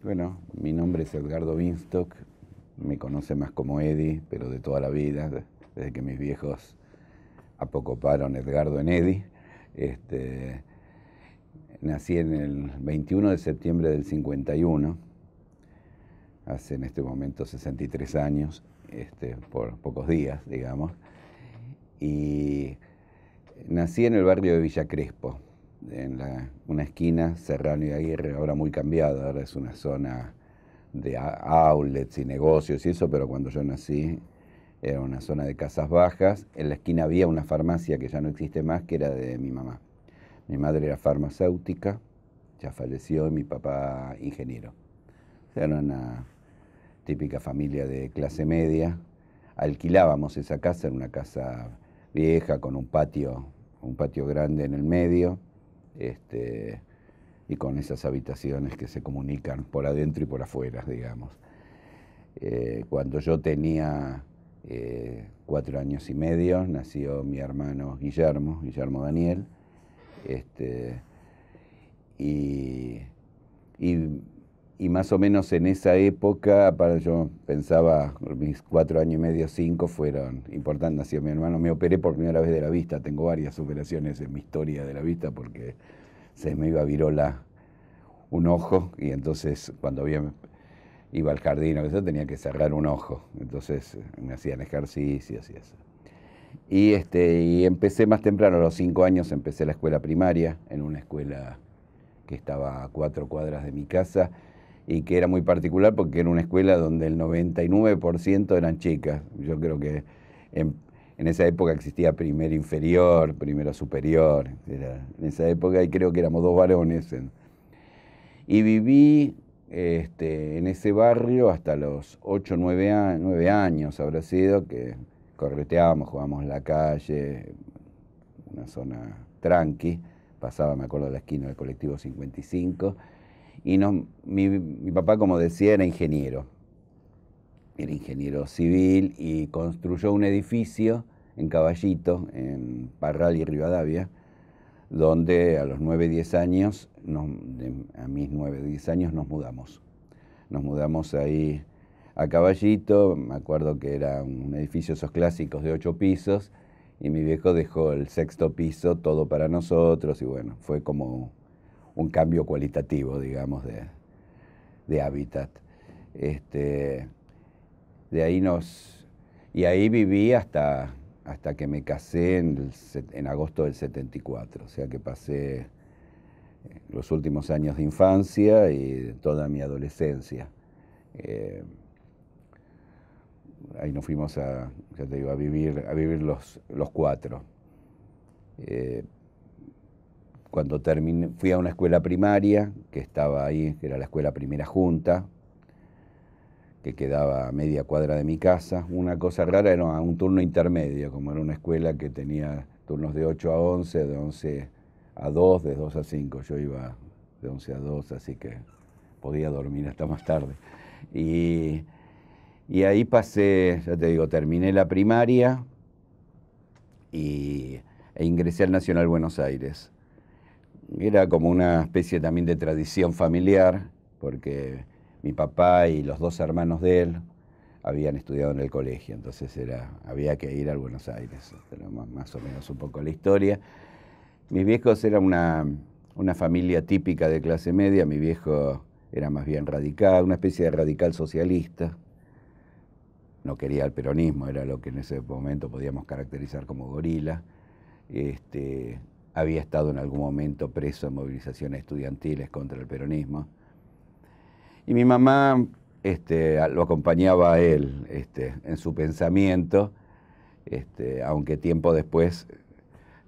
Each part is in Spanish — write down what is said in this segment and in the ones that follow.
Bueno, mi nombre es Edgardo Binstock, me conoce más como Eddie, pero de toda la vida, desde que mis viejos apocoparon Edgardo en Eddie. Este, nací en el 21 de septiembre del 51, hace en este momento 63 años, este, por pocos días, digamos, y nací en el barrio de Villa Crespo en una esquina, Serrano y Aguirre, ahora muy cambiado, ahora es una zona de outlets y negocios y eso, pero cuando yo nací era una zona de casas bajas, en la esquina había una farmacia que ya no existe más, que era de mi mamá. Mi madre era farmacéutica, ya falleció, y mi papá ingeniero. Era una típica familia de clase media. Alquilábamos esa casa, era una casa vieja con un patio, un patio grande en el medio este, y con esas habitaciones que se comunican por adentro y por afuera, digamos. Eh, cuando yo tenía eh, cuatro años y medio, nació mi hermano Guillermo, Guillermo Daniel, este, y, y y más o menos en esa época, yo pensaba, mis cuatro años y medio, cinco fueron importantes. Nació mi hermano, me operé por primera vez de la vista. Tengo varias operaciones en mi historia de la vista porque se me iba a virola un ojo y entonces cuando iba al jardín o eso tenía que cerrar un ojo. Entonces me hacían ejercicios y eso. Y, este, y empecé más temprano, a los cinco años empecé la escuela primaria en una escuela que estaba a cuatro cuadras de mi casa y que era muy particular porque era una escuela donde el 99% eran chicas. Yo creo que en, esa época existía primero inferior, primero superior. en esa época ahí creo que éramos dos varones. Y viví este, en ese barrio hasta los 8, 9, años habrá sido, que correteábamos, jugábamos en la calle, una zona tranqui. Pasaba, me acuerdo, de la esquina del colectivo 55 y mi, papá, como decía, era ingeniero. Era ingeniero civil y construyó un edificio en Caballito, en Parral y Rivadavia, donde a los 9, 10 años, a mis 9, 10 años nos mudamos. Nos mudamos ahí a Caballito, me acuerdo que era un edificio esos clásicos de ocho pisos, y mi viejo dejó el sexto piso todo para nosotros, y bueno, fue como un cambio cualitativo, digamos, de, hábitat. Este, de ahí nos. Y ahí viví hasta, hasta que me casé en, en agosto del 74. O sea que pasé eh, los últimos años de infancia y toda mi adolescencia. Eh, ahí nos fuimos a, ya te a vivir, a vivir los, los cuatro. Eh, cuando terminé, fui a una escuela primaria que estaba ahí, que era la escuela primera junta, que quedaba a media cuadra de mi casa. Una cosa rara era un turno intermedio, como era una escuela que tenía turnos de 8 a 11, de 11 a 2, de 2 a 5. Yo iba de 11 a 2, así que podía dormir hasta más tarde. Y, ahí pasé, ya te digo, terminé la primaria y, e ingresé al Nacional Buenos Aires era como una especie también de tradición familiar, porque mi papá y los dos hermanos de él habían estudiado en el colegio, entonces era, había que ir a Buenos Aires, más, o menos un poco la historia. Mis viejos eran una, una familia típica de clase media, mi viejo era más bien radical, una especie de radical socialista, no quería el peronismo, era lo que en ese momento podíamos caracterizar como gorila. Este, había estado en algún momento preso en movilizaciones estudiantiles contra el peronismo. Y mi mamá este, lo acompañaba a él este, en su pensamiento, este, aunque tiempo después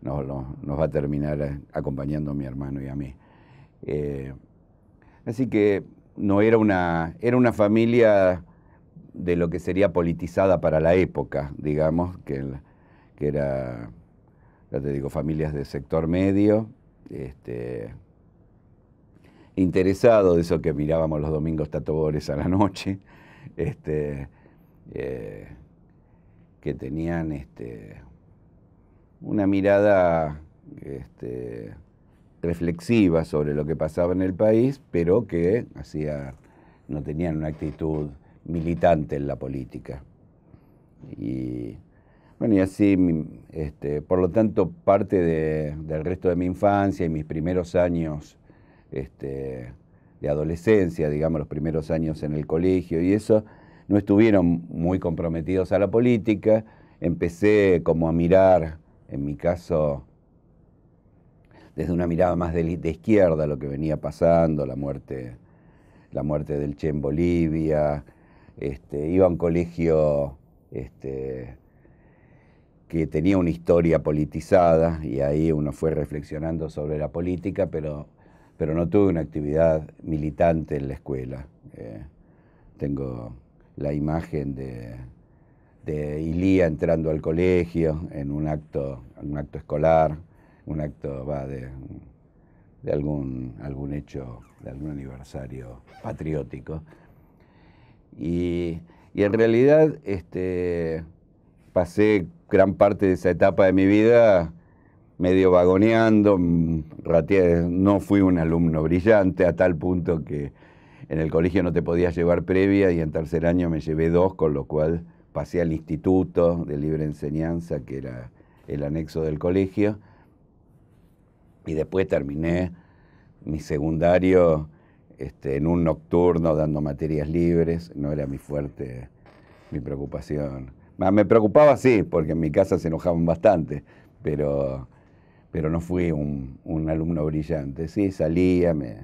nos, va a terminar eh, acompañando a mi hermano y a mí. Eh, así que no era una, era una familia de lo que sería politizada para la época, digamos, que era ya te digo, familias del sector medio, este, interesado de eso que mirábamos los domingos tatuadores a la noche, este, eh, que tenían este, una mirada este, reflexiva sobre lo que pasaba en el país, pero que hacía, no tenían una actitud militante en la política. Y bueno, y así, este, por lo tanto, parte del resto de mi infancia y mis primeros años este, de adolescencia, digamos, los primeros años en el colegio y eso, no estuvieron muy comprometidos a la política. Empecé como a mirar, en mi caso, desde una mirada más de, izquierda lo que venía pasando, la muerte, la muerte del Che en Bolivia. Este, iba a un colegio que tenía una historia politizada y ahí uno fue reflexionando sobre la política, pero, pero no tuve una actividad militante en la escuela. Eh, tengo la imagen de, Ilía entrando al colegio en un acto, un acto escolar, un acto va, de, algún, algún hecho, de algún aniversario patriótico. Y, en realidad este, pasé gran parte de esa etapa de mi vida medio vagoneando, mm, no fui un alumno brillante a tal punto que en el colegio no te podías llevar previa y en tercer año me llevé dos, con lo cual pasé al instituto de libre enseñanza, que era el anexo del colegio, y después terminé mi secundario este, en un nocturno dando materias libres, no era mi fuerte, mi preocupación Ah, me preocupaba, sí, porque en mi casa se enojaban bastante, pero, pero no fui un, alumno brillante. Sí, salía, me,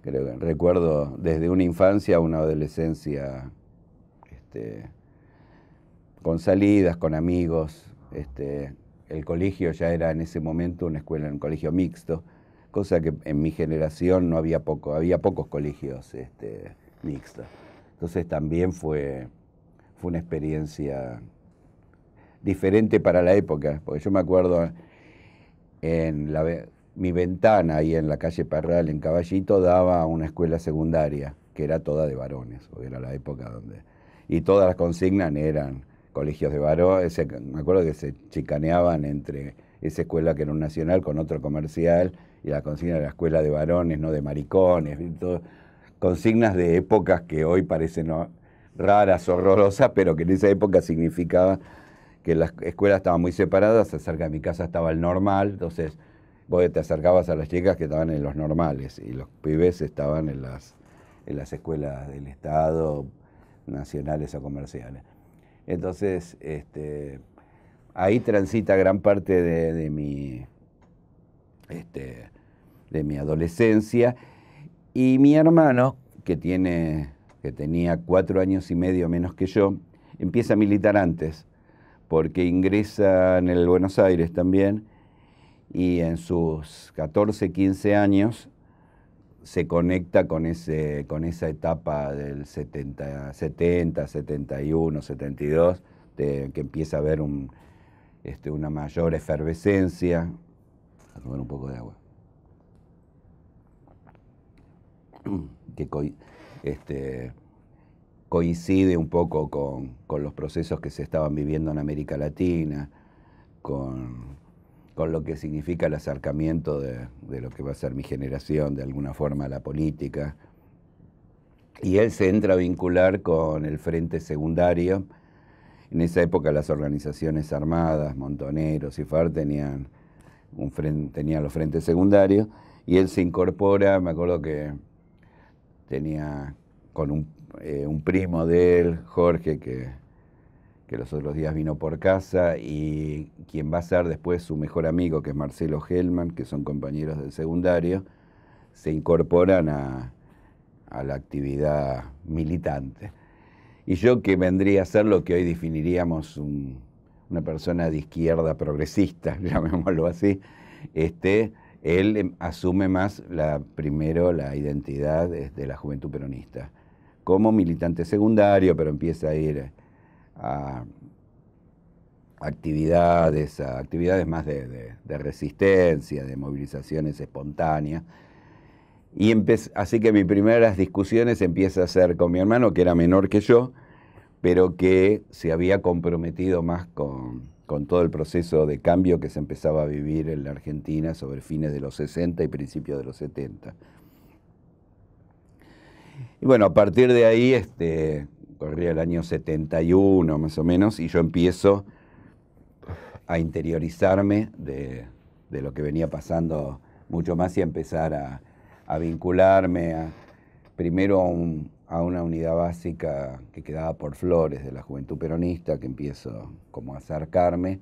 creo recuerdo desde una infancia a una adolescencia este, con salidas, con amigos. Este, el colegio ya era en ese momento una escuela, un colegio mixto, cosa que en mi generación no había poco, había pocos colegios este, mixtos. Entonces también fue fue una experiencia diferente para la época, porque yo me acuerdo en mi ventana ahí en la calle Parral, en Caballito, daba una escuela secundaria, que era toda de varones, porque era la época donde... Y todas las consignas eran colegios de varones, me acuerdo que se chicaneaban entre esa escuela que era un nacional con otro comercial, y la consigna de la escuela de varones, no de maricones, consignas de épocas que hoy parecen... No, raras, horrorosas, pero que en esa época significaba que las escuelas estaban muy separadas, cerca de mi casa estaba el normal, entonces vos te acercabas a las chicas que estaban en los normales y los pibes estaban en las, en las escuelas del Estado, nacionales o comerciales. Entonces, este, ahí transita gran parte de, de este, de mi adolescencia y mi hermano, que tiene que tenía cuatro años y medio menos que yo, empieza a militar antes, porque ingresa en el Buenos Aires también y en sus 14, 15 años se conecta con, ese, con esa etapa del 70, 70 71, 72, que empieza a haber este, una mayor efervescencia. A un poco de agua. Que este, coincide un poco con, los procesos que se estaban viviendo en América Latina, con, lo que significa el acercamiento de, lo que va a ser mi generación, de alguna forma, a la política. Y él se entra a vincular con el Frente Secundario. En esa época las organizaciones armadas, Montoneros y FARC tenían los frentes secundarios. Y él se incorpora, me acuerdo que tenía con eh, un, primo de él, Jorge, que, los otros días vino por casa, y quien va a ser después su mejor amigo, que es Marcelo Hellman, que son compañeros del secundario, se incorporan a, la actividad militante. Y yo que vendría a ser lo que hoy definiríamos una persona de izquierda progresista, llamémoslo así, este, él em, asume más la, primero la identidad eh, de la juventud peronista, como militante secundario, pero empieza a ir eh, a actividades, actividades más de, resistencia, de movilizaciones espontáneas. Y así que mis primeras discusiones empieza a ser con mi hermano, que era menor que yo, pero que se había comprometido más con, con todo el proceso de cambio que se empezaba a vivir en la Argentina sobre fines de los 60 y principios de los 70. Y bueno, a partir de ahí, este, corría el año 71 más o menos, y yo empiezo a interiorizarme de, lo que venía pasando mucho más y a empezar a, vincularme a, primero a un, a una unidad básica que quedaba por Flores de la Juventud Peronista, que empiezo como a acercarme.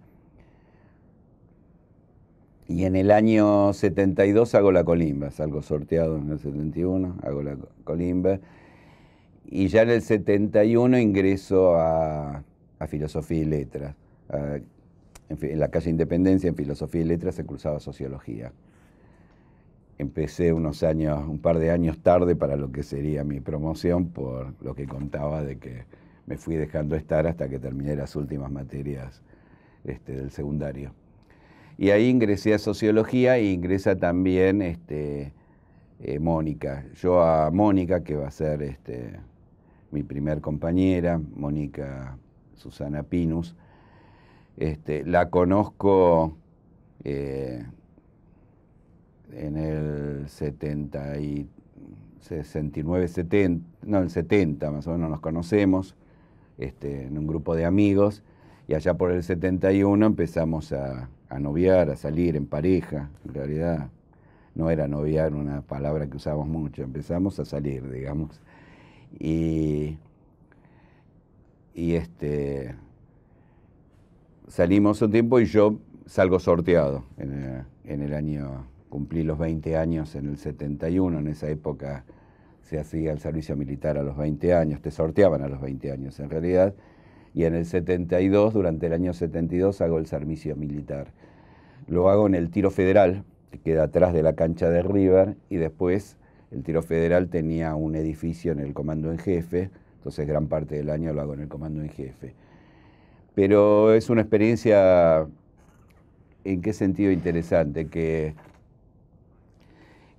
Y en el año 72 hago la colimba, salgo sorteado en el 71, hago la colimba. Y ya en el 71 ingreso a, Filosofía y Letras. Ah, en, la calle Independencia, en Filosofía y Letras, se cruzaba Sociología empecé unos años, un par de años tarde para lo que sería mi promoción, por lo que contaba de que me fui dejando estar hasta que terminé las últimas materias este, del secundario. Y ahí ingresé a sociología e ingresa también este, eh, Mónica. Yo a Mónica, que va a ser este, mi primer compañera, Mónica Susana Pinus, este, la conozco eh, en el 70 y 69, 70, no, el 70 más o menos nos conocemos, este, en un grupo de amigos, y allá por el 71 empezamos a, noviar, a salir en pareja, en realidad no era noviar una palabra que usábamos mucho, empezamos a salir, digamos. Y, este, salimos un tiempo y yo salgo sorteado en el año cumplí los 20 años en el 71, en esa época se hacía el servicio militar a los 20 años, te sorteaban a los 20 años en realidad, y en el 72, durante el año 72, hago el servicio militar. Lo hago en el tiro federal, que queda atrás de la cancha de River, y después el tiro federal tenía un edificio en el comando en jefe, entonces gran parte del año lo hago en el comando en jefe. Pero es una experiencia, ¿en qué sentido interesante? Que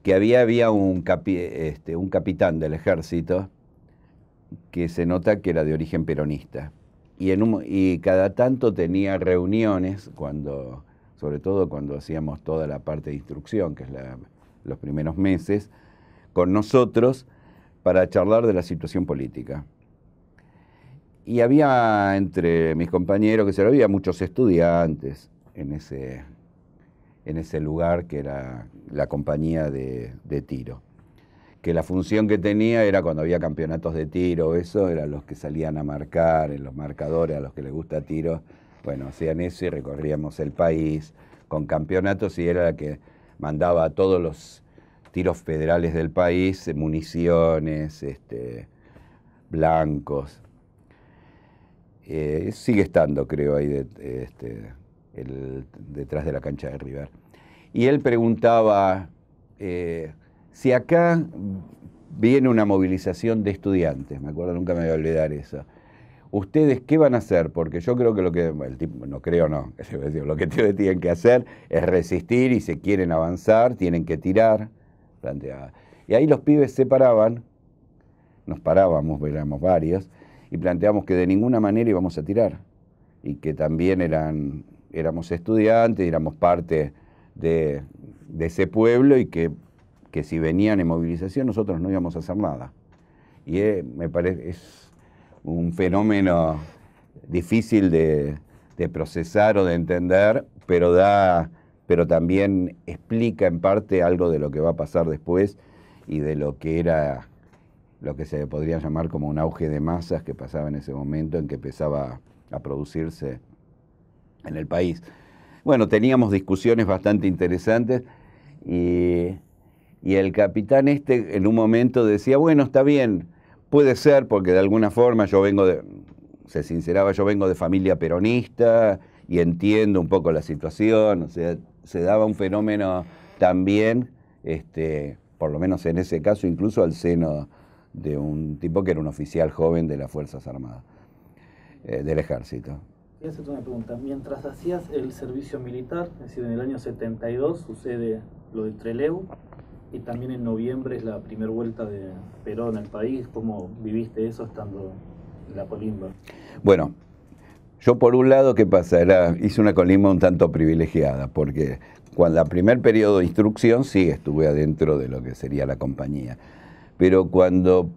que había, había un, este, un capitán del ejército que se nota que era de origen peronista. Y, en y cada tanto tenía reuniones, cuando, sobre todo cuando hacíamos toda la parte de instrucción, que es los primeros meses, con nosotros para charlar de la situación política. Y había entre mis compañeros, que se lo había muchos estudiantes en ese en ese lugar que era la compañía de, tiro. Que la función que tenía era cuando había campeonatos de tiro, eso eran los que salían a marcar en los marcadores, a los que les gusta tiro. Bueno, hacían eso y recorríamos el país con campeonatos y era la que mandaba a todos los tiros federales del país, eh, municiones, este, blancos. Eh, sigue estando, creo, ahí de, este, el, detrás de la cancha de River. Y él preguntaba, eh, si acá viene una movilización de estudiantes, me acuerdo, nunca me voy a olvidar eso, ¿ustedes qué van a hacer? Porque yo creo que lo que, no creo, no, lo que tienen que hacer es resistir y si quieren avanzar, tienen que tirar, planteaba. Y ahí los pibes se paraban, nos parábamos, veíamos varios, y planteamos que de ninguna manera íbamos a tirar, y que también eran éramos estudiantes, éramos parte de, ese pueblo y que, si venían en movilización nosotros no íbamos a hacer nada. Y eh, me parece es un fenómeno difícil de, de, procesar o de entender, pero da pero también explica en parte algo de lo que va a pasar después y de lo que era lo que se podría llamar como un auge de masas que pasaba en ese momento en que empezaba a producirse en el país. Bueno, teníamos discusiones bastante interesantes y, el capitán este en un momento decía, bueno, está bien, puede ser porque de alguna forma yo vengo de, se sinceraba, yo vengo de familia peronista y entiendo un poco la situación, o sea, se daba un fenómeno también, este, por lo menos en ese caso, incluso al seno de un tipo que era un oficial joven de las Fuerzas Armadas, eh, del ejército. Quiero hacerte una pregunta. Mientras hacías el servicio militar, es decir, en el año 72 sucede lo del Trelew y también en noviembre es la primera vuelta de Perón al país. ¿Cómo viviste eso estando en la colimba? Bueno, yo por un lado, ¿qué pasa? Era, hice una colimba un tanto privilegiada, porque cuando el primer periodo de instrucción sí estuve adentro de lo que sería la compañía. Pero cuando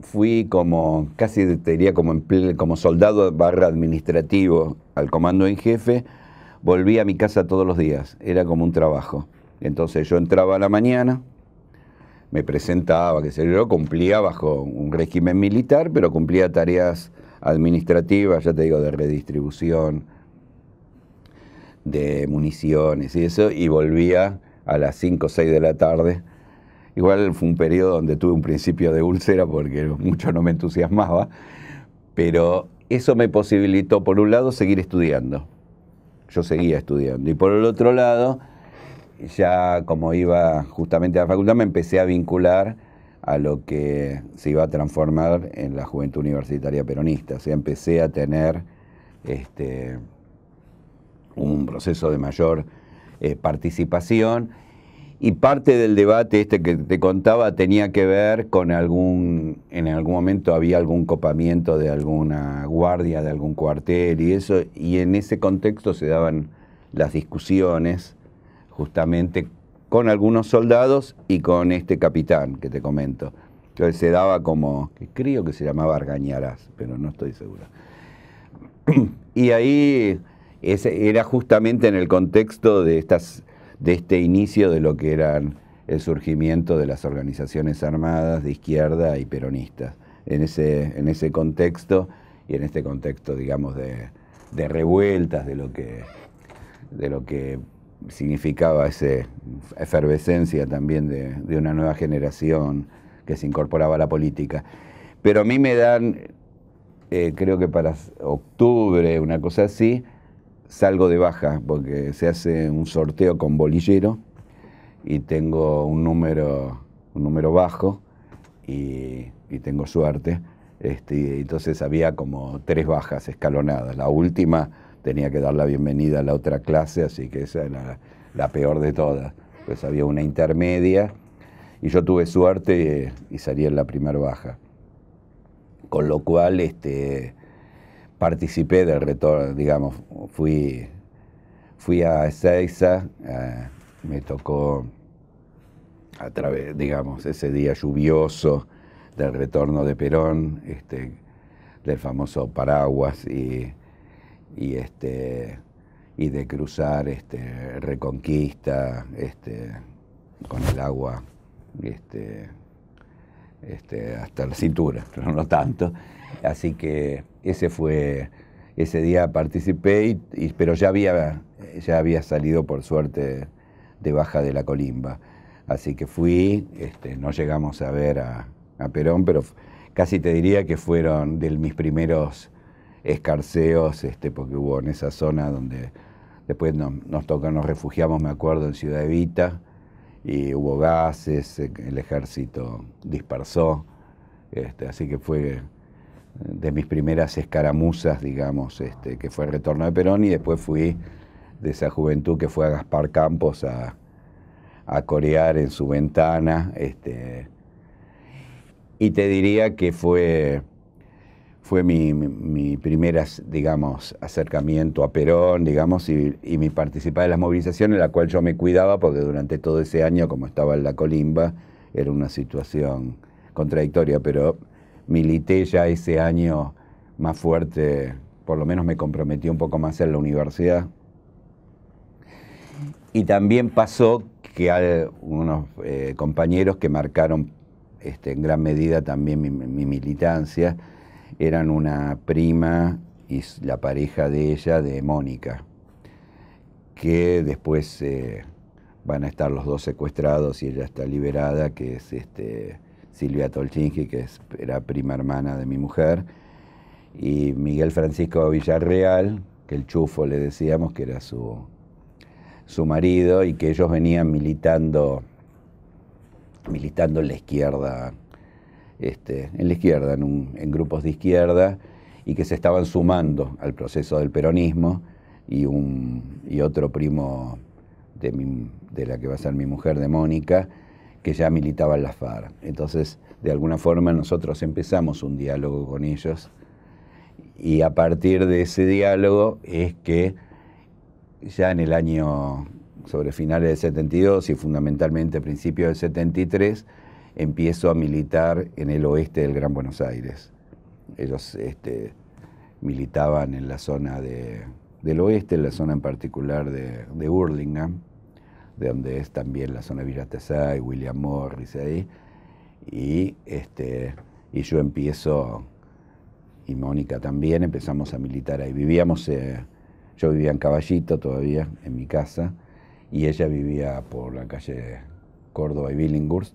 fui como, casi diría como, como soldado barra administrativo al comando en jefe, volví a mi casa todos los días, era como un trabajo. Entonces yo entraba a la mañana, me presentaba, que se yo, cumplía bajo un régimen militar, pero cumplía tareas administrativas, ya te digo, de redistribución, de municiones y eso, y volvía a las 5 o 6 de la tarde Igual fue un periodo donde tuve un principio de úlcera porque mucho no me entusiasmaba, pero eso me posibilitó, por un lado, seguir estudiando. Yo seguía estudiando. Y por el otro lado, ya como iba justamente a la facultad, me empecé a vincular a lo que se iba a transformar en la juventud universitaria peronista. O sea, empecé a tener este, un proceso de mayor eh, participación y parte del debate este que te contaba tenía que ver con algún, en algún momento había algún copamiento de alguna guardia, de algún cuartel y eso, y en ese contexto se daban las discusiones justamente con algunos soldados y con este capitán que te comento. Entonces se daba como, que creo que se llamaba Argañarás, pero no estoy seguro. Y ahí ese era justamente en el contexto de estas de este inicio de lo que eran el surgimiento de las organizaciones armadas de izquierda y peronistas. En ese, contexto y en este contexto, digamos, de, revueltas de lo que, de lo que significaba esa efervescencia también de, una nueva generación que se incorporaba a la política. Pero a mí me dan, eh, creo que para octubre, una cosa así, salgo de baja porque se hace un sorteo con bolillero y tengo un número, un número bajo y, tengo suerte. Este, entonces había como tres bajas escalonadas. La última tenía que dar la bienvenida a la otra clase, así que esa era la peor de todas. Pues había una intermedia y yo tuve suerte y, y salí en la primera baja. Con lo cual, este, participé del retorno, digamos, fui, fui a Ezeiza, eh, me tocó a través, digamos, ese día lluvioso del retorno de Perón, este, del famoso paraguas y, este, y de cruzar este, Reconquista este, con el agua este, este hasta la cintura, pero no tanto. Así que ese fue, ese día participé, y, pero ya había, ya había salido por suerte de baja de la colimba. Así que fui, este, no llegamos a ver a, Perón, pero casi te diría que fueron de mis primeros escarceos, este, porque hubo en esa zona donde después nos, nos refugiamos, me acuerdo, en Ciudad Evita, y hubo gases, el ejército dispersó, este, así que fue de mis primeras escaramuzas, digamos, este, que fue el retorno de Perón y después fui de esa juventud que fue a Gaspar Campos a, corear en su ventana. Este, y te diría que fue, fue mi, mi, primer, digamos, acercamiento a Perón, digamos, y, mi participar en las movilizaciones, en la cual yo me cuidaba, porque durante todo ese año, como estaba en la colimba, era una situación contradictoria, pero milité ya ese año más fuerte, por lo menos me comprometí un poco más en la universidad. Y también pasó que hay unos eh, compañeros que marcaron este, en gran medida también mi, militancia eran una prima y la pareja de ella, de Mónica, que después eh, van a estar los dos secuestrados y ella está liberada, que es este, Silvia Tolchinski, que era prima hermana de mi mujer, y Miguel Francisco Villarreal, que el Chufo le decíamos que era su, marido, y que ellos venían militando, militando en la izquierda, este, en la izquierda, en, grupos de izquierda, y que se estaban sumando al proceso del peronismo, y, otro primo de, de la que va a ser mi mujer, de Mónica, que ya militaban las la FARC. Entonces, de alguna forma, nosotros empezamos un diálogo con ellos y a partir de ese diálogo es que ya en el año sobre finales del 72 y fundamentalmente principios del 73 empiezo a militar en el oeste del Gran Buenos Aires. Ellos este, militaban en la zona del oeste, en la zona en particular de, de Burlingame de donde es también la zona de y William Morris ahí. Y, este, y yo empiezo, y Mónica también, empezamos a militar ahí. Vivíamos, eh, yo vivía en Caballito todavía, en mi casa, y ella vivía por la calle Córdoba y Billinghurst,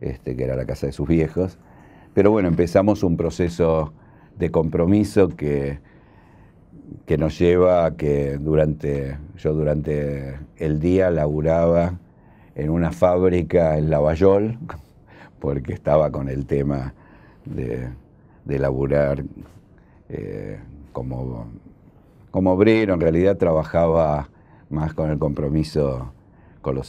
este, que era la casa de sus viejos. Pero bueno, empezamos un proceso de compromiso que que nos lleva a que durante, yo durante el día laburaba en una fábrica en Lavallol, porque estaba con el tema de, de laburar eh, como, como obrero, en realidad trabajaba más con el compromiso con,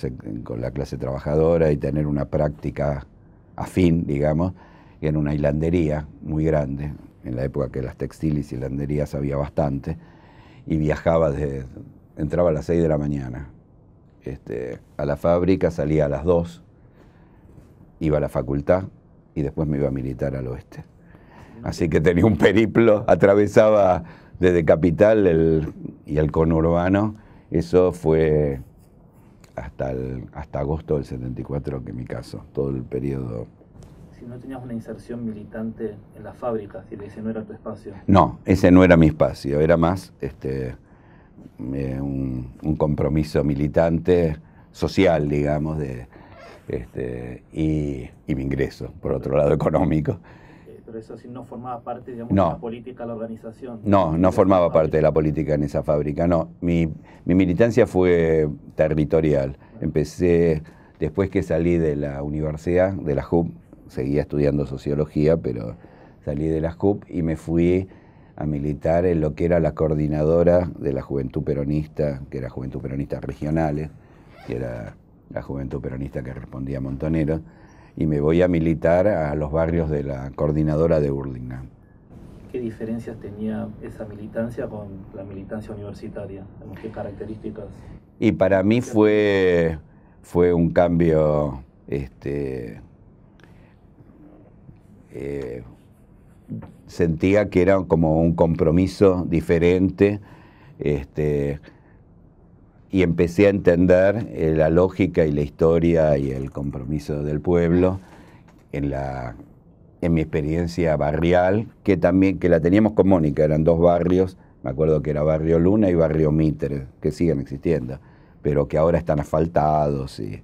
con la clase trabajadora y tener una práctica afín, digamos, en una hilandería muy grande, en la época que las textiles y landerías había bastante, y viajaba desde, entraba a las 6 de la mañana. Este, a la fábrica salía a las 2, iba a la facultad y después me iba a militar al oeste. Así que tenía un periplo, atravesaba desde Capital y el conurbano. Eso fue hasta, hasta agosto del 74 que mi caso, todo el periodo si no tenías una inserción militante en la fábrica, si ese no era tu espacio. No, ese no era mi espacio, era más este, eh, un, compromiso militante social, digamos, de, este, y, mi ingreso, por otro lado, económico. Eh, pero eso sí no formaba parte, de la política de la organización. No, no formaba parte de la política en esa fábrica, no. Mi, mi militancia fue territorial. Empecé después que salí de la universidad, de la JUP, seguía estudiando sociología, pero salí de la JUP y me fui a militar en lo que era la coordinadora de la Juventud Peronista, que era Juventud Peronista Regionales, que era la Juventud Peronista que respondía a Montonero, y me voy a militar a los barrios de la coordinadora de urdina ¿Qué diferencias tenía esa militancia con la militancia universitaria? ¿Qué características? Y para mí fue, fue un cambio este, eh, sentía que era como un compromiso diferente este, y empecé a entender eh, la lógica y la historia y el compromiso del pueblo en, la, en mi experiencia barrial, que también que la teníamos con Mónica, eran dos barrios, me acuerdo que era Barrio Luna y Barrio Mitre, que siguen existiendo, pero que ahora están asfaltados y,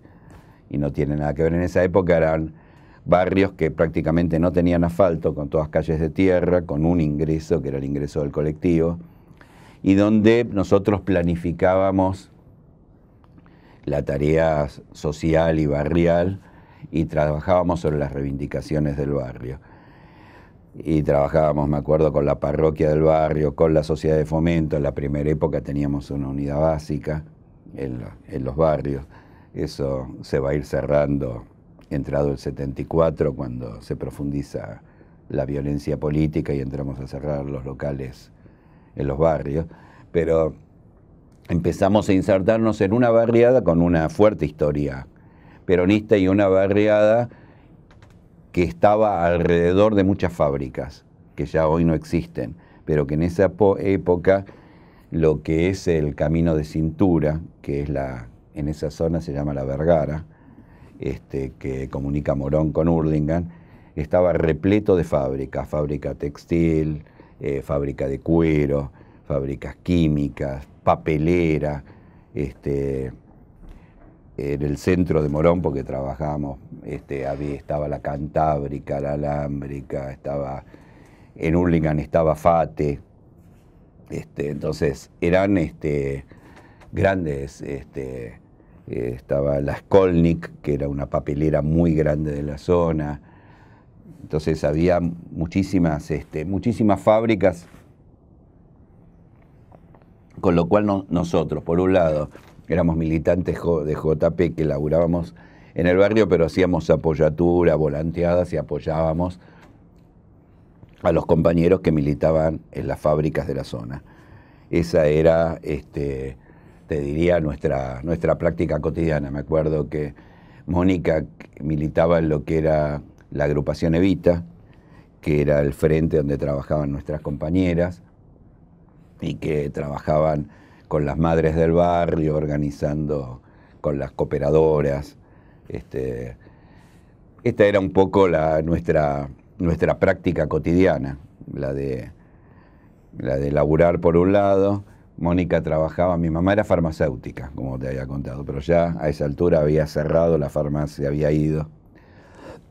y no tienen nada que ver. En esa época eran barrios que prácticamente no tenían asfalto, con todas calles de tierra, con un ingreso, que era el ingreso del colectivo, y donde nosotros planificábamos la tarea social y barrial y trabajábamos sobre las reivindicaciones del barrio. Y trabajábamos, me acuerdo, con la parroquia del barrio, con la sociedad de fomento. En la primera época teníamos una unidad básica en, en los barrios. Eso se va a ir cerrando entrado el 74, cuando se profundiza la violencia política y entramos a cerrar los locales en los barrios, pero empezamos a insertarnos en una barriada con una fuerte historia peronista y una barriada que estaba alrededor de muchas fábricas que ya hoy no existen, pero que en esa época lo que es el camino de cintura, que es la en esa zona se llama la Vergara, este, que comunica Morón con Urlingan, estaba repleto de fábricas, fábrica textil, eh, fábrica de cuero, fábricas químicas, papelera, este, en el centro de Morón, porque trabajamos, este, había, estaba la Cantábrica, la Alámbrica, estaba, en Hurlingham estaba Fate, este, entonces eran este, grandes este, eh, estaba la Skolnik, que era una papelera muy grande de la zona. Entonces había muchísimas, este, muchísimas fábricas, con lo cual nosotros, por un lado, éramos militantes de JP que laburábamos en el barrio, pero hacíamos apoyatura, volanteadas y apoyábamos a los compañeros que militaban en las fábricas de la zona. Esa era este, te diría, nuestra, práctica cotidiana. Me acuerdo que Mónica militaba en lo que era la agrupación Evita, que era el frente donde trabajaban nuestras compañeras y que trabajaban con las madres del barrio, organizando con las cooperadoras. Este, esta era un poco la, nuestra, práctica cotidiana, la de, la de laburar por un lado Mónica trabajaba, mi mamá era farmacéutica, como te había contado, pero ya a esa altura había cerrado la farmacia, había ido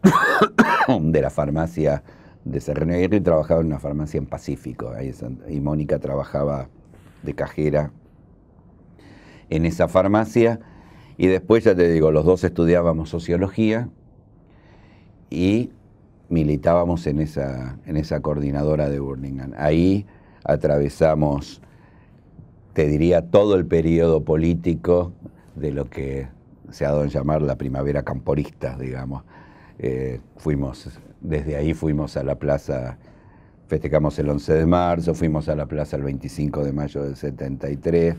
de la farmacia de Serrano y trabajaba en una farmacia en Pacífico, y Mónica trabajaba de cajera en esa farmacia, y después, ya te digo, los dos estudiábamos sociología y militábamos en esa, en esa coordinadora de Burlingame. Ahí atravesamos se diría, todo el periodo político de lo que se ha dado en llamar la primavera camporista, digamos. Eh, fuimos, desde ahí fuimos a la plaza, festejamos el 11 de marzo, fuimos a la plaza el 25 de mayo del 73,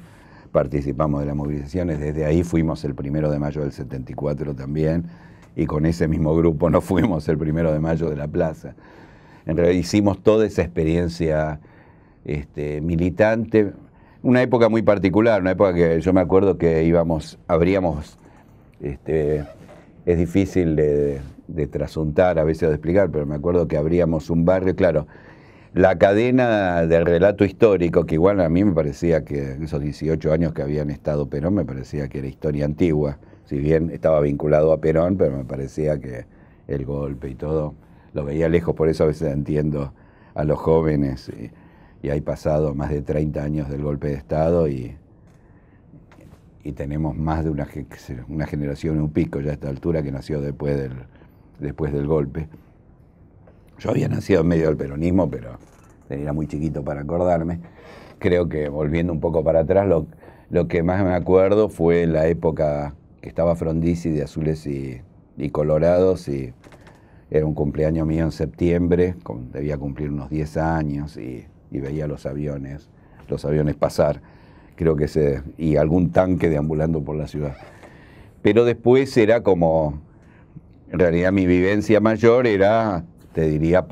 participamos de las movilizaciones, desde ahí fuimos el 1 de mayo del 74 también, y con ese mismo grupo nos fuimos el 1 de mayo de la plaza. En realidad hicimos toda esa experiencia este, militante, una época muy particular, una época que yo me acuerdo que íbamos, abríamos, este, es difícil de, trasuntar a veces de explicar, pero me acuerdo que abríamos un barrio, claro, la cadena del relato histórico, que igual a mí me parecía que esos 18 años que habían estado Perón, me parecía que era historia antigua, si bien estaba vinculado a Perón, pero me parecía que el golpe y todo, lo veía lejos, por eso a veces entiendo a los jóvenes eh, y hay pasado más de 30 años del golpe de Estado y, y tenemos más de una, una generación, un pico ya a esta altura que nació después del, después del golpe. Yo había nacido en medio del peronismo, pero era muy chiquito para acordarme. Creo que volviendo un poco para atrás, lo, lo que más me acuerdo fue la época que estaba Frondizi de Azules y, Colorados y era un cumpleaños mío en septiembre, debía cumplir unos 10 años y y veía los aviones, los aviones pasar, creo que se, y algún tanque deambulando por la ciudad. Pero después era como, en realidad mi vivencia mayor era, te diría,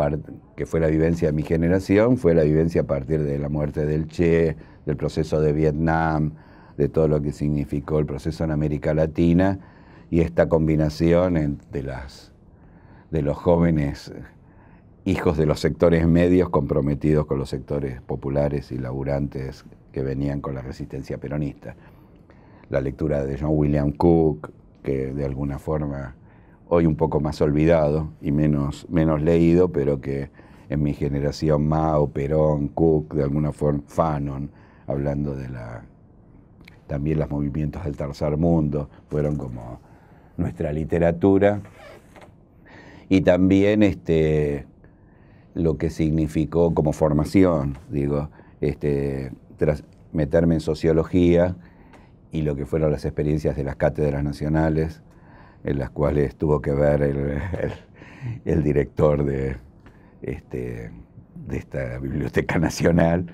que fue la vivencia de mi generación, fue la vivencia a partir de la muerte del Che, del proceso de Vietnam, de todo lo que significó el proceso en América Latina y esta combinación de, las, de los jóvenes hijos de los sectores medios comprometidos con los sectores populares y laburantes que venían con la resistencia peronista. La lectura de John William Cook, que de alguna forma hoy un poco más olvidado y menos, menos leído, pero que en mi generación Mao, Perón, Cook, de alguna forma Fanon, hablando de la también los movimientos del tercer mundo, fueron como nuestra literatura. Y también este, lo que significó como formación, digo, este, tras meterme en sociología y lo que fueron las experiencias de las cátedras nacionales, en las cuales tuvo que ver el, director de, este, de esta Biblioteca Nacional.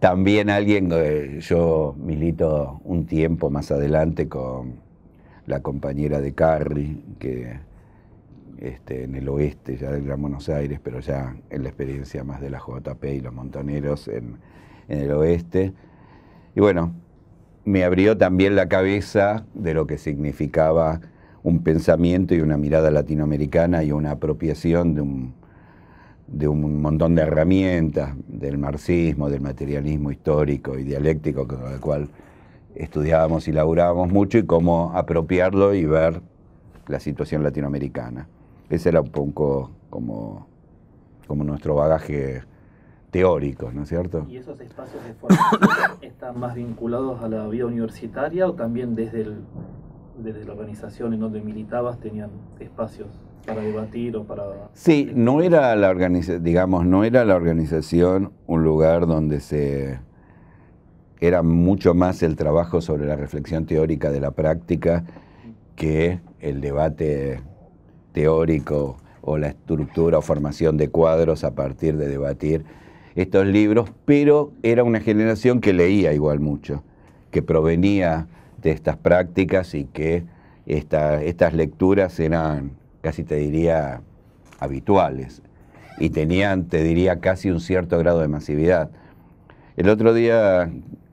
También alguien, yo milito un tiempo más adelante con la compañera de Carri, que este, en el oeste ya del Gran Buenos Aires, pero ya en la experiencia más de la JP y los montoneros en, en el oeste. Y bueno, me abrió también la cabeza de lo que significaba un pensamiento y una mirada latinoamericana y una apropiación de un, de un montón de herramientas del marxismo, del materialismo histórico y dialéctico con el cual estudiábamos y laburábamos mucho y cómo apropiarlo y ver la situación latinoamericana. Ese era un poco como, como nuestro bagaje teórico, ¿no es cierto? ¿Y esos espacios de formación están más vinculados a la vida universitaria o también desde, el, desde la organización en donde militabas tenían espacios para debatir o para... Sí, no era la organización, digamos, no era la organización un lugar donde se... Era mucho más el trabajo sobre la reflexión teórica de la práctica que el debate teórico o la estructura o formación de cuadros a partir de debatir estos libros, pero era una generación que leía igual mucho, que provenía de estas prácticas y que estas lecturas eran, casi te diría, habituales y tenían, te diría, casi un cierto grado de masividad. El otro día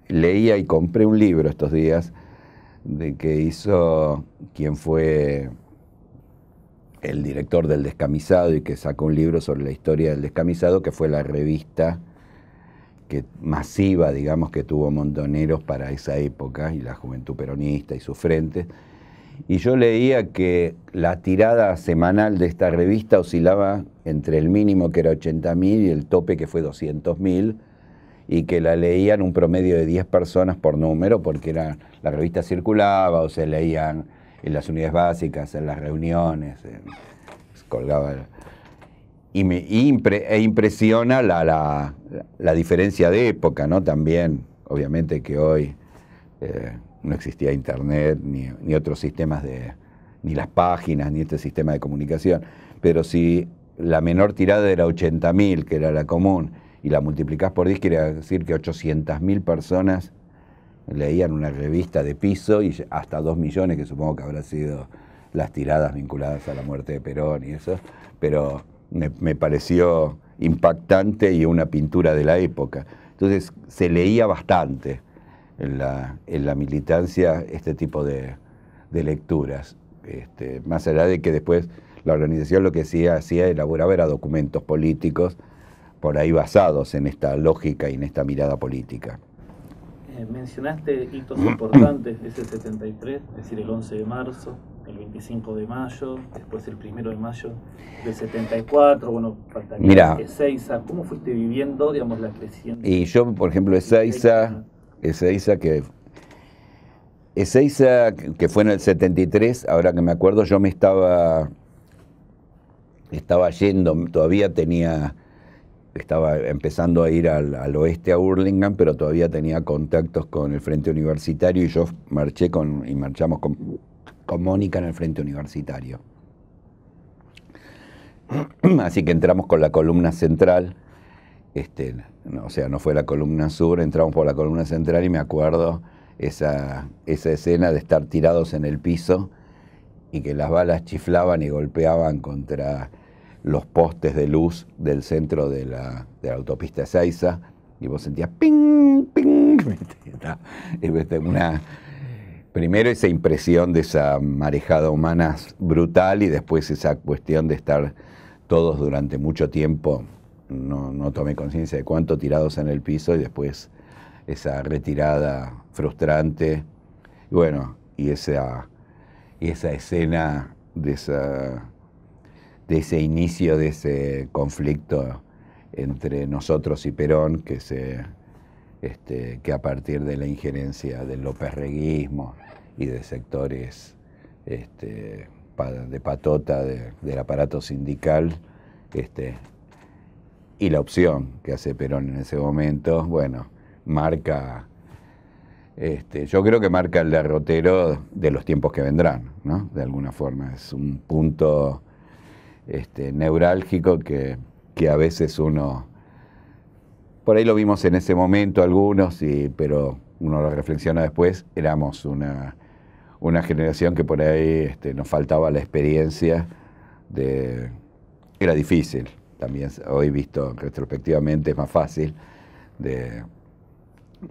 leía y compré un libro estos días de que hizo quien fue el director del Descamisado y que sacó un libro sobre la historia del Descamisado, que fue la revista que, masiva, digamos, que tuvo Montoneros para esa época, y la juventud peronista y su frente. Y yo leía que la tirada semanal de esta revista oscilaba entre el mínimo que era 80.000 y el tope que fue 200.000, y que la leían un promedio de 10 personas por número, porque era, la revista circulaba o se leían en las unidades básicas, en las reuniones, colgaba. Y me e impresiona la, la, diferencia de época, ¿no? También, obviamente que hoy eh, no existía internet, ni, ni, otros sistemas de, ni las páginas, ni este sistema de comunicación. Pero si la menor tirada era 80.000, que era la común, y la multiplicás por 10, quiere decir que 800.000 personas leían una revista de piso y hasta dos millones, que supongo que habrán sido las tiradas vinculadas a la muerte de Perón y eso, pero me, pareció impactante y una pintura de la época. Entonces se leía bastante en la, militancia este tipo de, lecturas, este, más allá de que después la organización lo que hacía hacía, elaboraba documentos políticos por ahí basados en esta lógica y en esta mirada política. Eh, mencionaste hitos importantes, ese 73, es decir, el 11 de marzo, el 25 de mayo, después el 1 de mayo del 74, bueno, faltaría Mira, Ezeiza. ¿Cómo fuiste viviendo, digamos, la creciente? Y yo, por ejemplo, Ezeiza, Ezeiza que... Ezeiza, que fue en el 73, ahora que me acuerdo, yo me estaba, estaba yendo, todavía tenía estaba empezando a ir al, oeste a Burlingame, pero todavía tenía contactos con el Frente Universitario y yo marché con, y marchamos con, Mónica en el Frente Universitario. Así que entramos con la columna central, este, o sea, no fue la columna sur, entramos por la columna central y me acuerdo esa, esa escena de estar tirados en el piso y que las balas chiflaban y golpeaban contra los postes de luz del centro de la, de la autopista Ezeiza y vos sentías ping, ping, una, primero esa impresión de esa marejada humana brutal y después esa cuestión de estar todos durante mucho tiempo, no, no tomé conciencia de cuánto tirados en el piso y después esa retirada frustrante. bueno, y esa, y esa escena de esa de ese inicio de ese conflicto entre nosotros y Perón, que, se, este, que a partir de la injerencia del Reguismo y de sectores este, de patota del aparato sindical, este, y la opción que hace Perón en ese momento, bueno, marca, este, yo creo que marca el derrotero de los tiempos que vendrán, ¿no? De alguna forma, es un punto este, neurálgico que, a veces uno, por ahí lo vimos en ese momento algunos, pero uno lo reflexiona después, éramos una, generación que por ahí este, nos faltaba la experiencia de... Era difícil, también hoy visto retrospectivamente es más fácil de,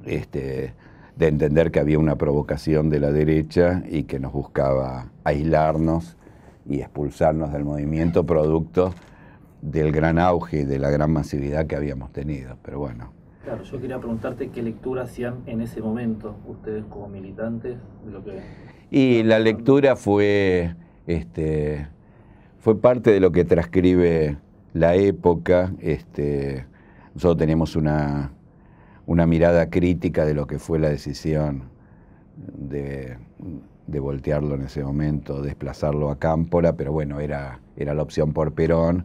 este, de entender que había una provocación de la derecha y que nos buscaba aislarnos y expulsarnos del movimiento producto del gran auge y de la gran masividad que habíamos tenido. Pero bueno. Claro, yo quería preguntarte qué lectura hacían en ese momento ustedes como militantes Y la lectura fue, este, fue parte de lo que transcribe la época. Este, nosotros tenemos una mirada crítica de lo que fue la decisión de de voltearlo en ese momento, desplazarlo a Cámpora, pero bueno, era, era la opción por Perón.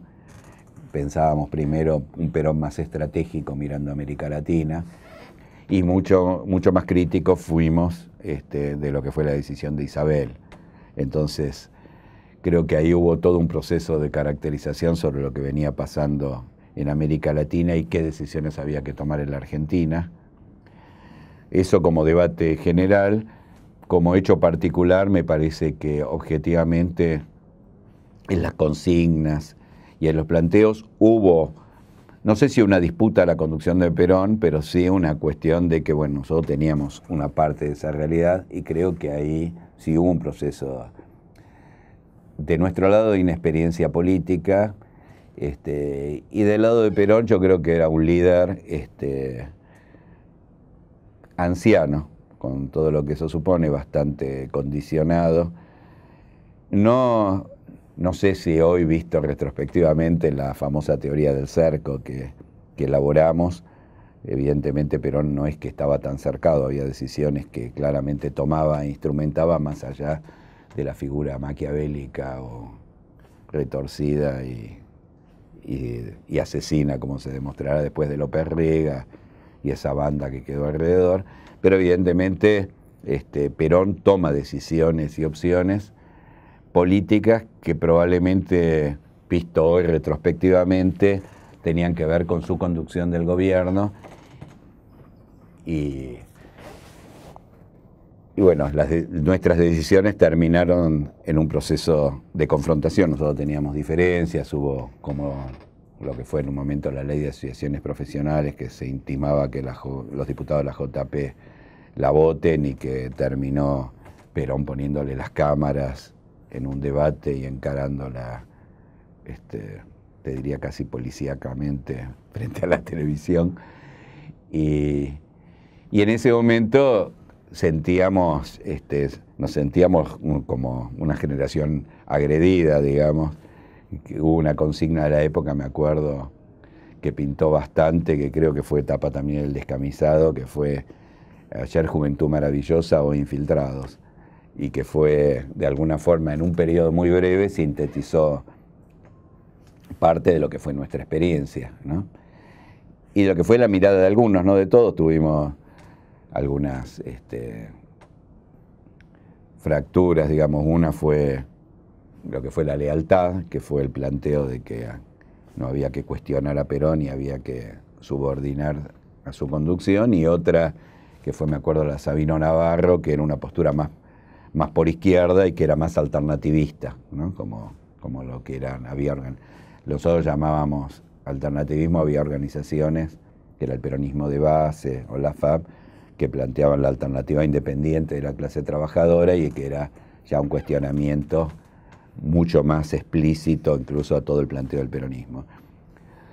Pensábamos primero un Perón más estratégico mirando a América Latina y mucho, mucho más críticos fuimos este, de lo que fue la decisión de Isabel. Entonces, creo que ahí hubo todo un proceso de caracterización sobre lo que venía pasando en América Latina y qué decisiones había que tomar en la Argentina. Eso como debate general como hecho particular, me parece que objetivamente en las consignas y en los planteos hubo, no sé si una disputa a la conducción de Perón, pero sí una cuestión de que, bueno, nosotros teníamos una parte de esa realidad y creo que ahí sí hubo un proceso de nuestro lado de inexperiencia política. Este, y del lado de Perón yo creo que era un líder este, anciano, con todo lo que eso supone, bastante condicionado. No, sé si hoy, visto retrospectivamente la famosa teoría del cerco que, elaboramos, evidentemente Perón no es que estaba tan cercado, había decisiones que claramente tomaba e instrumentaba más allá de la figura maquiavélica o retorcida y, asesina, como se demostrará después de López Rega y esa banda que quedó alrededor. Pero evidentemente este, Perón toma decisiones y opciones políticas que probablemente, visto hoy retrospectivamente, tenían que ver con su conducción del gobierno y, bueno, nuestras decisiones terminaron en un proceso de confrontación, nosotros teníamos diferencias, hubo como lo que fue en un momento la ley de asociaciones profesionales que se intimaba que los diputados de la JP la voten y que terminó Perón poniéndole las cámaras en un debate y encarándola, este, te diría casi policíacamente, frente a la televisión. Y, en ese momento sentíamos, este, nos sentíamos como una generación agredida, digamos. Hubo una consigna de la época, me acuerdo, que pintó bastante, que creo que fue etapa también el descamisado, que fue ayer Juventud Maravillosa o Infiltrados, y que fue de alguna forma en un periodo muy breve sintetizó parte de lo que fue nuestra experiencia, ¿no? Y lo que fue la mirada de algunos, no de todos, tuvimos algunas este, fracturas, digamos, una fue lo que fue la lealtad, que fue el planteo de que no había que cuestionar a Perón y había que subordinar a su conducción, y otra que fue, me acuerdo, la Sabino Navarro, que era una postura más, más por izquierda y que era más alternativista, como, lo que eran, había nosotros llamábamos alternativismo, había organizaciones, que era el peronismo de base o la FAP, que planteaban la alternativa independiente de la clase trabajadora y que era ya un cuestionamiento mucho más explícito incluso a todo el planteo del peronismo.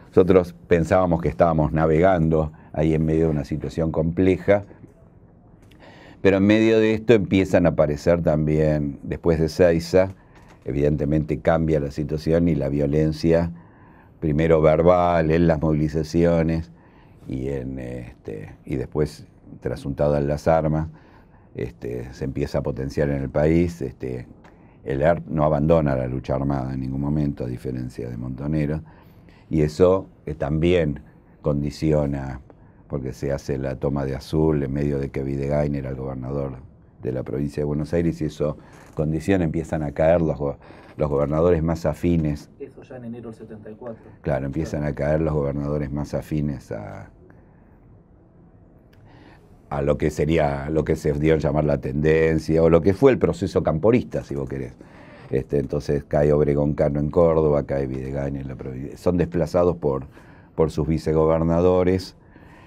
Nosotros pensábamos que estábamos navegando ahí en medio de una situación compleja, pero en medio de esto empiezan a aparecer también, después de Seiza, evidentemente cambia la situación y la violencia, primero verbal, en las movilizaciones y, en, este, y después trasuntada en las armas, este, se empieza a potenciar en el país. Este, el ARP no abandona la lucha armada en ningún momento, a diferencia de Montonero, y eso eh, también condiciona porque se hace la toma de azul en medio de que Videgain era el gobernador de la provincia de Buenos Aires y eso condiciona, empiezan a caer los, los gobernadores más afines. Eso ya en enero del 74. Claro, empiezan a caer los gobernadores más afines a, a lo que sería, lo que se dio en llamar la tendencia, o lo que fue el proceso camporista, si vos querés. Este, entonces cae Obregón Cano en Córdoba, cae Videgain en la provincia. Son desplazados por, por sus vicegobernadores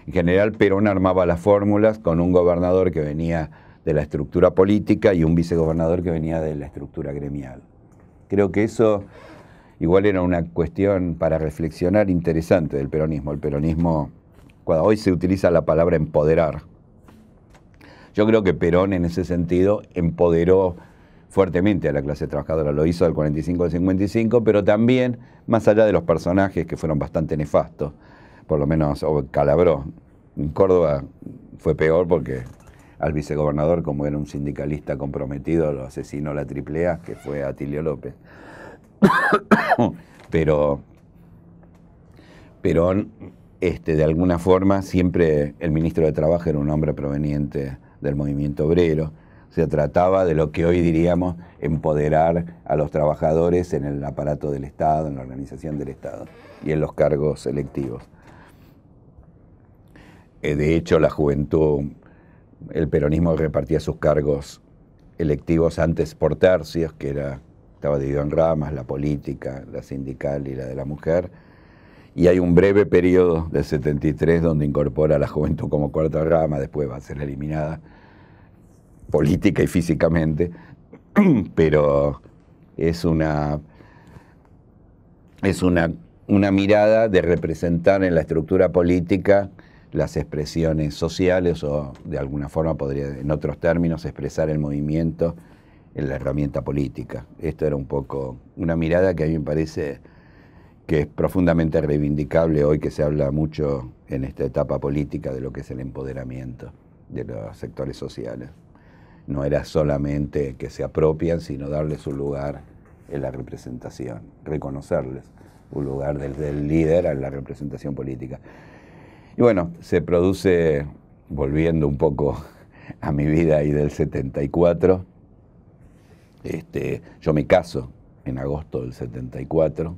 en general, Perón armaba las fórmulas con un gobernador que venía de la estructura política y un vicegobernador que venía de la estructura gremial. Creo que eso igual era una cuestión para reflexionar interesante del peronismo. El peronismo, cuando hoy se utiliza la palabra empoderar, yo creo que Perón en ese sentido empoderó fuertemente a la clase trabajadora, lo hizo del 45 al 55, pero también, más allá de los personajes que fueron bastante nefastos, por lo menos, o calabró. En Córdoba fue peor porque al vicegobernador, como era un sindicalista comprometido, lo asesinó la triplea que fue Atilio López. pero Perón, este, de alguna forma, siempre el ministro de Trabajo era un hombre proveniente del movimiento obrero. Se trataba de lo que hoy diríamos empoderar a los trabajadores en el aparato del Estado, en la organización del Estado y en los cargos electivos. Eh, de hecho, la juventud, el peronismo repartía sus cargos electivos antes por tercios, que era, estaba dividido en ramas, la política, la sindical y la de la mujer. Y hay un breve periodo del 73 donde incorpora a la juventud como cuarta rama, después va a ser eliminada política y físicamente, pero es una, es una, una mirada de representar en la estructura política las expresiones sociales o de alguna forma podría, en otros términos, expresar el movimiento en la herramienta política. Esto era un poco una mirada que a mí me parece que es profundamente reivindicable hoy que se habla mucho en esta etapa política de lo que es el empoderamiento de los sectores sociales. No era solamente que se apropian, sino darles un lugar en la representación, reconocerles un lugar desde el líder a la representación política. Y bueno, se produce, volviendo un poco a mi vida ahí del 74, este, yo me caso en agosto del 74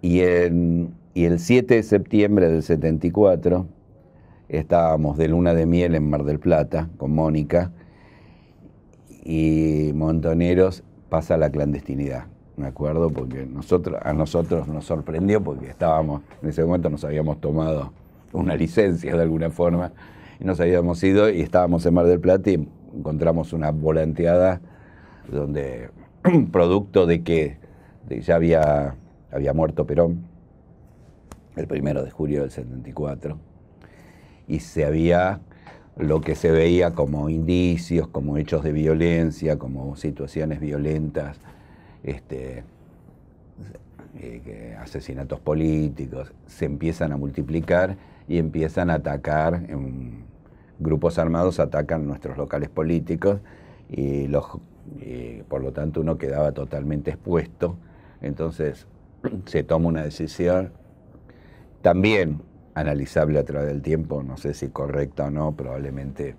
y, en, y el 7 de septiembre del 74 estábamos de luna de miel en Mar del Plata con Mónica y Montoneros pasa la clandestinidad acuerdo, porque nosotros, a nosotros nos sorprendió porque estábamos, en ese momento nos habíamos tomado una licencia de alguna forma y nos habíamos ido y estábamos en Mar del Plata y encontramos una volanteada donde, producto de que ya había, había muerto Perón, el primero de julio del 74, y se había lo que se veía como indicios, como hechos de violencia, como situaciones violentas este, eh, asesinatos políticos, se empiezan a multiplicar y empiezan a atacar, grupos armados atacan nuestros locales políticos y los, eh, por lo tanto uno quedaba totalmente expuesto. Entonces se toma una decisión también analizable a través del tiempo, no sé si correcta o no, probablemente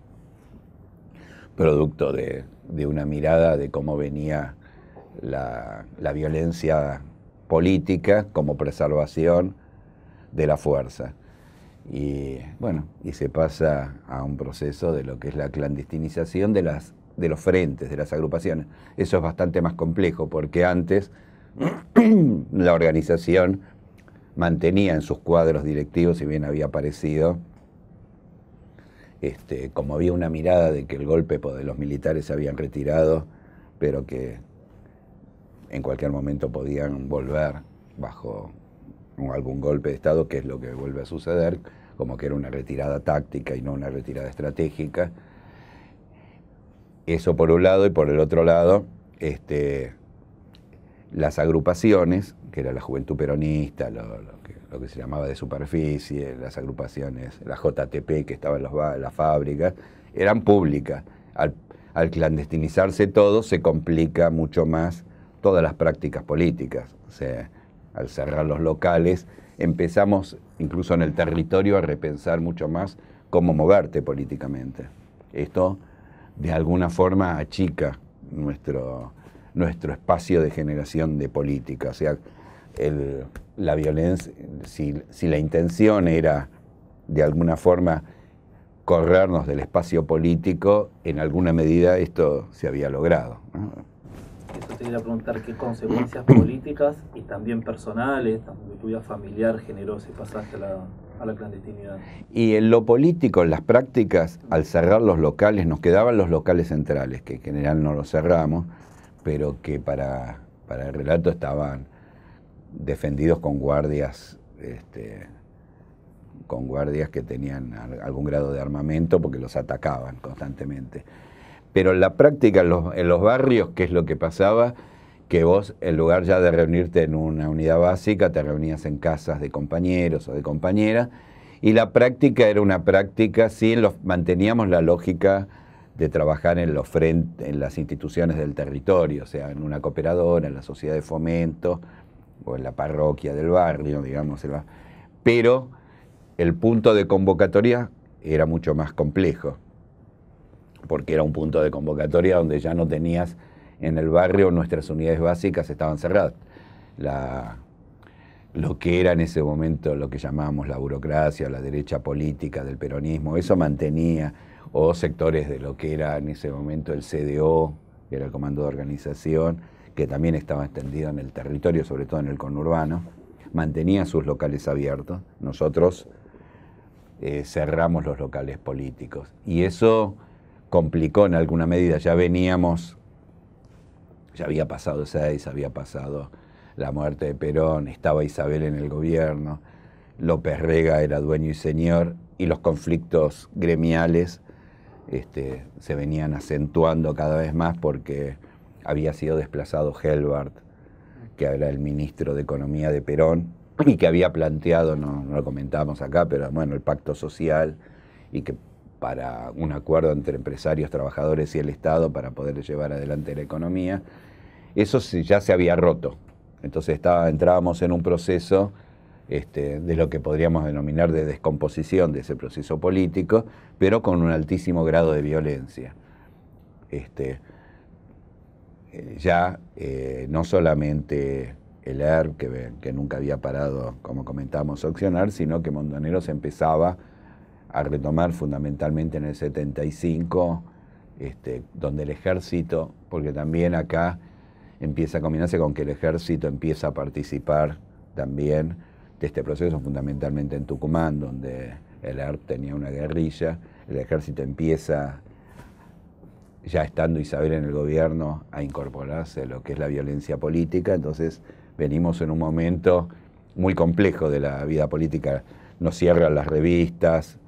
producto de, de una mirada de cómo venía la, violencia política como preservación de la fuerza. Y bueno, y se pasa a un proceso de lo que es la clandestinización de, las, de los frentes, de las agrupaciones. Eso es bastante más complejo porque antes la organización mantenía en sus cuadros directivos, si bien había aparecido, este, como había una mirada de que el golpe de los militares se habían retirado, pero que en cualquier momento podían volver bajo algún golpe de Estado, que es lo que vuelve a suceder, como que era una retirada táctica y no una retirada estratégica. Eso por un lado, y por el otro lado, este, las agrupaciones, que era la juventud peronista, lo, que, se llamaba de superficie, las agrupaciones, la JTP que estaba en, los, las fábricas, eran públicas. al clandestinizarse todo se complica mucho más todas las prácticas políticas. al cerrar los locales, empezamos incluso en el territorio a repensar mucho más cómo moverte políticamente. Esto de alguna forma achica nuestro, nuestro espacio de generación de política. O sea, la violencia, si, la intención era de alguna forma corrernos del espacio político, en alguna medida esto se había logrado. Eso te iba a preguntar qué consecuencias políticas y también personales, de tu vida familiar generosa, y pasaste a la, clandestinidad. Y en lo político, en las prácticas, al cerrar los locales, nos quedaban los locales centrales, que en general no los cerramos, pero que para, el relato estaban defendidos con guardias. Este, con guardias que tenían algún grado de armamento porque los atacaban constantemente. Pero en la práctica, en los, barrios, ¿qué es lo que pasaba? Que vos, en lugar ya de reunirte en una unidad básica, te reunías en casas de compañeros o de compañeras, y la práctica era una práctica, sí, manteníamos la lógica de trabajar en, los en las instituciones del territorio, o sea, en una cooperadora, en la sociedad de fomento o en la parroquia del barrio, digamos. Pero el punto de convocatoria era mucho más complejo porque era un punto de convocatoria donde ya no tenías en el barrio nuestras unidades básicas estaban cerradas. lo que era en ese momento lo que llamábamos la burocracia, la derecha política del peronismo, eso mantenía, o sectores de lo que era en ese momento el CDO, que era el Comando de Organización, que también estaba extendido en el territorio, sobre todo en el conurbano, mantenía sus locales abiertos. Nosotros eh, cerramos los locales políticos. Y eso complicó en alguna medida. Ya veníamos, ya había pasado seis, había pasado la muerte de Perón, estaba Isabel en el gobierno, López Rega era dueño y señor, y los conflictos gremiales este, se venían acentuando cada vez más porque había sido desplazado Helbert, que era el ministro de Economía de Perón, y que había planteado, no, no lo comentamos acá, pero bueno, el pacto social, y que para un acuerdo entre empresarios, trabajadores y el Estado para poder llevar adelante la economía, eso ya se había roto. Entonces entrábamos en un proceso este, de lo que podríamos denominar de descomposición de ese proceso político, pero con un altísimo grado de violencia. Este, eh, ya eh, no solamente el ERP, que, nunca había parado, como comentamos, a accionar, sino que Montaneros empezaba a retomar fundamentalmente en el 75, este, donde el ejército, porque también acá empieza a combinarse con que el ejército empieza a participar también de este proceso, fundamentalmente en Tucumán, donde el ERP tenía una guerrilla, el ejército empieza, ya estando Isabel en el gobierno, a incorporarse a lo que es la violencia política, entonces venimos en un momento muy complejo de la vida política, nos cierran las revistas,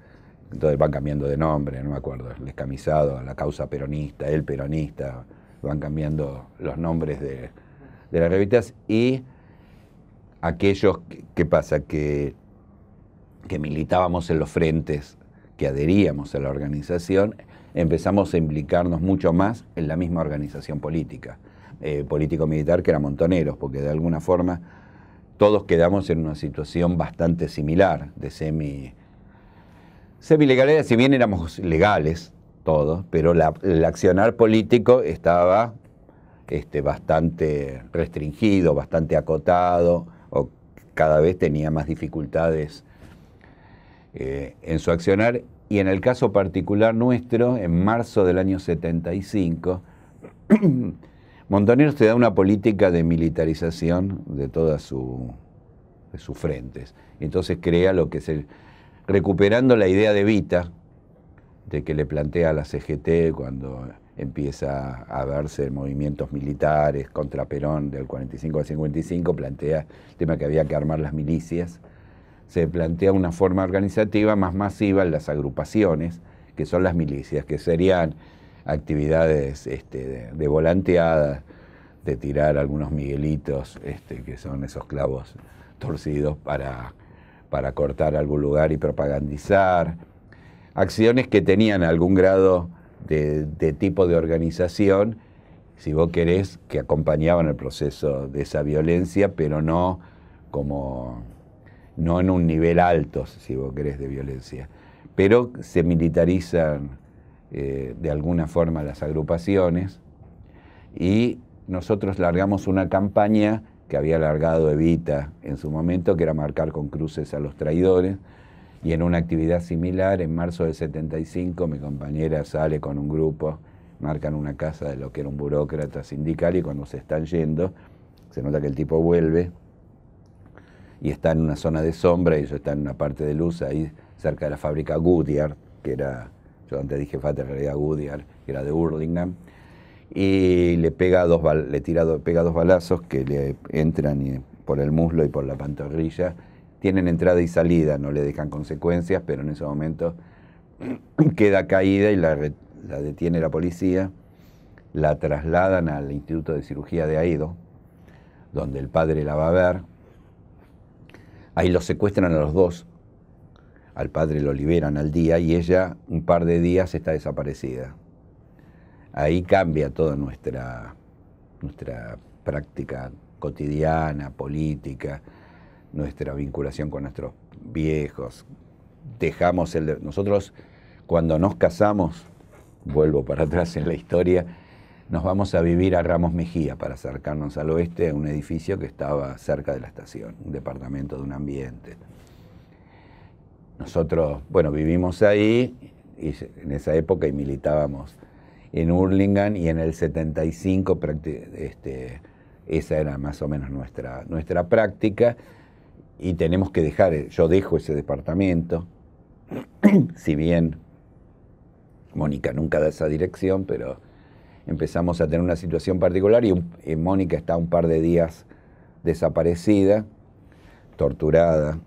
entonces van cambiando de nombre, no me acuerdo, el escamizado, la causa peronista, el peronista, van cambiando los nombres de, las revistas y aquellos, ¿qué pasa? Que, que militábamos en los frentes, que adheríamos a la organización, empezamos a implicarnos mucho más en la misma organización política, eh, político-militar, que era Montoneros, porque de alguna forma todos quedamos en una situación bastante similar de semi semilegales, si bien éramos legales todos, pero el accionar político estaba este, bastante restringido, bastante acotado, o cada vez tenía más dificultades eh, en su accionar. Y en el caso particular nuestro, en marzo del año 75, Montanero se da una política de militarización de todas sus frentes. Entonces crea lo que es el, recuperando la idea de Vita, de que le plantea a la CGT cuando empieza a verse movimientos militares contra Perón del 45 al 55, plantea el tema que había que armar las milicias, se plantea una forma organizativa más masiva en las agrupaciones, que son las milicias, que serían actividades este, de, volanteadas, volanteada, de tirar algunos miguelitos, este, que son esos clavos torcidos para para cortar algún lugar y propagandizar, acciones que tenían algún grado de, tipo de organización, si vos querés, que acompañaban el proceso de esa violencia, pero no como no en un nivel alto, si vos querés, de violencia. Pero se militarizan eh, de alguna forma las agrupaciones y nosotros largamos una campaña que había alargado Evita en su momento, que era marcar con cruces a los traidores. Y en una actividad similar, en marzo del 75, mi compañera sale con un grupo, marcan una casa de lo que era un burócrata sindical y cuando se están yendo, se nota que el tipo vuelve y está en una zona de sombra, y yo está en una parte de luz, ahí cerca de la fábrica Goodyear, que era, yo antes dije fate en realidad Goodyear, que era de Hurlingham y le pega dos, balazos que le entran por el muslo y por la pantorrilla. Tienen entrada y salida, no le dejan consecuencias, pero en ese momento queda caída y la, detiene la policía. La trasladan al Instituto de Cirugía de Aido, donde el padre la va a ver. Ahí lo secuestran a los dos. Al padre lo liberan al día y ella un par de días está desaparecida ahí cambia toda nuestra, nuestra práctica cotidiana, política, nuestra vinculación con nuestros viejos. Dejamos el. Nosotros, cuando nos casamos, vuelvo para atrás en la historia, nos vamos a vivir a Ramos Mejía para acercarnos al oeste, a un edificio que estaba cerca de la estación, un departamento de un ambiente. Nosotros, bueno, vivimos ahí y en esa época y militábamos en Hurlingham y en el 75 este, esa era más o menos nuestra, nuestra práctica y tenemos que dejar, eh, yo dejo ese departamento, si bien Mónica nunca da esa dirección, pero empezamos a tener una situación particular y eh, Mónica está un par de días desaparecida, torturada,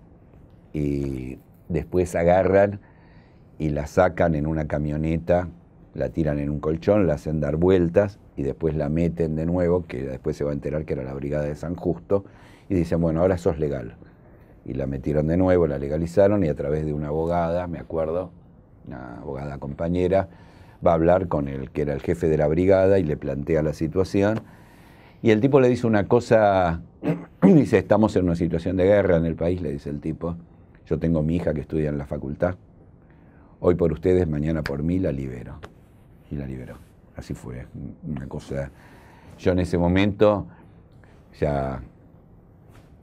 y después agarran y la sacan en una camioneta la tiran en un colchón, la hacen dar vueltas y después la meten de nuevo, que después se va a enterar que era la brigada de San Justo, y dicen, bueno, ahora sos legal. Y la metieron de nuevo, la legalizaron y a través de una abogada, me acuerdo, una abogada compañera, va a hablar con el que era el jefe de la brigada y le plantea la situación. Y el tipo le dice una cosa, dice, estamos en una situación de guerra en el país, le dice el tipo, yo tengo mi hija que estudia en la facultad, hoy por ustedes, mañana por mí, la libero y la liberó. Así fue, una cosa... Yo en ese momento ya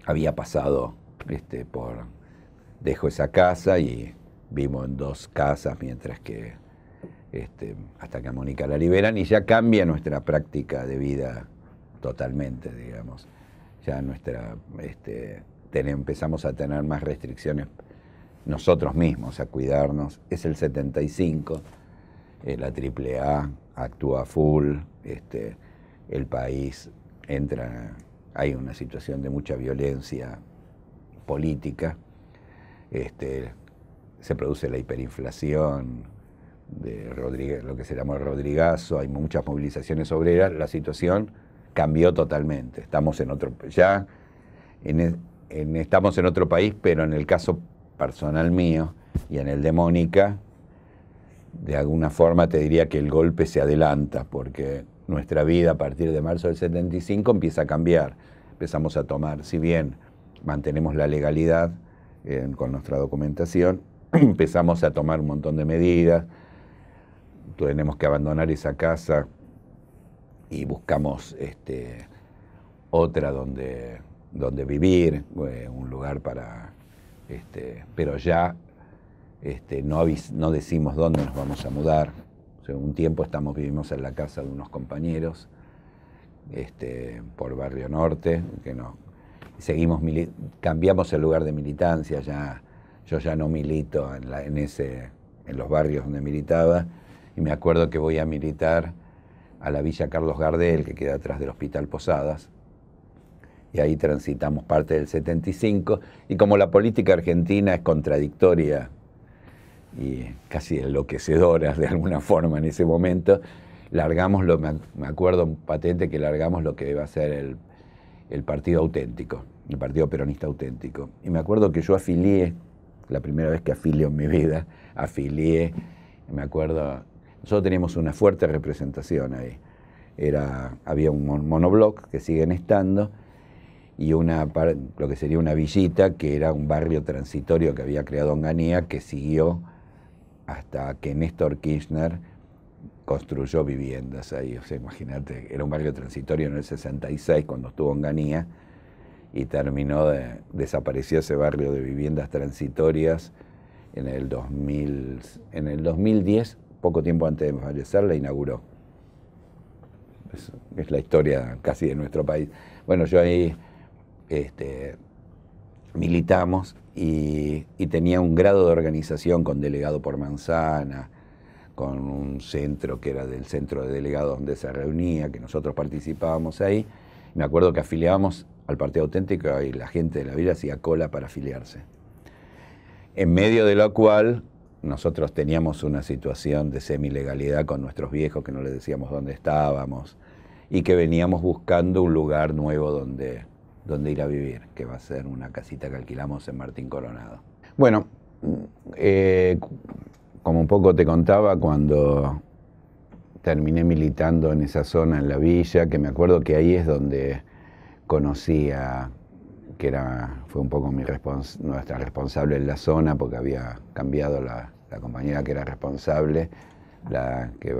había pasado este, por... Dejo esa casa y vivo en dos casas mientras que... Este, hasta que a Mónica la liberan y ya cambia nuestra práctica de vida totalmente, digamos. Ya nuestra, este, empezamos a tener más restricciones nosotros mismos, a cuidarnos. Es el 75 eh, la AAA actúa full, este, el país entra, hay una situación de mucha violencia política, este, se produce la hiperinflación de Rodríguez, lo que se llama Rodrigazo, hay muchas movilizaciones obreras, la situación cambió totalmente. Estamos en otro, ya e, estamos en otro país, pero en el caso personal mío y en el de Mónica, de alguna forma te diría que el golpe se adelanta, porque nuestra vida a partir de marzo del 75 empieza a cambiar. Empezamos a tomar, si bien mantenemos la legalidad con nuestra documentación, empezamos a tomar un montón de medidas, tenemos que abandonar esa casa y buscamos este, otra donde, donde vivir, eh, un lugar para... Este, pero ya este, no, decimos dónde nos vamos a mudar. un tiempo estamos, vivimos en la casa de unos compañeros este, por Barrio Norte, que no, seguimos cambiamos el lugar de militancia, ya, yo ya no milito en, en, ese, en los barrios donde militaba, y me acuerdo que voy a militar a la Villa Carlos Gardel, que queda atrás del Hospital Posadas, y ahí transitamos parte del 75, y como la política argentina es contradictoria y casi enloquecedoras de alguna forma en ese momento, largamos, lo, me acuerdo patente que largamos lo que iba a ser el, partido auténtico, el partido peronista auténtico. Y me acuerdo que yo afilié, la primera vez que afilio en mi vida, afilié, me acuerdo, nosotros teníamos una fuerte representación ahí. Era, había un monobloc que siguen estando y una, lo que sería una villita que era un barrio transitorio que había creado Onganía que siguió hasta que Néstor Kirchner construyó viviendas ahí. O sea, imagínate, era un barrio transitorio en el 66 cuando estuvo en Ganía y terminó desapareció ese barrio de viviendas transitorias en el 2000, en el 2010, poco tiempo antes de fallecer la inauguró. Es, la historia casi de nuestro país. Bueno, yo ahí este, militamos y, tenía un grado de organización con delegado por manzana, con un centro que era del centro de delegados donde se reunía, que nosotros participábamos ahí. Me acuerdo que afiliábamos al Partido Auténtico y la gente de la villa hacía cola para afiliarse. En medio de lo cual nosotros teníamos una situación de semilegalidad con nuestros viejos que no les decíamos dónde estábamos y que veníamos buscando un lugar nuevo donde donde ir a vivir, que va a ser una casita que alquilamos en Martín Coronado. Bueno, eh, como un poco te contaba, cuando terminé militando en esa zona, en la villa, que me acuerdo que ahí es donde conocí a, que era, fue un poco mi nuestra responsable en la zona, porque había cambiado la, la compañera que era responsable, la que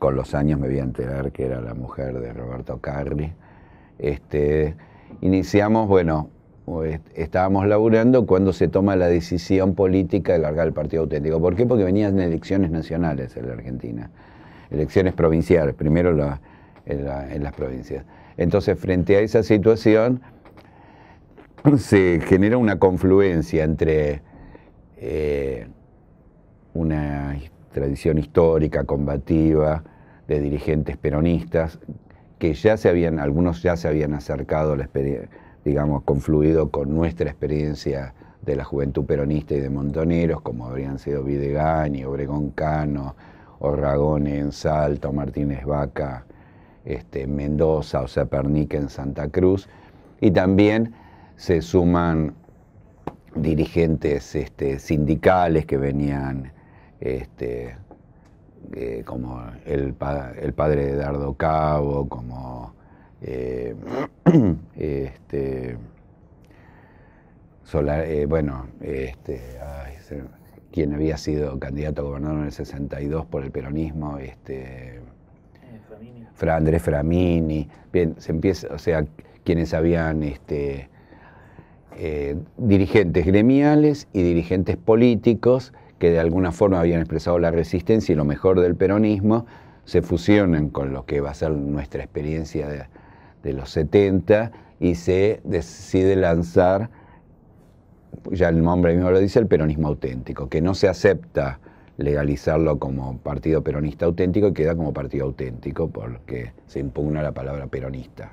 con los años me vi a enterar que era la mujer de Roberto Carri. Este, iniciamos, bueno, estábamos laburando cuando se toma la decisión política de largar el Partido Auténtico. ¿Por qué? Porque venían elecciones nacionales en la Argentina, elecciones provinciales, primero en, las provincias. Entonces, frente a esa situación, se genera una confluencia entre eh, una tradición histórica, combativa, de dirigentes peronistas, que ya se habían, algunos ya se habían acercado, digamos, confluido con nuestra experiencia de la juventud peronista y de montoneros, como habrían sido Videgani, Obregón Cano, Orragón en Salta, Martínez Vaca este, en Mendoza, o sea, Pernique en Santa Cruz, y también se suman dirigentes este, sindicales que venían este, eh, como el, padre de Dardo Cabo, como eh, este, eh, bueno, este, quien había sido candidato a gobernador en el 62 por el peronismo, este, Framini. Andrés Framini, se empieza, o sea, quienes habían este, dirigentes gremiales y dirigentes políticos que de alguna forma habían expresado la resistencia y lo mejor del peronismo, se fusionan con lo que va a ser nuestra experiencia de, los 70 y se decide lanzar, ya el nombre mismo lo dice, el peronismo auténtico, que no se acepta legalizarlo como partido peronista auténtico y queda como partido auténtico porque se impugna la palabra peronista.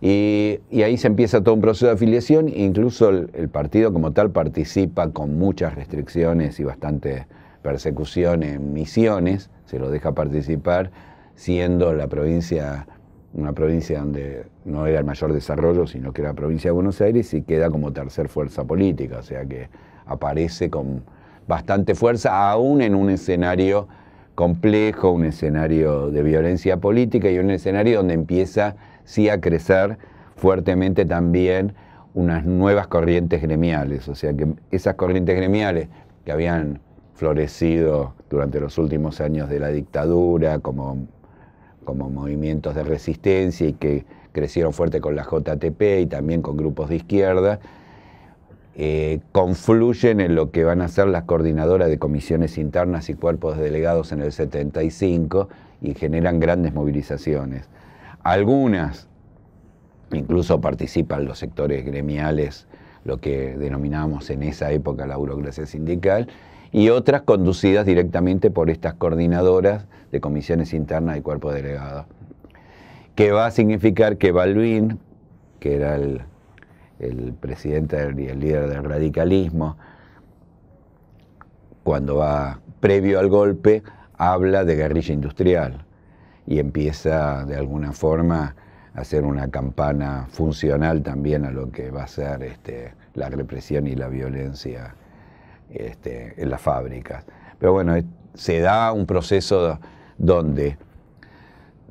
Y, ahí se empieza todo un proceso de afiliación, incluso el, partido como tal participa con muchas restricciones y bastante persecución en misiones, se lo deja participar, siendo la provincia, una provincia donde no era el mayor desarrollo, sino que era la provincia de Buenos Aires y queda como tercer fuerza política, o sea que aparece con bastante fuerza, aún en un escenario complejo, un escenario de violencia política y un escenario donde empieza sí a crecer fuertemente también unas nuevas corrientes gremiales, o sea que esas corrientes gremiales que habían florecido durante los últimos años de la dictadura como, movimientos de resistencia y que crecieron fuerte con la JTP y también con grupos de izquierda, eh, confluyen en lo que van a ser las coordinadoras de comisiones internas y cuerpos de delegados en el 75 y generan grandes movilizaciones. Algunas, incluso participan los sectores gremiales, lo que denominábamos en esa época la burocracia sindical, y otras conducidas directamente por estas coordinadoras de comisiones internas y cuerpos delegados. Que va a significar que Balvin, que era el presidente y el líder del radicalismo, cuando va previo al golpe, habla de guerrilla industrial y empieza de alguna forma a ser una campana funcional también a lo que va a ser este, la represión y la violencia este, en las fábricas. Pero bueno, se da un proceso donde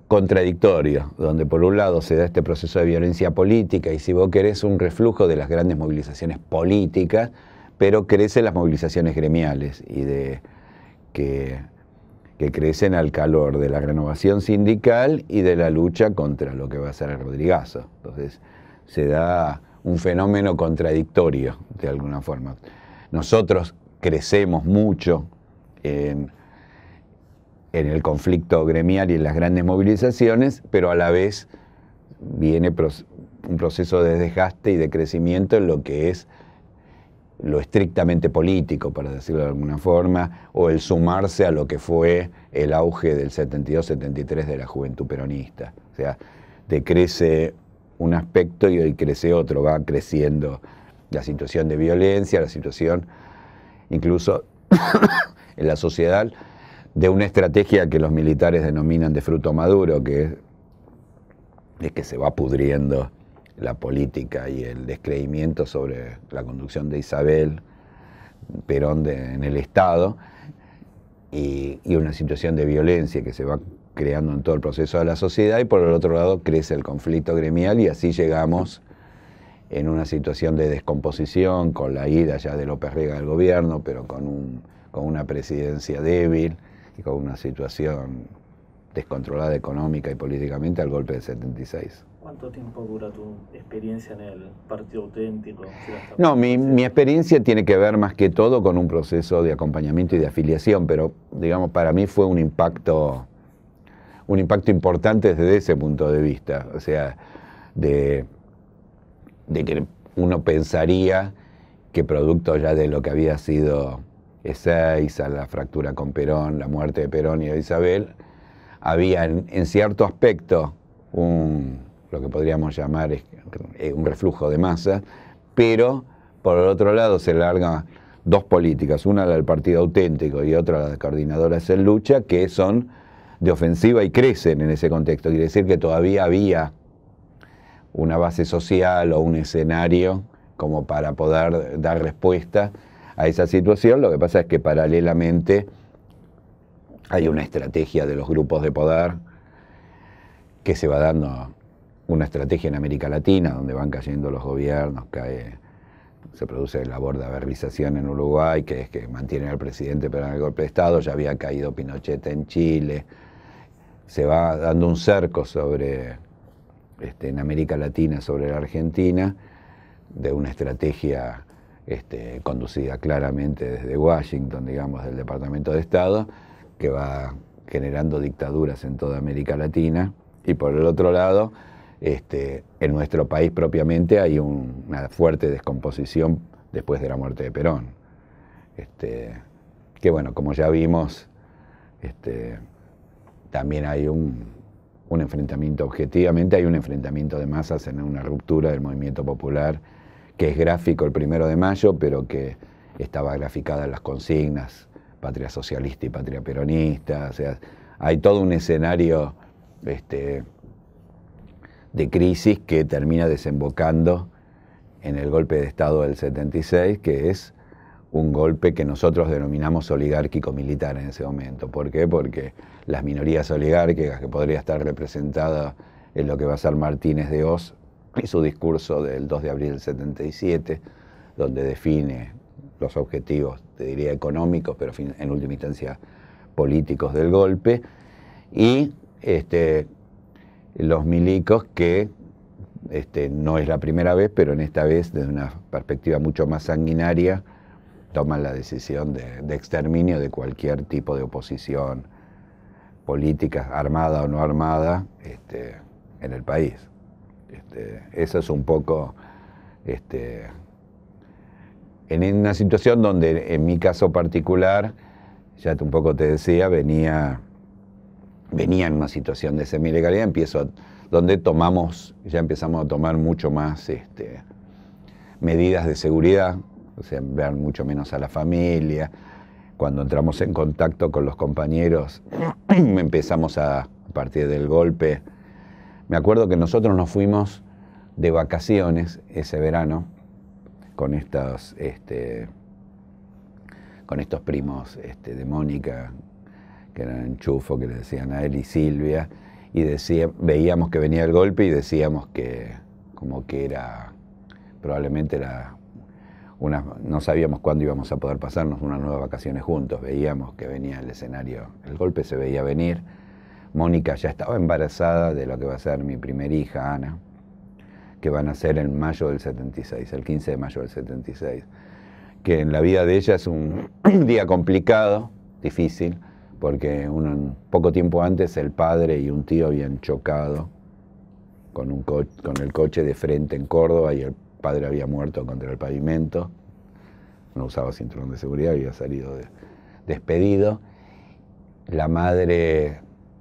contradictorio, donde por un lado se da este proceso de violencia política y si vos querés un reflujo de las grandes movilizaciones políticas, pero crecen las movilizaciones gremiales y de que que crecen al calor de la renovación sindical y de la lucha contra lo que va a ser el Rodrigazo. Entonces se da un fenómeno contradictorio de alguna forma. Nosotros crecemos mucho en, en el conflicto gremial y en las grandes movilizaciones, pero a la vez viene un proceso de desgaste y de crecimiento en lo que es lo estrictamente político, para decirlo de alguna forma, o el sumarse a lo que fue el auge del 72-73 de la juventud peronista. O sea, decrece un aspecto y hoy crece otro, va creciendo la situación de violencia, la situación incluso en la sociedad de una estrategia que los militares denominan de fruto maduro, que es, es que se va pudriendo la política y el descreimiento sobre la conducción de Isabel Perón en el Estado y, una situación de violencia que se va creando en todo el proceso de la sociedad y por el otro lado crece el conflicto gremial y así llegamos en una situación de descomposición con la ida ya de López Rega del gobierno, pero con, un, con una presidencia débil y con una situación descontrolada económica y políticamente al golpe del 76. ¿Cuánto tiempo dura tu experiencia en el partido auténtico? No, mi, experiencia tiene que ver más que todo con un proceso de acompañamiento y de afiliación, pero digamos, para mí fue un impacto, un impacto importante desde ese punto de vista. O sea, de, de que uno pensaría que producto ya de lo que había sido Ezeiza, la fractura con Perón, la muerte de Perón y de Isabel, había en cierto aspecto un lo que podríamos llamar eh, un reflujo de masa, pero por el otro lado se largan dos políticas, una la del Partido Auténtico y otra la de Coordinadoras en Lucha, que son de ofensiva y crecen en ese contexto. Quiere decir que todavía había una base social o un escenario como para poder dar respuesta a esa situación. Lo que pasa es que paralelamente hay una estrategia de los grupos de poder que se va dando una estrategia en América Latina, donde van cayendo los gobiernos, cae, se produce la bordaberización en Uruguay, que es que mantienen al presidente pero en el golpe de Estado, ya había caído Pinochet en Chile, se va dando un cerco sobre, este, en América Latina sobre la Argentina, de una estrategia este, conducida claramente desde Washington, digamos, del Departamento de Estado, que va generando dictaduras en toda América Latina, y por el otro lado, este, en nuestro país propiamente hay una fuerte descomposición después de la muerte de Perón. Este, que bueno, como ya vimos, este, también hay un, enfrentamiento, objetivamente hay un enfrentamiento de masas en una ruptura del movimiento popular, que es gráfico el primero de mayo, pero que estaba graficada en las consignas, patria socialista y patria peronista, o sea, hay todo un escenario... Este, de crisis que termina desembocando en el golpe de Estado del 76, que es un golpe que nosotros denominamos oligárquico-militar en ese momento. ¿Por qué? Porque las minorías oligárquicas que podría estar representada en lo que va a ser Martínez de Oz y su discurso del 2 de abril del 77, donde define los objetivos, te diría económicos, pero en última instancia políticos del golpe, y este, los milicos que este, no es la primera vez, pero en esta vez desde una perspectiva mucho más sanguinaria, toman la decisión de, exterminio de cualquier tipo de oposición política, armada o no armada, este, en el país. Este, eso es un poco este, en una situación donde en mi caso particular, ya un poco te decía, venía venía en una situación de semi-legalidad, empiezo donde tomamos, ya empezamos a tomar mucho más este, medidas de seguridad, o sea, ver mucho menos a la familia. Cuando entramos en contacto con los compañeros, empezamos a, partir del golpe. Me acuerdo que nosotros nos fuimos de vacaciones ese verano con estos, este, con estos primos este, de Mónica, que era enchufo, que le decían a él y Silvia, y veíamos que venía el golpe y decíamos que como que era, probablemente era no sabíamos cuándo íbamos a poder pasarnos unas nuevas vacaciones juntos, veíamos que venía el escenario, el golpe se veía venir. Mónica ya estaba embarazada de lo que va a ser mi primer hija, Ana, que van a ser en mayo del 76, el 15 de mayo del 76, que en la vida de ella es un día complicado, difícil, porque un, poco tiempo antes el padre y un tío habían chocado con, con el coche de frente en Córdoba y el padre había muerto contra el pavimento, no usaba cinturón de seguridad, había salido despedido. La madre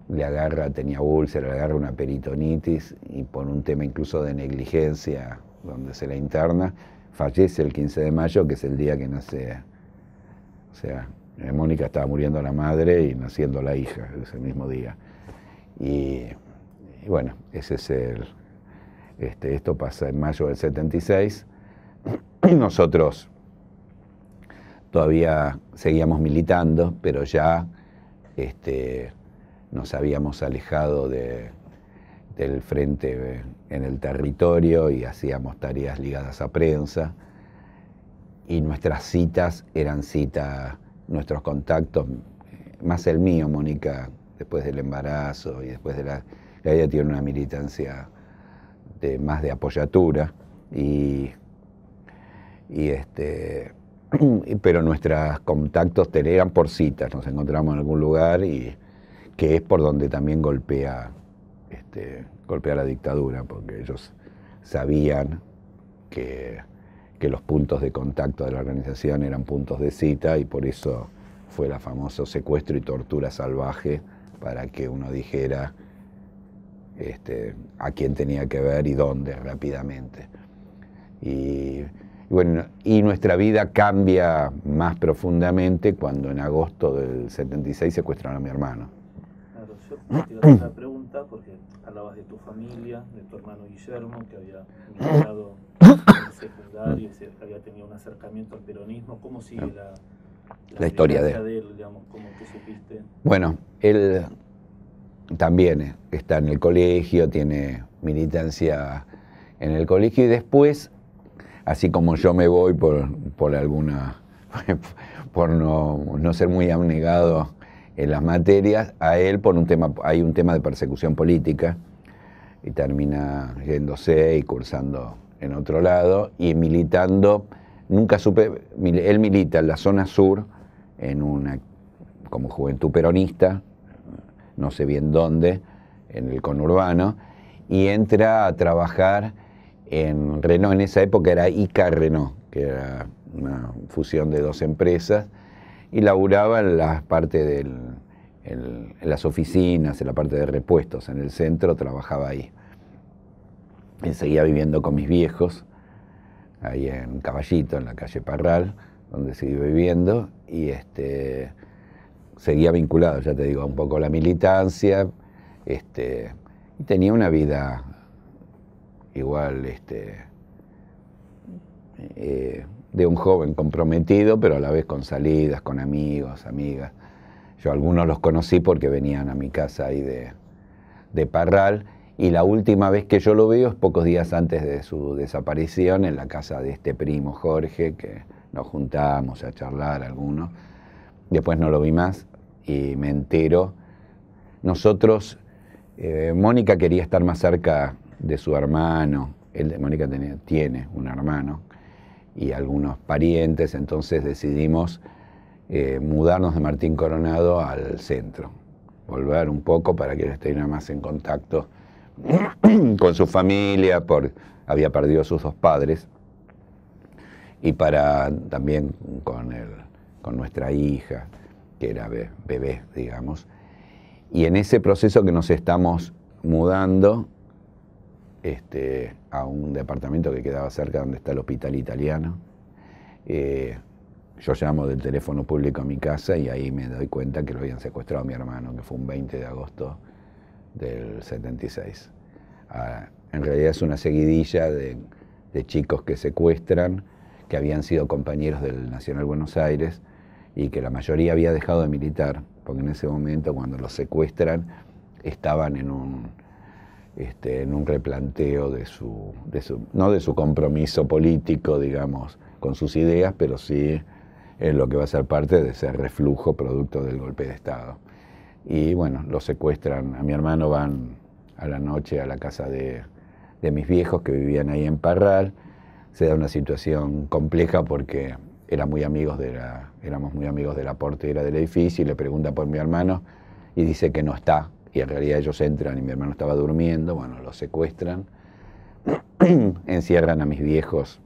le agarra, tenía úlcera, le agarra una peritonitis y por un tema incluso de negligencia, donde se la interna, fallece el 15 de mayo, que es el día que nace, o sea, eh, Mónica estaba muriendo la madre y naciendo la hija ese mismo día. Y, bueno, ese es el. Este, esto pasa en mayo del 76. Nosotros todavía seguíamos militando, pero ya este, nos habíamos alejado del frente en el territorio y hacíamos tareas ligadas a prensa. Y nuestras citas eran citas nuestros contactos, más el mío, Mónica, después del embarazo y después de la... Ella tiene una militancia de, más de apoyatura y, y este pero nuestros contactos eran por citas, nos encontramos en algún lugar y que es por donde también golpea, este, golpea la dictadura, porque ellos sabían que que los puntos de contacto de la organización eran puntos de cita y por eso fue la famoso secuestro y tortura salvaje para que uno dijera este, a quién tenía que ver y dónde rápidamente. Y, bueno, y nuestra vida cambia más profundamente cuando en agosto del 76 secuestraron a mi hermano. Claro, yo te hacer pregunta porque hablabas de tu familia, de tu hermano Guillermo, que había secundario, había tenido un acercamiento al peronismo. ¿Cómo sigue ah. la, historia de él? Bueno, él también está en el colegio, tiene militancia en el colegio y después, así como yo me voy por, por alguna, por no, no ser muy abnegado en las materias, a él por un tema, hay un tema de persecución política y termina yéndose y cursando en otro lado, y militando, nunca supe, él milita en la zona sur, en una, como juventud peronista, no sé bien dónde, en el conurbano, y entra a trabajar en Renault, en esa época era ICA Renault, que era una fusión de dos empresas, y laburaba en la en las oficinas, en la parte de repuestos, en el centro, trabajaba ahí seguía viviendo con mis viejos, ahí en Caballito, en la calle Parral, donde seguí viviendo, y este, seguía vinculado, ya te digo, un poco a la militancia, este, y tenía una vida igual este, eh, de un joven comprometido, pero a la vez con salidas, con amigos, amigas. Yo algunos los conocí porque venían a mi casa ahí de, de Parral y la última vez que yo lo veo es pocos días antes de su desaparición en la casa de este primo Jorge, que nos juntamos a charlar algunos. Después no lo vi más y me entero. Nosotros, eh, Mónica quería estar más cerca de su hermano, él, Mónica tiene un hermano y algunos parientes, entonces decidimos eh, mudarnos de Martín Coronado al centro, volver un poco para que él nada más en contacto con su familia, por, había perdido sus dos padres, y para también con, con nuestra hija, que era bebé, digamos. Y en ese proceso que nos estamos mudando este, a un departamento que quedaba cerca donde está el hospital italiano, eh, yo llamo del teléfono público a mi casa y ahí me doy cuenta que lo habían secuestrado mi hermano, que fue un 20 de agosto del 76. Ah, en realidad es una seguidilla de, chicos que secuestran, que habían sido compañeros del Nacional Buenos Aires y que la mayoría había dejado de militar, porque en ese momento cuando los secuestran estaban en un, este, en un replanteo de su, de su, no de su compromiso político, digamos, con sus ideas, pero sí en lo que va a ser parte de ese reflujo producto del golpe de Estado y bueno, lo secuestran. A mi hermano van a la noche a la casa de, mis viejos que vivían ahí en Parral. Se da una situación compleja porque era muy amigos de la, éramos muy amigos de la portera del edificio y le pregunta por mi hermano y dice que no está. Y en realidad ellos entran y mi hermano estaba durmiendo, bueno, lo secuestran, encierran a mis viejos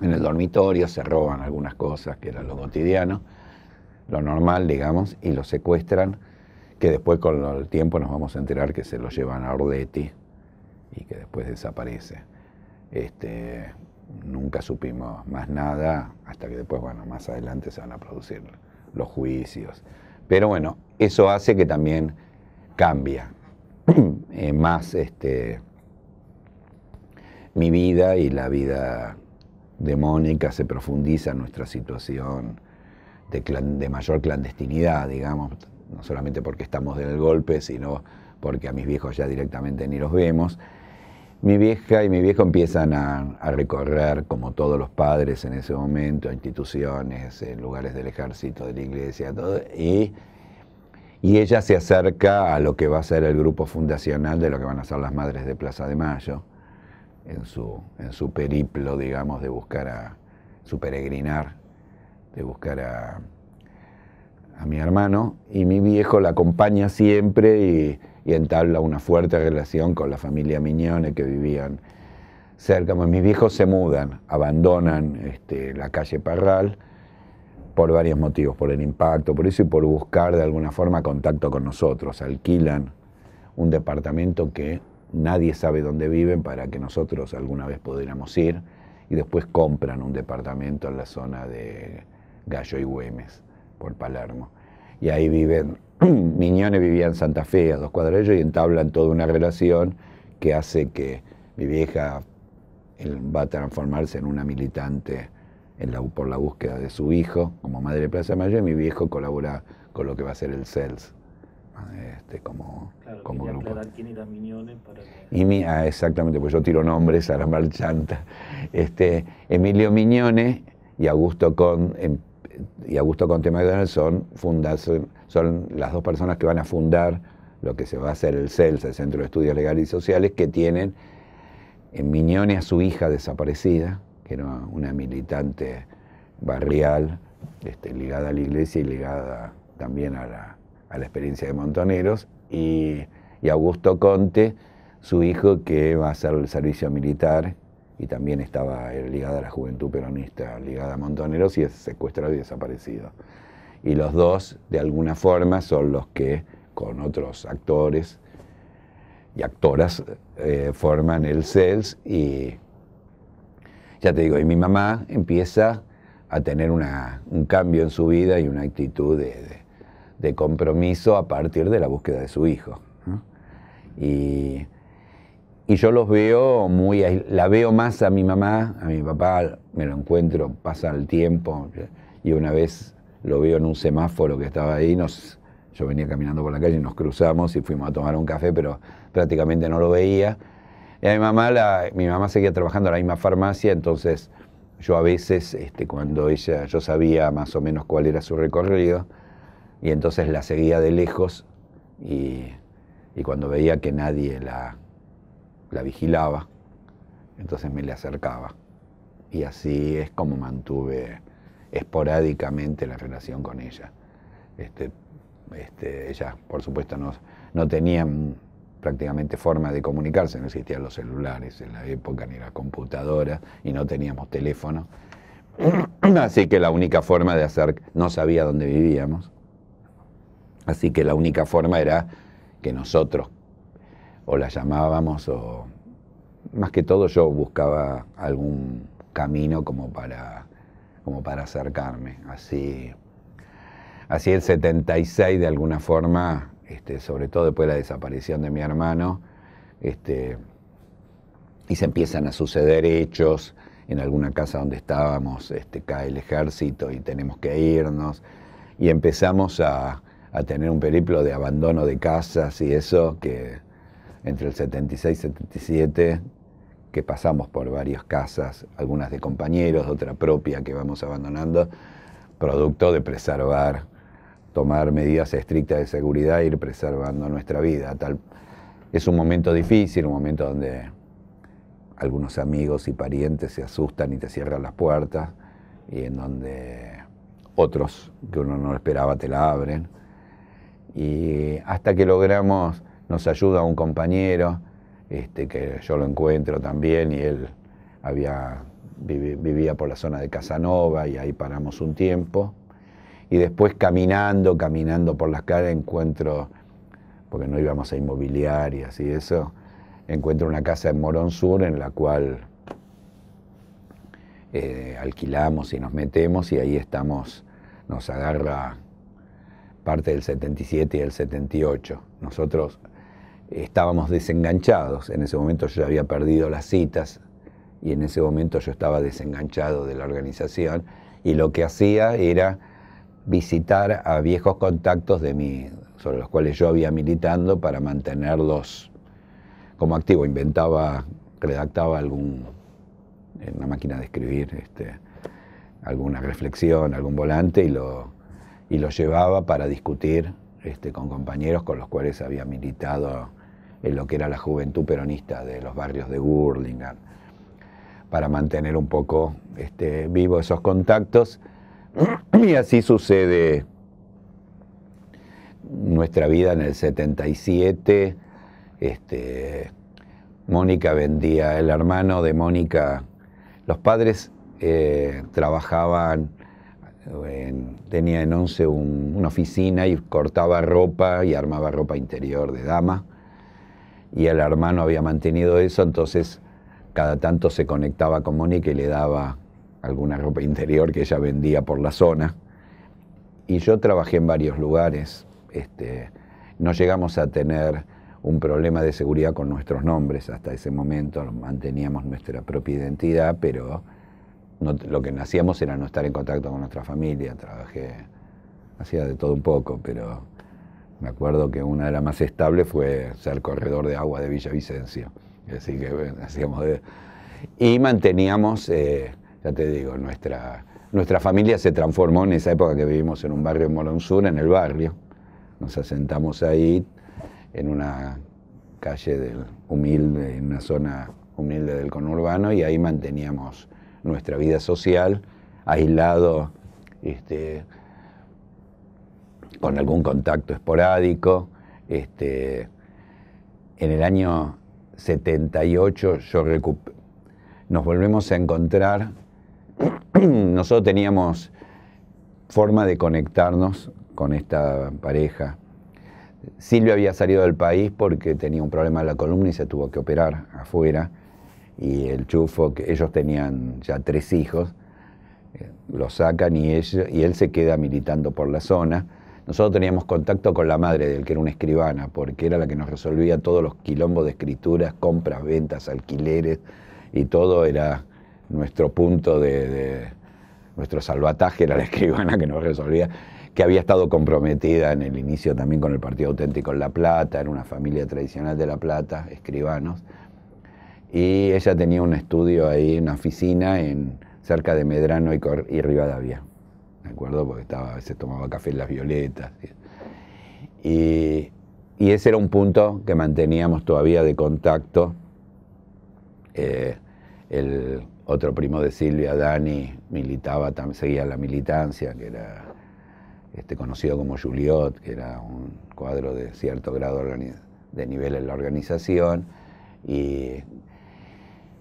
en el dormitorio, se roban algunas cosas que eran lo cotidiano, lo normal, digamos, y lo secuestran que después con el tiempo nos vamos a enterar que se lo llevan a Ordetti y que después desaparece. Este, nunca supimos más nada hasta que después, bueno, más adelante se van a producir los juicios. Pero bueno, eso hace que también cambia eh, más este, mi vida y la vida de Mónica, se profundiza nuestra situación de mayor clandestinidad, digamos, no solamente porque estamos del golpe, sino porque a mis viejos ya directamente ni los vemos. Mi vieja y mi viejo empiezan a, recorrer, como todos los padres en ese momento, instituciones, eh, lugares del ejército, de la iglesia, todo, y, y ella se acerca a lo que va a ser el grupo fundacional de lo que van a ser las Madres de Plaza de Mayo, en su, en su periplo, digamos, de buscar a, su peregrinar, de buscar a, a mi hermano, y mi viejo la acompaña siempre y, entabla una fuerte relación con la familia Miñones que vivían cerca. mis viejos se mudan, abandonan este, la calle Parral por varios motivos, por el impacto, por eso y por buscar de alguna forma contacto con nosotros. Alquilan un departamento que nadie sabe dónde viven para que nosotros alguna vez pudiéramos ir y después compran un departamento en la zona de Gallo y Güemes por Palermo. Y ahí viven, Miñones vivía en Santa Fe, a dos cuadrillos y entablan toda una relación que hace que mi vieja va a transformarse en una militante en por la búsqueda de su hijo como madre de Plaza Mayor y mi viejo colabora con lo que va a ser el CELS este, como, claro, como grupo. Quién era para Y mi, ah, exactamente, pues yo tiro nombres a la marchanta. Este, Emilio Miñones y Augusto Con em, y Augusto Conte McDonald son, son las dos personas que van a fundar lo que se va a hacer el CELSA, el Centro de Estudios Legales y Sociales, que tienen en Miñones a su hija desaparecida, que era una militante barrial, este, ligada a la iglesia y ligada también a la, experiencia de Montoneros, y, y Augusto Conte, su hijo que va a hacer el servicio militar y también estaba ligada a la juventud peronista, ligada a Montoneros y es secuestrado y desaparecido. Y los dos, de alguna forma, son los que, con otros actores y actoras, eh, forman el CELS y, ya te digo, y mi mamá empieza a tener una, un cambio en su vida y una actitud de, de, compromiso a partir de la búsqueda de su hijo. Y y yo los veo muy, la veo más a mi mamá, a mi papá, me lo encuentro, pasa el tiempo, eh, y una vez lo veo en un semáforo que estaba ahí, nos, yo venía caminando por la calle y nos cruzamos y fuimos a tomar un café, pero prácticamente no lo veía. Y a mi mamá, la, mi mamá seguía trabajando en la misma farmacia, entonces yo a veces, este, cuando ella, yo sabía más o menos cuál era su recorrido, y entonces la seguía de lejos y cuando veía que nadie la, la vigilaba, entonces me le acercaba. Y así es como mantuve esporádicamente la relación con ella. Este, este, por supuesto, no, no tenían prácticamente forma de comunicarse, no existían los celulares en la época ni las computadoras y no teníamos teléfono. Así que la única forma de hacer, no sabía dónde vivíamos, así que la única forma era que nosotros o la llamábamos, o más que todo yo buscaba algún camino como para, como para acercarme. Así, así el 76 de alguna forma, este, sobre todo después de la desaparición de mi hermano, este, y se empiezan a suceder hechos. En alguna casa donde estábamos este, cae el ejército y tenemos que irnos. Y empezamos a, a tener un periplo de abandono de casas y eso que, entre el 76 y 77, que pasamos por varias casas, algunas de compañeros, otra propia que vamos abandonando, producto de preservar, tomar medidas estrictas de seguridad e ir preservando nuestra vida. Tal, es un momento difícil, un momento donde algunos amigos y parientes se asustan y te cierran las puertas, y en donde otros que uno no esperaba te la abren. Y hasta que logramos nos ayuda un compañero, este, que yo lo encuentro también, y él había, vivía por la zona de Casanova y ahí paramos un tiempo. Y después caminando, caminando por las calles, encuentro, porque no íbamos a inmobiliarias y eso, encuentro una casa en Morón Sur en la cual eh, alquilamos y nos metemos y ahí estamos, nos agarra parte del 77 y el 78. Nosotros estábamos desenganchados. En ese momento yo había perdido las citas y en ese momento yo estaba desenganchado de la organización y lo que hacía era visitar a viejos contactos de mí, sobre los cuales yo había militando para mantenerlos como activo. Inventaba, redactaba algún, en una máquina de escribir, este, alguna reflexión, algún volante y lo, y lo llevaba para discutir este, con compañeros con los cuales había militado en lo que era la juventud peronista de los barrios de Burlingame, para mantener un poco este, vivo esos contactos. Y así sucede nuestra vida en el 77. Este, Mónica vendía, el hermano de Mónica, los padres eh, trabajaban, tenía en Once una oficina y cortaba ropa y armaba ropa interior de dama y el hermano había mantenido eso, entonces cada tanto se conectaba con Monique y le daba alguna ropa interior que ella vendía por la zona. Y yo trabajé en varios lugares. Este, no llegamos a tener un problema de seguridad con nuestros nombres hasta ese momento, manteníamos nuestra propia identidad, pero lo que hacíamos era no estar en contacto con nuestra familia. Trabajé, hacía de todo un poco, pero me acuerdo que una de las más estables fue ser corredor de agua de Villavicencio. Así que hacíamos de... Y manteníamos, eh, ya te digo, nuestra, nuestra familia se transformó en esa época que vivimos en un barrio en Sur, en el barrio. Nos asentamos ahí, en una calle del humilde, en una zona humilde del conurbano, y ahí manteníamos nuestra vida social, aislado. Este, con algún contacto esporádico. Este, en el año 78 nos volvemos a encontrar. Nosotros teníamos forma de conectarnos con esta pareja. Silvia había salido del país porque tenía un problema en la columna y se tuvo que operar afuera. Y el chufo, que ellos tenían ya tres hijos, eh, lo sacan y él se queda militando por la zona. Nosotros teníamos contacto con la madre del que era una escribana, porque era la que nos resolvía todos los quilombos de escrituras, compras, ventas, alquileres, y todo era nuestro punto de, nuestro salvataje, era la escribana que nos resolvía que había estado comprometida en el inicio también con el Partido Auténtico en La Plata, era una familia tradicional de La Plata, escribanos, y ella tenía un estudio ahí, una oficina en, cerca de Medrano y, y Rivadavia me acuerdo, porque estaba, a veces tomaba café en las violetas. Y, ese era un punto que manteníamos todavía de contacto. Eh, el otro primo de Silvia, Dani, militaba, seguía la militancia, que era este, conocido como Juliot, que era un cuadro de cierto grado de nivel en la organización. Y,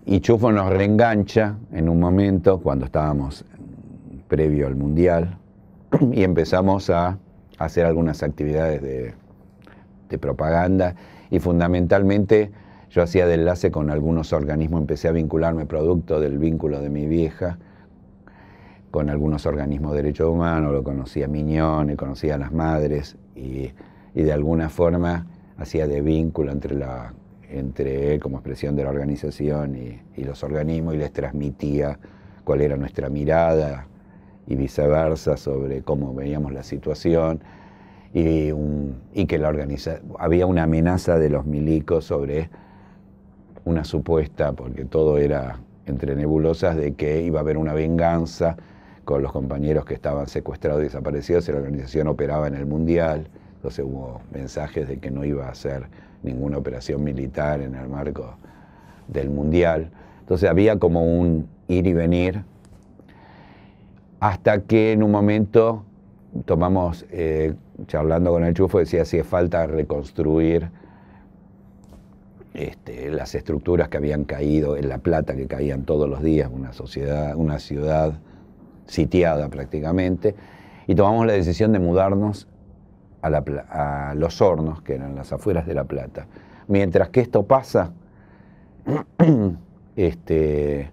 y Chufo nos reengancha en un momento cuando estábamos previo al Mundial y empezamos a hacer algunas actividades de, propaganda y fundamentalmente yo hacía de enlace con algunos organismos, empecé a vincularme producto del vínculo de mi vieja con algunos organismos de derechos humanos, lo conocía Miñón, conocía a las madres y, de alguna forma hacía de vínculo entre, la, entre él como expresión de la organización y los organismos y les transmitía cuál era nuestra mirada, y viceversa sobre cómo veíamos la situación y, que la había una amenaza de los milicos sobre una supuesta, porque todo era entre nebulosas, de que iba a haber una venganza con los compañeros que estaban secuestrados y desaparecidos y la organización operaba en el Mundial. Entonces hubo mensajes de que no iba a hacer ninguna operación militar en el marco del Mundial. Entonces había como un ir y venir hasta que en un momento tomamos, eh, charlando con el Chufo, decía si falta reconstruir este, las estructuras que habían caído en La Plata, que caían todos los días, una sociedad, una ciudad sitiada prácticamente, y tomamos la decisión de mudarnos a, Los Hornos, que eran las afueras de La Plata. Mientras que esto pasa, este,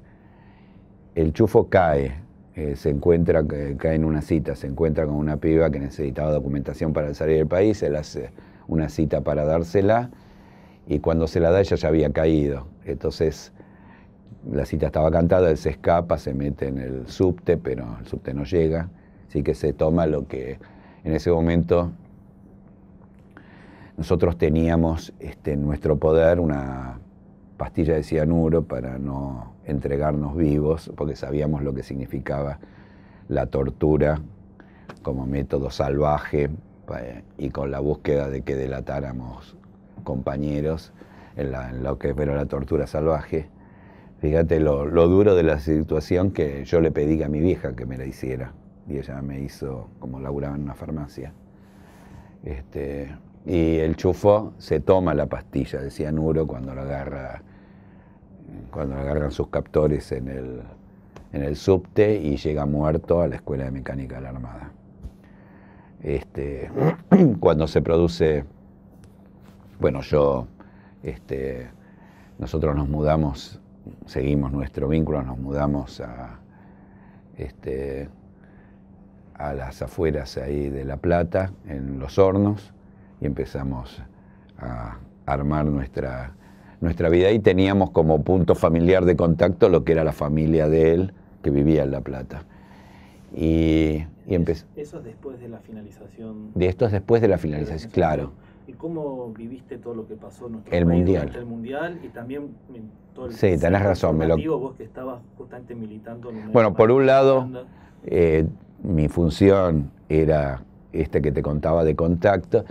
el Chufo cae eh, se encuentra, eh, cae en una cita, se encuentra con una piba que necesitaba documentación para salir del país, él hace una cita para dársela y cuando se la da ella ya había caído. Entonces la cita estaba cantada, él se escapa, se mete en el subte, pero el subte no llega, así que se toma lo que en ese momento nosotros teníamos este, en nuestro poder una pastilla de cianuro para no entregarnos vivos, porque sabíamos lo que significaba la tortura como método salvaje eh, y con la búsqueda de que delatáramos compañeros en, lo que era la tortura salvaje. Fíjate lo, duro de la situación que yo le pedí a mi vieja que me la hiciera. Y ella me hizo, como laburaba en una farmacia. Este, y el chufo se toma la pastilla de cianuro cuando la agarra cuando agarran sus captores en el, subte y llega muerto a la Escuela de Mecánica de la Armada. Este, cuando se produce, bueno, yo, este, nosotros nos mudamos, seguimos nuestro vínculo, nos mudamos a, este, a las afueras ahí de La Plata, en los hornos, y empezamos a armar nuestra nuestra vida y teníamos como punto familiar de contacto lo que era la familia de él que vivía en La Plata. Y, empezó. Eso es después de la finalización. De esto es después de la finalización, claro. ¿Y cómo viviste todo lo que pasó en el mundial. el mundial y también Sí, tenés razón, me lo vos que estabas militando Bueno, por un lado eh, mi función era este que te contaba de contacto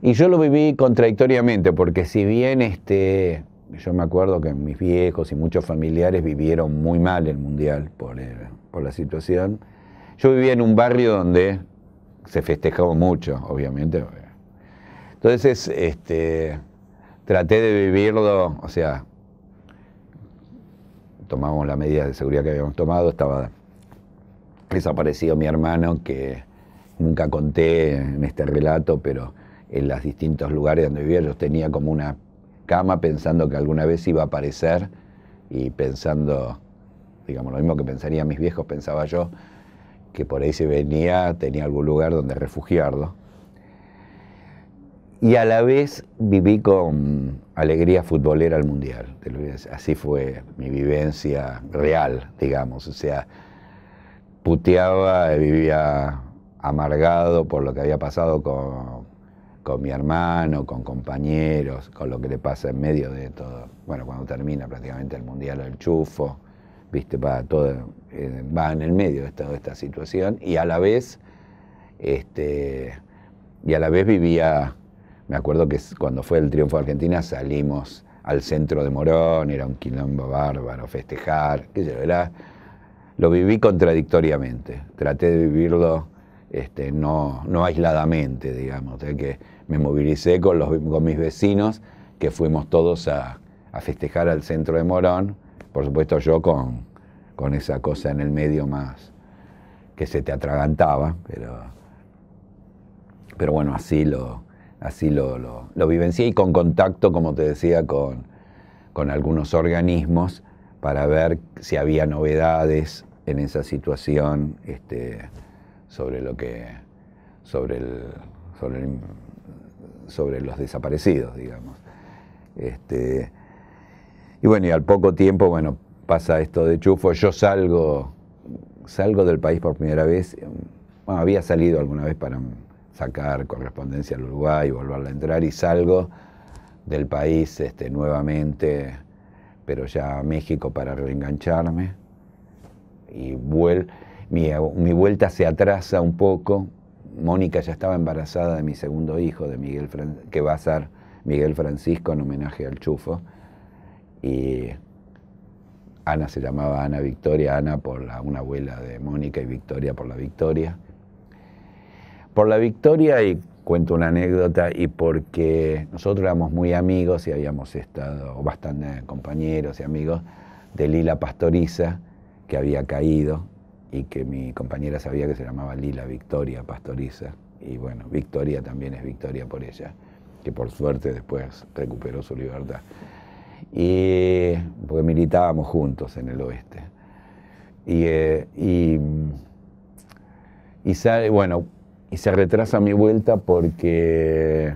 y yo lo viví contradictoriamente, porque si bien este, yo me acuerdo que mis viejos y muchos familiares vivieron muy mal el Mundial por, eh, la situación, yo vivía en un barrio donde se festejaba mucho, obviamente. Entonces, este, traté de vivirlo, o sea, tomamos las medidas de seguridad que habíamos tomado, estaba desaparecido mi hermano, que nunca conté en este relato, pero en los distintos lugares donde vivía. Yo tenía como una cama pensando que alguna vez iba a aparecer y pensando, digamos, lo mismo que pensarían mis viejos, pensaba yo, que por ahí se venía, tenía algún lugar donde refugiarlo. Y a la vez viví con alegría futbolera al Mundial. Así fue mi vivencia real, digamos. O sea, puteaba, vivía amargado por lo que había pasado con con mi hermano, con compañeros, con lo que le pasa en medio de todo. Bueno, cuando termina prácticamente el Mundial del Chufo, viste, va todo, eh, va en el medio de toda esta situación y a la vez, este, y a la vez vivía, me acuerdo que cuando fue el triunfo de Argentina salimos al centro de Morón, era un quilombo bárbaro, festejar, qué sé yo, lo viví contradictoriamente, traté de vivirlo este, no, no aisladamente, digamos, de que me movilicé con, mis vecinos, que fuimos todos a, festejar al centro de Morón, por supuesto yo con, con esa cosa en el medio más que se te atragantaba, pero, pero bueno, así lo, así lo, lo, vivencié y con contacto, como te decía, con, algunos organismos para ver si había novedades en esa situación este, sobre lo que el, sobre el sobre los desaparecidos, digamos. Este, y bueno, y al poco tiempo, bueno, pasa esto de Chufo, yo salgo, salgo del país por primera vez, había salido alguna vez para sacar correspondencia al Uruguay, y volverla a entrar, y salgo del país este, nuevamente, pero ya a México para reengancharme, y mi, mi vuelta se atrasa un poco, Mónica ya estaba embarazada de mi segundo hijo, de Miguel que va a ser Miguel Francisco en homenaje al Chufo. Y Ana se llamaba Ana Victoria, Ana por una abuela de Mónica y Victoria por la Victoria. Por la Victoria, y cuento una anécdota, y porque nosotros éramos muy amigos y habíamos estado bastante compañeros y amigos de Lila Pastoriza, que había caído y que mi compañera sabía que se llamaba Lila Victoria Pastoriza. Y bueno, Victoria también es Victoria por ella, que por suerte después recuperó su libertad. Y porque militábamos juntos en el oeste. Y, eh, y, y bueno, y se retrasa mi vuelta porque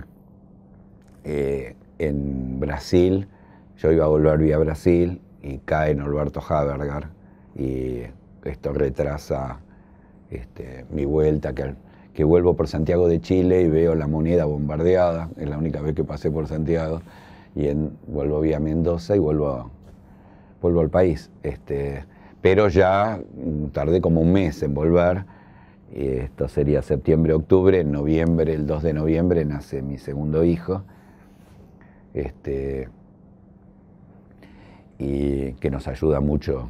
eh, en Brasil, yo iba a volver vía Brasil y cae Norberto Habergar y esto retrasa este, mi vuelta, que, vuelvo por Santiago de Chile y veo la moneda bombardeada, es la única vez que pasé por Santiago, y vuelvo vía Mendoza y vuelvo, vuelvo al país. Este, pero ya mm, tardé como un mes en volver, esto sería septiembre, octubre, noviembre, el 2 de noviembre nace mi segundo hijo, este, y que nos ayuda mucho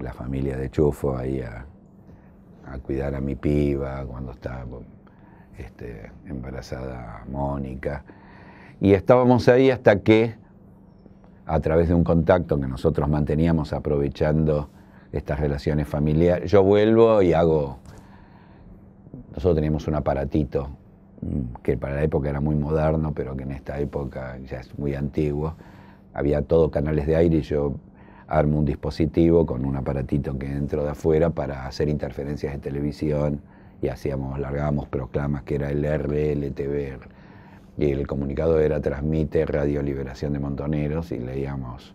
la familia de Chufo ahí a, cuidar a mi piba cuando estaba este, embarazada Mónica. Y estábamos ahí hasta que, a través de un contacto que nosotros manteníamos aprovechando estas relaciones familiares, yo vuelvo y hago... Nosotros teníamos un aparatito mm, que para la época era muy moderno, pero que en esta época ya es muy antiguo. Había todo canales de aire y yo armo un dispositivo con un aparatito que entró de afuera para hacer interferencias de televisión y hacíamos, largábamos proclamas que era el RLTV y el comunicado era transmite Radio Liberación de Montoneros y leíamos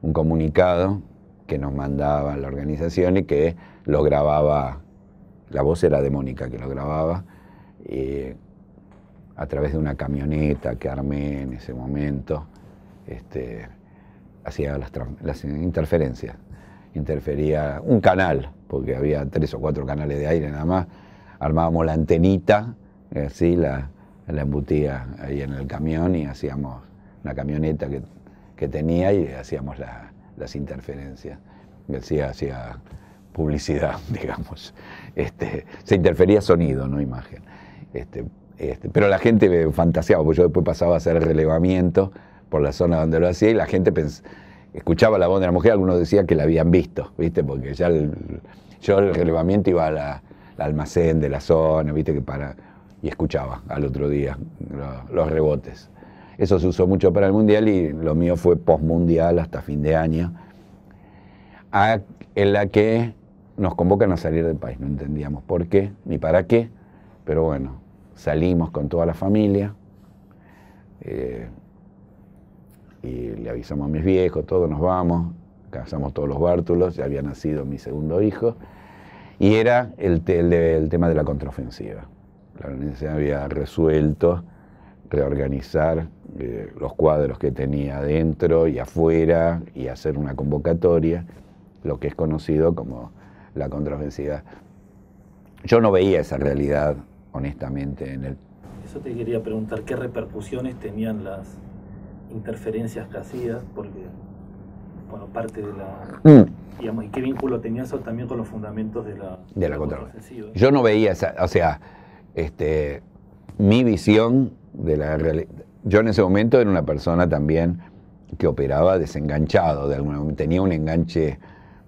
un comunicado que nos mandaba la organización y que lo grababa, la voz era de Mónica que lo grababa a través de una camioneta que armé en ese momento. Este, hacía las, interferencias. Interfería un canal, porque había tres o cuatro canales de aire nada más. Armábamos la antenita, así eh, la, la embutía ahí en el camión y hacíamos la camioneta que, tenía y hacíamos las interferencias. Decía, hacía publicidad, digamos. Este, se interfería sonido, no imagen. Este, este, pero la gente fantaseaba, porque yo después pasaba a hacer relevamiento por la zona donde lo hacía y la gente escuchaba la voz de la mujer, algunos decían que la habían visto, ¿viste? Porque ya yo el relevamiento iba al almacén de la zona, ¿viste? Que para, y escuchaba al otro día los, rebotes. Eso se usó mucho para el mundial y lo mío fue post mundial hasta fin de año, en la que nos convocan a salir del país. No entendíamos por qué ni para qué, pero bueno, salimos con toda la familia. Eh, y le avisamos a mis viejos, todos nos vamos, casamos todos los bártulos, ya había nacido mi segundo hijo, y era el, tema de la contraofensiva. La universidad había resuelto reorganizar eh, los cuadros que tenía adentro y afuera y hacer una convocatoria, lo que es conocido como la contraofensiva. Yo no veía esa realidad, honestamente, en el... Eso te quería preguntar, ¿qué repercusiones tenían las, interferencias que hacías, porque, bueno, parte de la... Mm. ¿y qué vínculo tenía eso también con los fundamentos de la, de, la Yo no veía, esa, o sea, este, mi visión de la realidad... Yo en ese momento era una persona también que operaba desenganchado, de tenía un enganche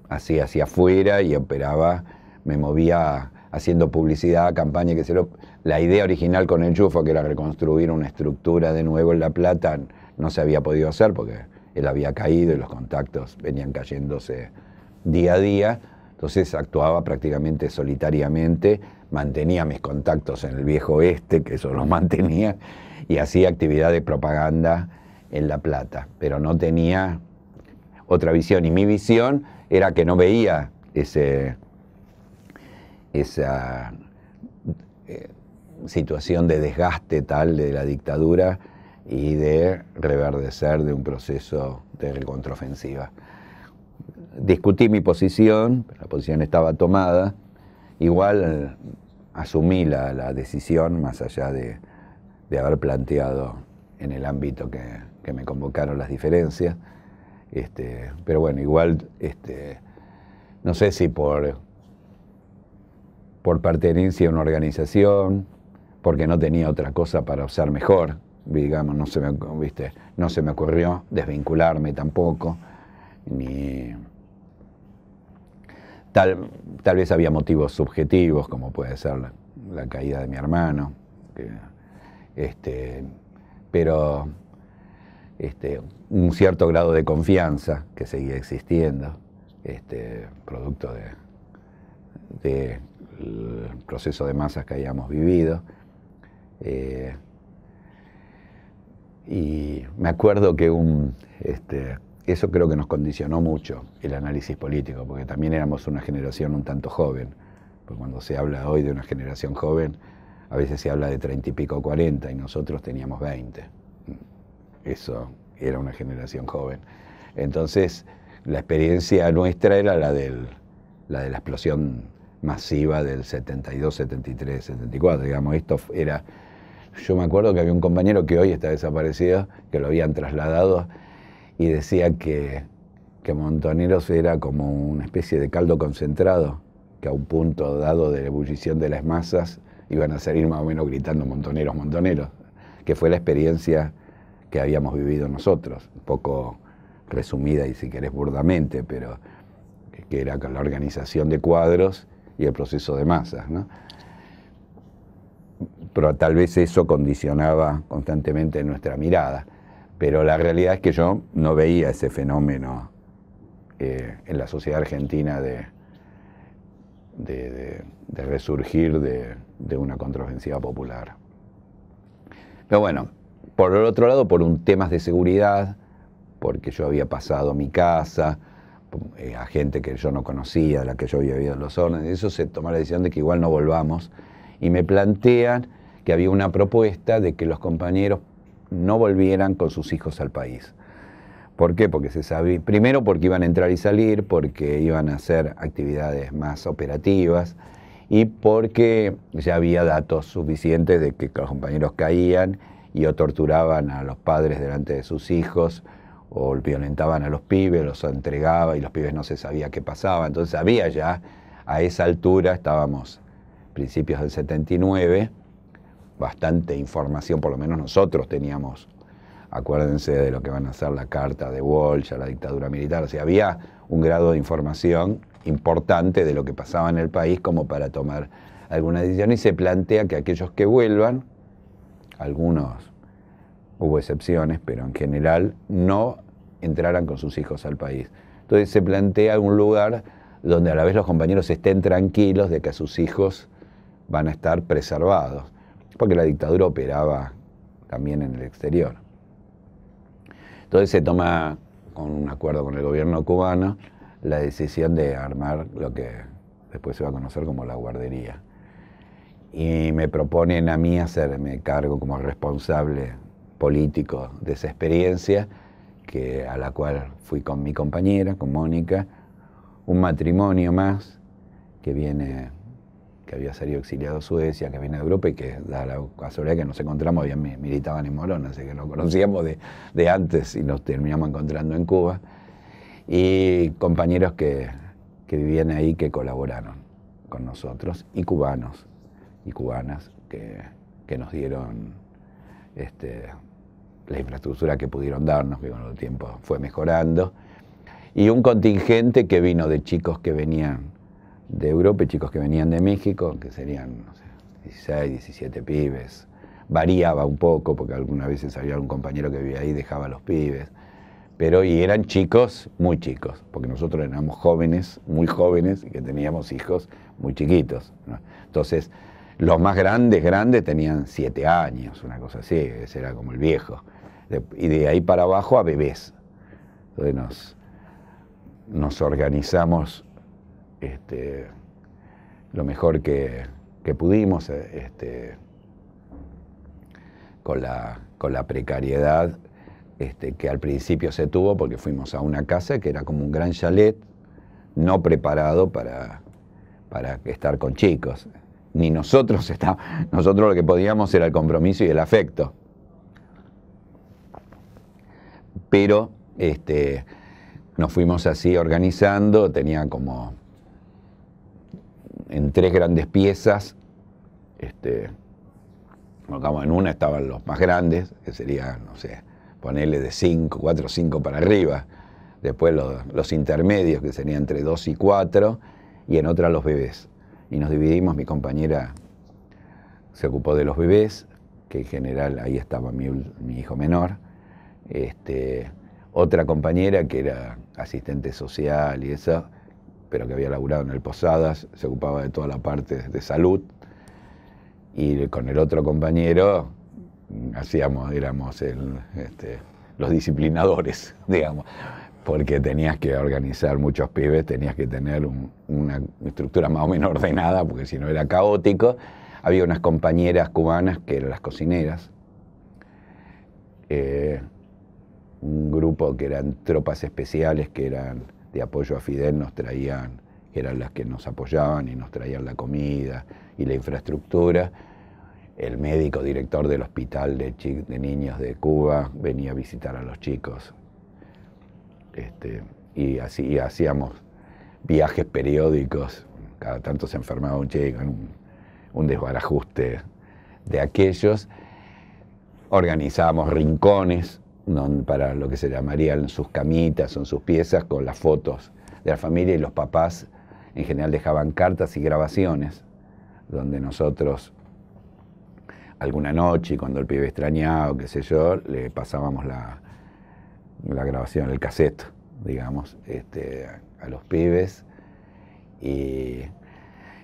así hacia afuera y operaba, me movía haciendo publicidad, campaña, que se lo... La idea original con el Yufo, que era reconstruir una estructura de nuevo en La Plata, no se había podido hacer porque él había caído y los contactos venían cayéndose día a día. Entonces actuaba prácticamente solitariamente, mantenía mis contactos en el viejo oeste, que eso lo mantenía, y hacía actividad de propaganda en La Plata, pero no tenía otra visión. Y mi visión era que no veía ese, esa eh, situación de desgaste tal de la dictadura y de reverdecer de un proceso de contraofensiva. Discutí mi posición, la posición estaba tomada, igual eh, asumí la, decisión más allá de, haber planteado en el ámbito que, me convocaron las diferencias, este, pero bueno, igual este, no sé si por, por pertenencia a una organización, porque no tenía otra cosa para usar mejor, digamos, no se me, No se me ocurrió desvincularme tampoco, ni... Tal, tal vez había motivos subjetivos, como puede ser la, caída de mi hermano, este, pero este, un cierto grado de confianza que seguía existiendo, este, producto del de, proceso de masas que habíamos vivido. Eh, y me acuerdo que este, eso creo que nos condicionó mucho el análisis político, porque también éramos una generación un tanto joven. Porque cuando se habla hoy de una generación joven, a veces se habla de treinta y pico, o cuarenta, y nosotros teníamos veinte. Eso era una generación joven. Entonces, la experiencia nuestra era la, del, la de la explosión masiva del 72, 73, 74. Digamos, esto era yo me acuerdo que había un compañero que hoy está desaparecido, que lo habían trasladado, y decía que, Montoneros era como una especie de caldo concentrado, que a un punto dado de la ebullición de las masas iban a salir más o menos gritando Montoneros, Montoneros, que fue la experiencia que habíamos vivido nosotros, un poco resumida y si querés burdamente, pero que era con la organización de cuadros y el proceso de masas. ¿no? pero tal vez eso condicionaba constantemente nuestra mirada. Pero la realidad es que yo no veía ese fenómeno eh, en la sociedad argentina de, resurgir de, una controversia popular. Pero bueno, por el otro lado, por un temas de seguridad, porque yo había pasado mi casa, eh, a gente que yo no conocía, a la que yo había vivido en los órdenes, eso se tomó la decisión de que igual no volvamos y me plantean que había una propuesta de que los compañeros no volvieran con sus hijos al país. ¿Por qué? Porque se sabía, primero porque iban a entrar y salir, porque iban a hacer actividades más operativas y porque ya había datos suficientes de que los compañeros caían y o torturaban a los padres delante de sus hijos o violentaban a los pibes, los entregaba y los pibes no se sabía qué pasaba. Entonces había ya, a esa altura estábamos principios del 79, bastante información, por lo menos nosotros teníamos, acuérdense de lo que van a ser la carta de Walsh la dictadura militar, o sea, había un grado de información importante de lo que pasaba en el país como para tomar alguna decisión y se plantea que aquellos que vuelvan, algunos hubo excepciones, pero en general no entraran con sus hijos al país. Entonces se plantea un lugar donde a la vez los compañeros estén tranquilos de que a sus hijos van a estar preservados, porque la dictadura operaba también en el exterior. Entonces se toma, con un acuerdo con el gobierno cubano, la decisión de armar lo que después se va a conocer como la guardería. Y me proponen a mí hacerme cargo como responsable político de esa experiencia, que, a la cual fui con mi compañera, con Mónica, un matrimonio más que viene que había salido exiliado a Suecia, que viene de Europa y que da la casualidad que nos encontramos, bien militaban en Morón, así que lo conocíamos de, antes y nos terminamos encontrando en Cuba. Y compañeros que, vivían ahí que colaboraron con nosotros y cubanos y cubanas que, nos dieron este, la infraestructura que pudieron darnos, que con el tiempo fue mejorando, y un contingente que vino de chicos que venían de Europa chicos que venían de México, que serían 16, 17 pibes. Variaba un poco, porque algunas veces había un compañero que vivía ahí dejaba los pibes. Pero y eran chicos, muy chicos, porque nosotros éramos jóvenes, muy jóvenes, y que teníamos hijos muy chiquitos. Entonces, los más grandes, grandes, tenían siete años, una cosa así, ese era como el viejo. y de ahí para abajo a bebés. Entonces nos organizamos este, lo mejor que, pudimos eh, este, con, la, precariedad este, que al principio se tuvo porque fuimos a una casa que era como un gran chalet no preparado para, para estar con chicos. Ni nosotros estábamos, nosotros lo que podíamos era el compromiso y el afecto. Pero nos fuimos así organizando, tenía como en tres grandes piezas. Este, en una estaban los más grandes, que serían, no sé, ponerle de 5, 4, cinco para arriba. Después los, los intermedios, que serían entre 2 y cuatro, Y en otra los bebés. Y nos dividimos, mi compañera se ocupó de los bebés, que en general ahí estaba mi, hijo menor. Este, otra compañera que era asistente social y eso, pero que había laburado en el Posadas, se ocupaba de toda la parte de salud. Y con el otro compañero mm, hacíamos, éramos este, los disciplinadores, digamos, porque tenías que organizar muchos pibes, tenías que tener una estructura más o menos ordenada, porque si no era caótico. Había unas compañeras cubanas que eran las cocineras. Eh, un grupo que eran tropas especiales, que eran de apoyo a Fidel nos traían, que eran las que nos apoyaban y nos traían la comida y la infraestructura. El médico director del hospital de, niños de Cuba venía a visitar a los chicos. Este, y así hacíamos viajes periódicos. Cada tanto se enfermaba un chico, un, un desbarajuste de aquellos. Organizábamos rincones para lo que se llamarían sus camitas o sus piezas con las fotos de la familia y los papás en general dejaban cartas y grabaciones donde nosotros alguna noche cuando el pibe extrañaba qué sé yo le pasábamos la, grabación, el cassette, digamos, este, a los pibes y,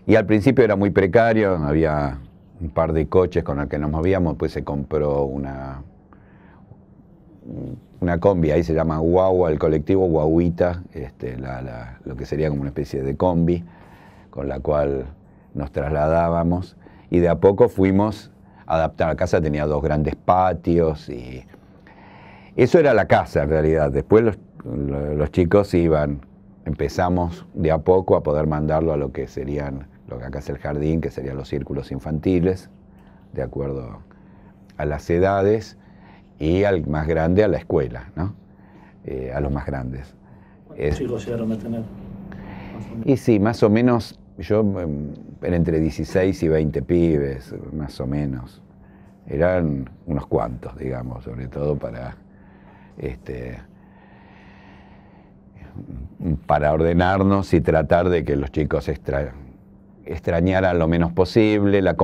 y al principio era muy precario, había un par de coches con los que nos movíamos, pues se compró una una combi, ahí se llama guagua el colectivo, guaguita, este, lo que sería como una especie de combi con la cual nos trasladábamos y de a poco fuimos a adaptar. La casa tenía dos grandes patios y eso era la casa en realidad. Después los, los chicos iban, empezamos de a poco a poder mandarlo a lo que serían, lo que acá es el jardín, que serían los círculos infantiles, de acuerdo a las edades y al más grande a la escuela, ¿no? Eh, a los más grandes. ¿Cuántos chicos llegaron a tener? Y sí, más o menos, yo em, era entre 16 y 20 pibes, más o menos. Eran unos cuantos, digamos, sobre todo para, este, para ordenarnos y tratar de que los chicos extrañaran lo menos posible, la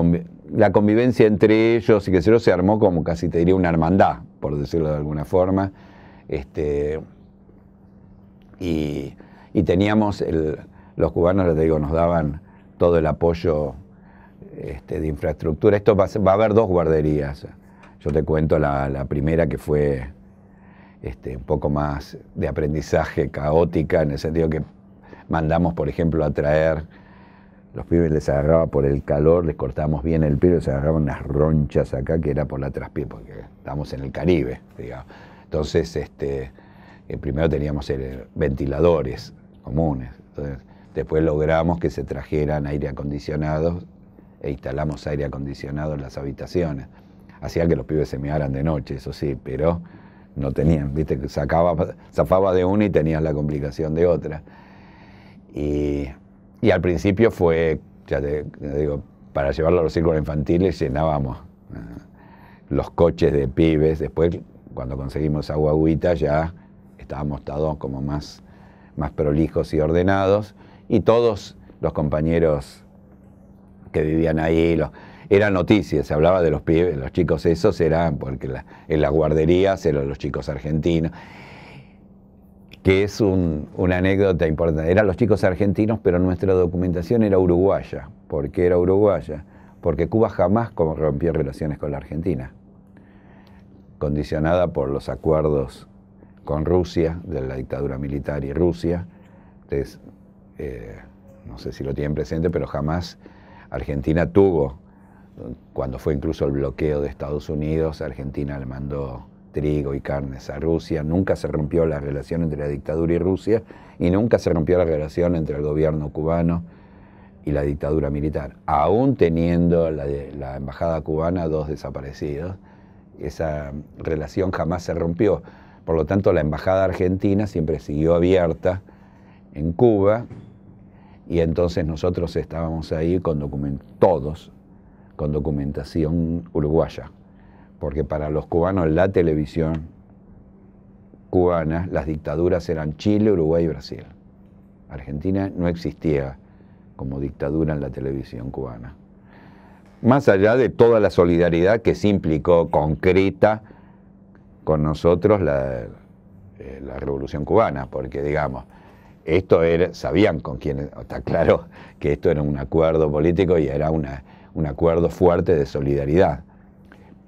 la convivencia entre ellos y que se se armó como casi te diría una hermandad, por decirlo de alguna forma. Este, y, teníamos, el, los cubanos, les digo, nos daban todo el apoyo este, de infraestructura. Esto va, a haber dos guarderías. Yo te cuento la, primera que fue este, un poco más de aprendizaje caótica, en el sentido que mandamos, por ejemplo, a traer los pibes les agarraba por el calor, les cortábamos bien el pelo, se agarraban unas ronchas acá que era por la traspié, porque estamos en el Caribe, digamos. Entonces, este, eh, primero teníamos eh, ventiladores comunes. después logramos que se trajeran aire acondicionado e instalamos aire acondicionado en las habitaciones. Hacía que los pibes se mearan de noche, eso sí, pero no tenían, viste, que sacaba, zafaba de una y tenías la complicación de otra. Y y al principio fue, ya digo, para llevarlo a los círculos infantiles llenábamos eh, los coches de pibes. Después, cuando conseguimos agua agüita, ya estábamos todos como más, más prolijos y ordenados. Y todos los compañeros que vivían ahí, eran era noticia, se hablaba de los pibes, los chicos esos eran, porque en las guarderías eran los chicos argentinos que es una anécdota importante. Eran los chicos argentinos, pero nuestra documentación era uruguaya. ¿Por qué era uruguaya? Porque Cuba jamás rompió relaciones con la Argentina, condicionada por los acuerdos con Rusia, de la dictadura militar y Rusia. Entonces, eh, no sé si lo tienen presente, pero jamás Argentina tuvo, cuando fue incluso el bloqueo de Estados Unidos, Argentina le mandó trigo y carnes a Rusia, nunca se rompió la relación entre la dictadura y Rusia y nunca se rompió la relación entre el gobierno cubano y la dictadura militar, aún teniendo la, embajada cubana dos desaparecidos. Esa relación jamás se rompió. Por lo tanto, la embajada argentina siempre siguió abierta en Cuba y entonces nosotros estábamos ahí con todos con documentación uruguaya porque para los cubanos la televisión cubana, las dictaduras eran Chile, Uruguay y Brasil. Argentina no existía como dictadura en la televisión cubana. Más allá de toda la solidaridad que se implicó concreta con nosotros la, eh, revolución cubana, porque digamos, esto era, sabían con quién, está claro que esto era un acuerdo político y era un acuerdo fuerte de solidaridad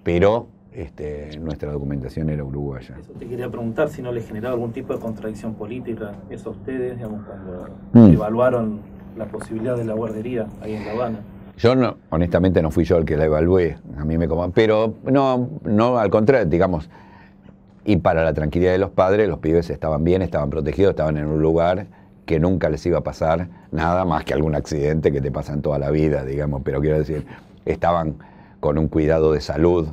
pero este, nuestra documentación era uruguaya. Eso te quería preguntar si no les generaba algún tipo de contradicción política eso a ustedes, digamos, cuando mm. evaluaron la posibilidad de la guardería ahí en La Habana. Yo no, honestamente no fui yo el que la evalué, a mí me pero no, no, al contrario, digamos, y para la tranquilidad de los padres, los pibes estaban bien, estaban protegidos, estaban en un lugar que nunca les iba a pasar nada más que algún accidente que te pasa en toda la vida, digamos, pero quiero decir, estaban con un cuidado de salud,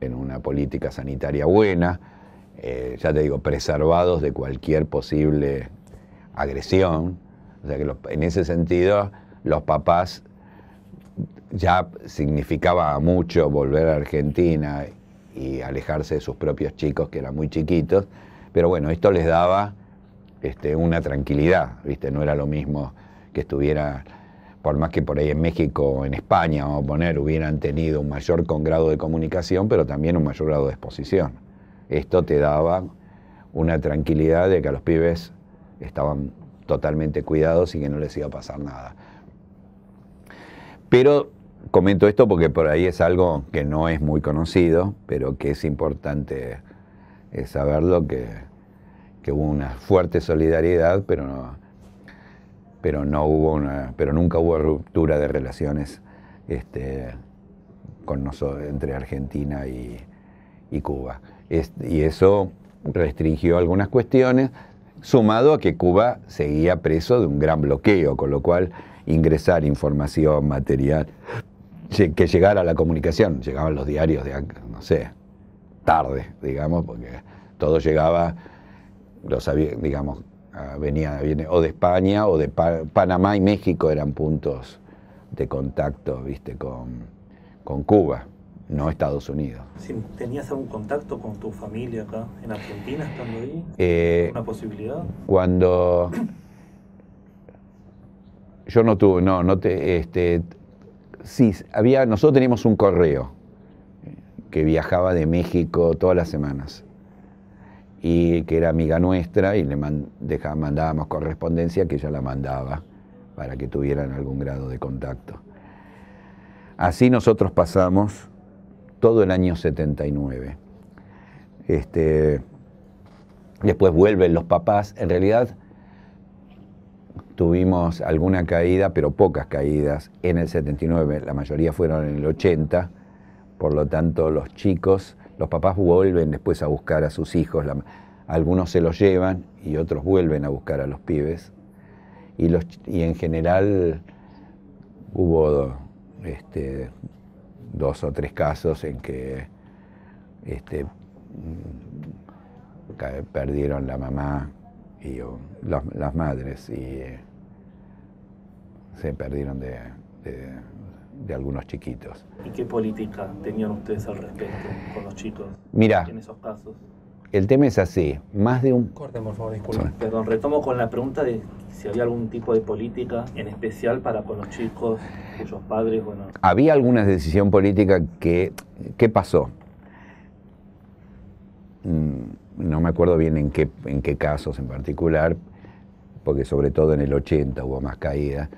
en una política sanitaria buena, eh, ya te digo, preservados de cualquier posible agresión. O sea que en ese sentido, los papás ya significaba mucho volver a Argentina y alejarse de sus propios chicos que eran muy chiquitos, pero bueno, esto les daba este, una tranquilidad, ¿viste? No era lo mismo que estuviera por más que por ahí en México o en España, vamos a poner, hubieran tenido un mayor grado de comunicación, pero también un mayor grado de exposición. Esto te daba una tranquilidad de que a los pibes estaban totalmente cuidados y que no les iba a pasar nada. Pero comento esto porque por ahí es algo que no es muy conocido, pero que es importante eh, saberlo, que, que hubo una fuerte solidaridad, pero no, pero, no hubo una, pero nunca hubo ruptura de relaciones este, con nosotros, entre Argentina y, Cuba. y eso restringió algunas cuestiones, sumado a que Cuba seguía preso de un gran bloqueo, con lo cual ingresar información, material, que llegara a la comunicación, llegaban los diarios de, no sé, tarde, digamos, porque todo llegaba, los digamos, venía, viene, o de España o de Panamá y México eran puntos de contacto, viste, con, Cuba, no Estados Unidos. ¿Tenías algún contacto con tu familia acá en Argentina estando ahí? Eh, ¿Una posibilidad? Cuando yo no tuve, no, no te, este, sí, había, nosotros teníamos un correo que viajaba de México todas las semanas y que era amiga nuestra y le mandábamos correspondencia que ella la mandaba para que tuvieran algún grado de contacto. Así nosotros pasamos todo el año 79. Este, después vuelven los papás. En realidad tuvimos alguna caída, pero pocas caídas en el 79. La mayoría fueron en el 80. Por lo tanto, los chicos los papás vuelven después a buscar a sus hijos, algunos se los llevan y otros vuelven a buscar a los pibes. Y, en general hubo este, dos o tres casos en que este, mm, perdieron la mamá y las, madres y eh, se perdieron de de algunos chiquitos. ¿Y qué política tenían ustedes al respecto con los chicos Mira, en esos casos? El tema es así, más de un... Corten, por favor, disculpen. Perdón, retomo con la pregunta de si había algún tipo de política en especial para con los chicos cuyos padres... Bueno... Había alguna decisión política que... ¿Qué pasó? Mm, no me acuerdo bien en qué, en qué casos en particular, porque sobre todo en el 80 hubo más caídas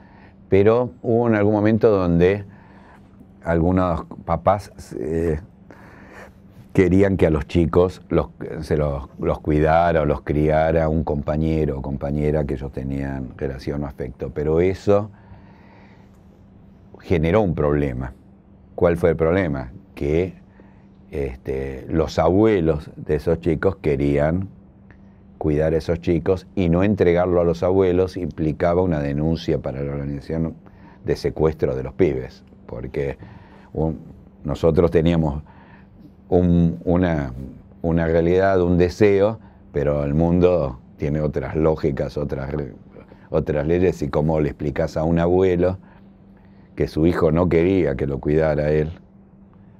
pero hubo en algún momento donde algunos papás eh, querían que a los chicos se los, cuidara o los criara un compañero o compañera que ellos tenían relación o afecto, pero eso generó un problema. ¿Cuál fue el problema? Que este, los abuelos de esos chicos querían cuidar a esos chicos y no entregarlo a los abuelos implicaba una denuncia para la organización de secuestro de los pibes, porque nosotros teníamos una, una realidad, un deseo, pero el mundo tiene otras lógicas, otras, otras leyes y cómo le explicas a un abuelo que su hijo no quería que lo cuidara él,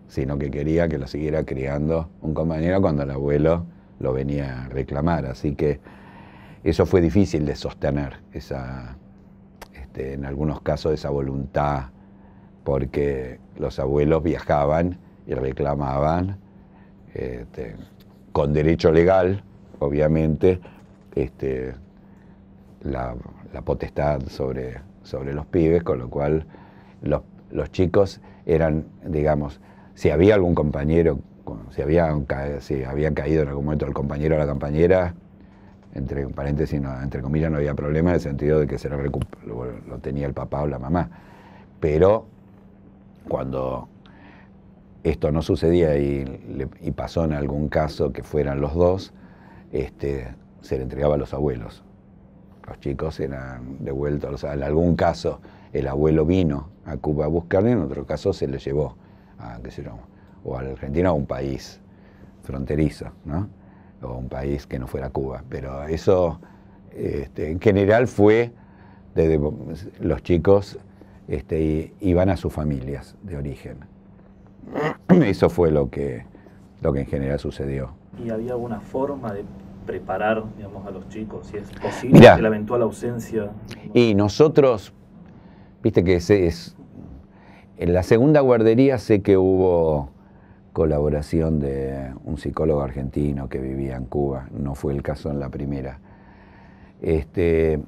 sino que quería que lo siguiera criando un compañero cuando el abuelo lo venía a reclamar. Así que eso fue difícil de sostener, esa, este, en algunos casos esa voluntad, porque los abuelos viajaban y reclamaban este, con derecho legal, obviamente, este, la, potestad sobre, sobre los pibes, con lo cual los, los chicos eran, digamos, si había algún compañero si, había, caído en algún momento el compañero o la compañera, entre paréntesis, entre comillas, no había problema en el sentido de que se lo, tenía el papá o la mamá. Pero cuando esto no sucedía y, pasó en algún caso que fueran los dos, este, se le entregaba a los abuelos. Los chicos eran devueltos, o en algún caso el abuelo vino a Cuba a buscarle, en otro caso se le llevó a, qué se yo, o a la Argentina o a un país fronterizo, ¿no? o un país que no fuera Cuba. Pero eso este, en general fue desde los chicos este, iban a sus familias de origen. Eso fue lo que, lo que en general sucedió. ¿Y había alguna forma de preparar digamos, a los chicos, si es posible, la eventual ausencia? Y nosotros, viste que es, en la segunda guardería sé que hubo colaboración de un psicólogo argentino que vivía en Cuba, no fue el caso en la primera. Este,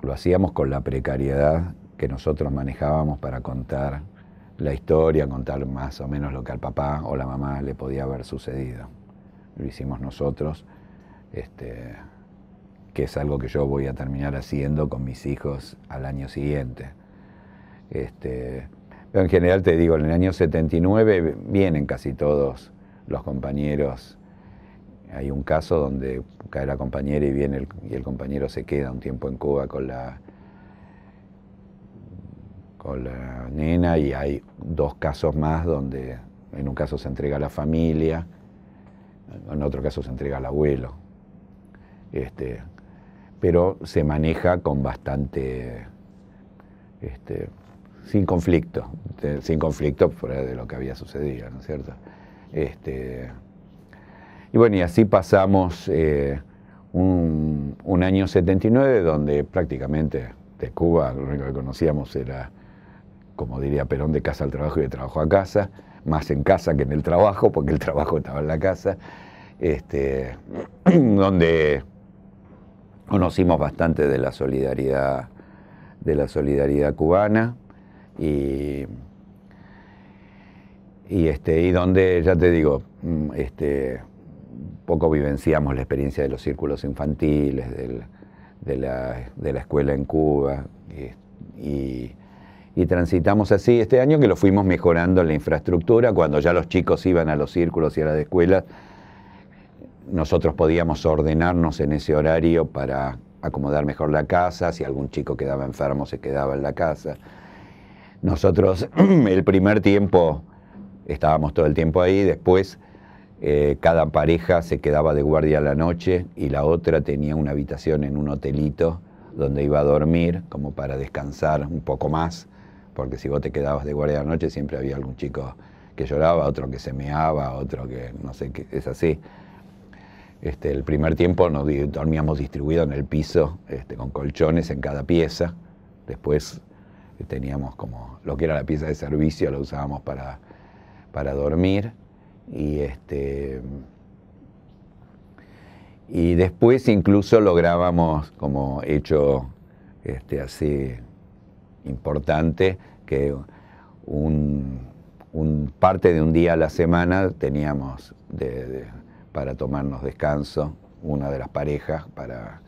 lo hacíamos con la precariedad que nosotros manejábamos para contar la historia, contar más o menos lo que al papá o la mamá le podía haber sucedido. Lo hicimos nosotros, este, que es algo que yo voy a terminar haciendo con mis hijos al año siguiente. Este, en general te digo, en el año 79 vienen casi todos los compañeros. Hay un caso donde cae la compañera y viene el, y el compañero se queda un tiempo en Cuba con la con la nena y hay dos casos más donde en un caso se entrega a la familia, en otro caso se entrega al abuelo. Este, pero se maneja con bastante este, sin conflicto, sin conflicto fuera de lo que había sucedido, ¿no es cierto? Este, y bueno, y así pasamos eh, un, año 79 donde prácticamente de Cuba lo único que conocíamos era, como diría Perón, de casa al trabajo y de trabajo a casa, más en casa que en el trabajo, porque el trabajo estaba en la casa, este, donde conocimos bastante de la solidaridad de la solidaridad cubana, y, y, este, y donde, ya te digo, mm, este, poco vivenciamos la experiencia de los círculos infantiles, de, la, escuela en Cuba, y, y transitamos así este año que lo fuimos mejorando en la infraestructura, cuando ya los chicos iban a los círculos y a las escuelas, nosotros podíamos ordenarnos en ese horario para acomodar mejor la casa, si algún chico quedaba enfermo se quedaba en la casa. Nosotros el primer tiempo estábamos todo el tiempo ahí, después eh, cada pareja se quedaba de guardia a la noche y la otra tenía una habitación en un hotelito donde iba a dormir como para descansar un poco más, porque si vos te quedabas de guardia a la noche siempre había algún chico que lloraba, otro que se meaba, otro que no sé qué, es así. Este, el primer tiempo nos dormíamos distribuidos en el piso, este, con colchones en cada pieza. Después teníamos como lo que era la pieza de servicio, lo usábamos para, dormir. Y, este, y después incluso lográbamos como hecho este, así importante que un, parte de un día a la semana teníamos para tomarnos descanso, una de las parejas para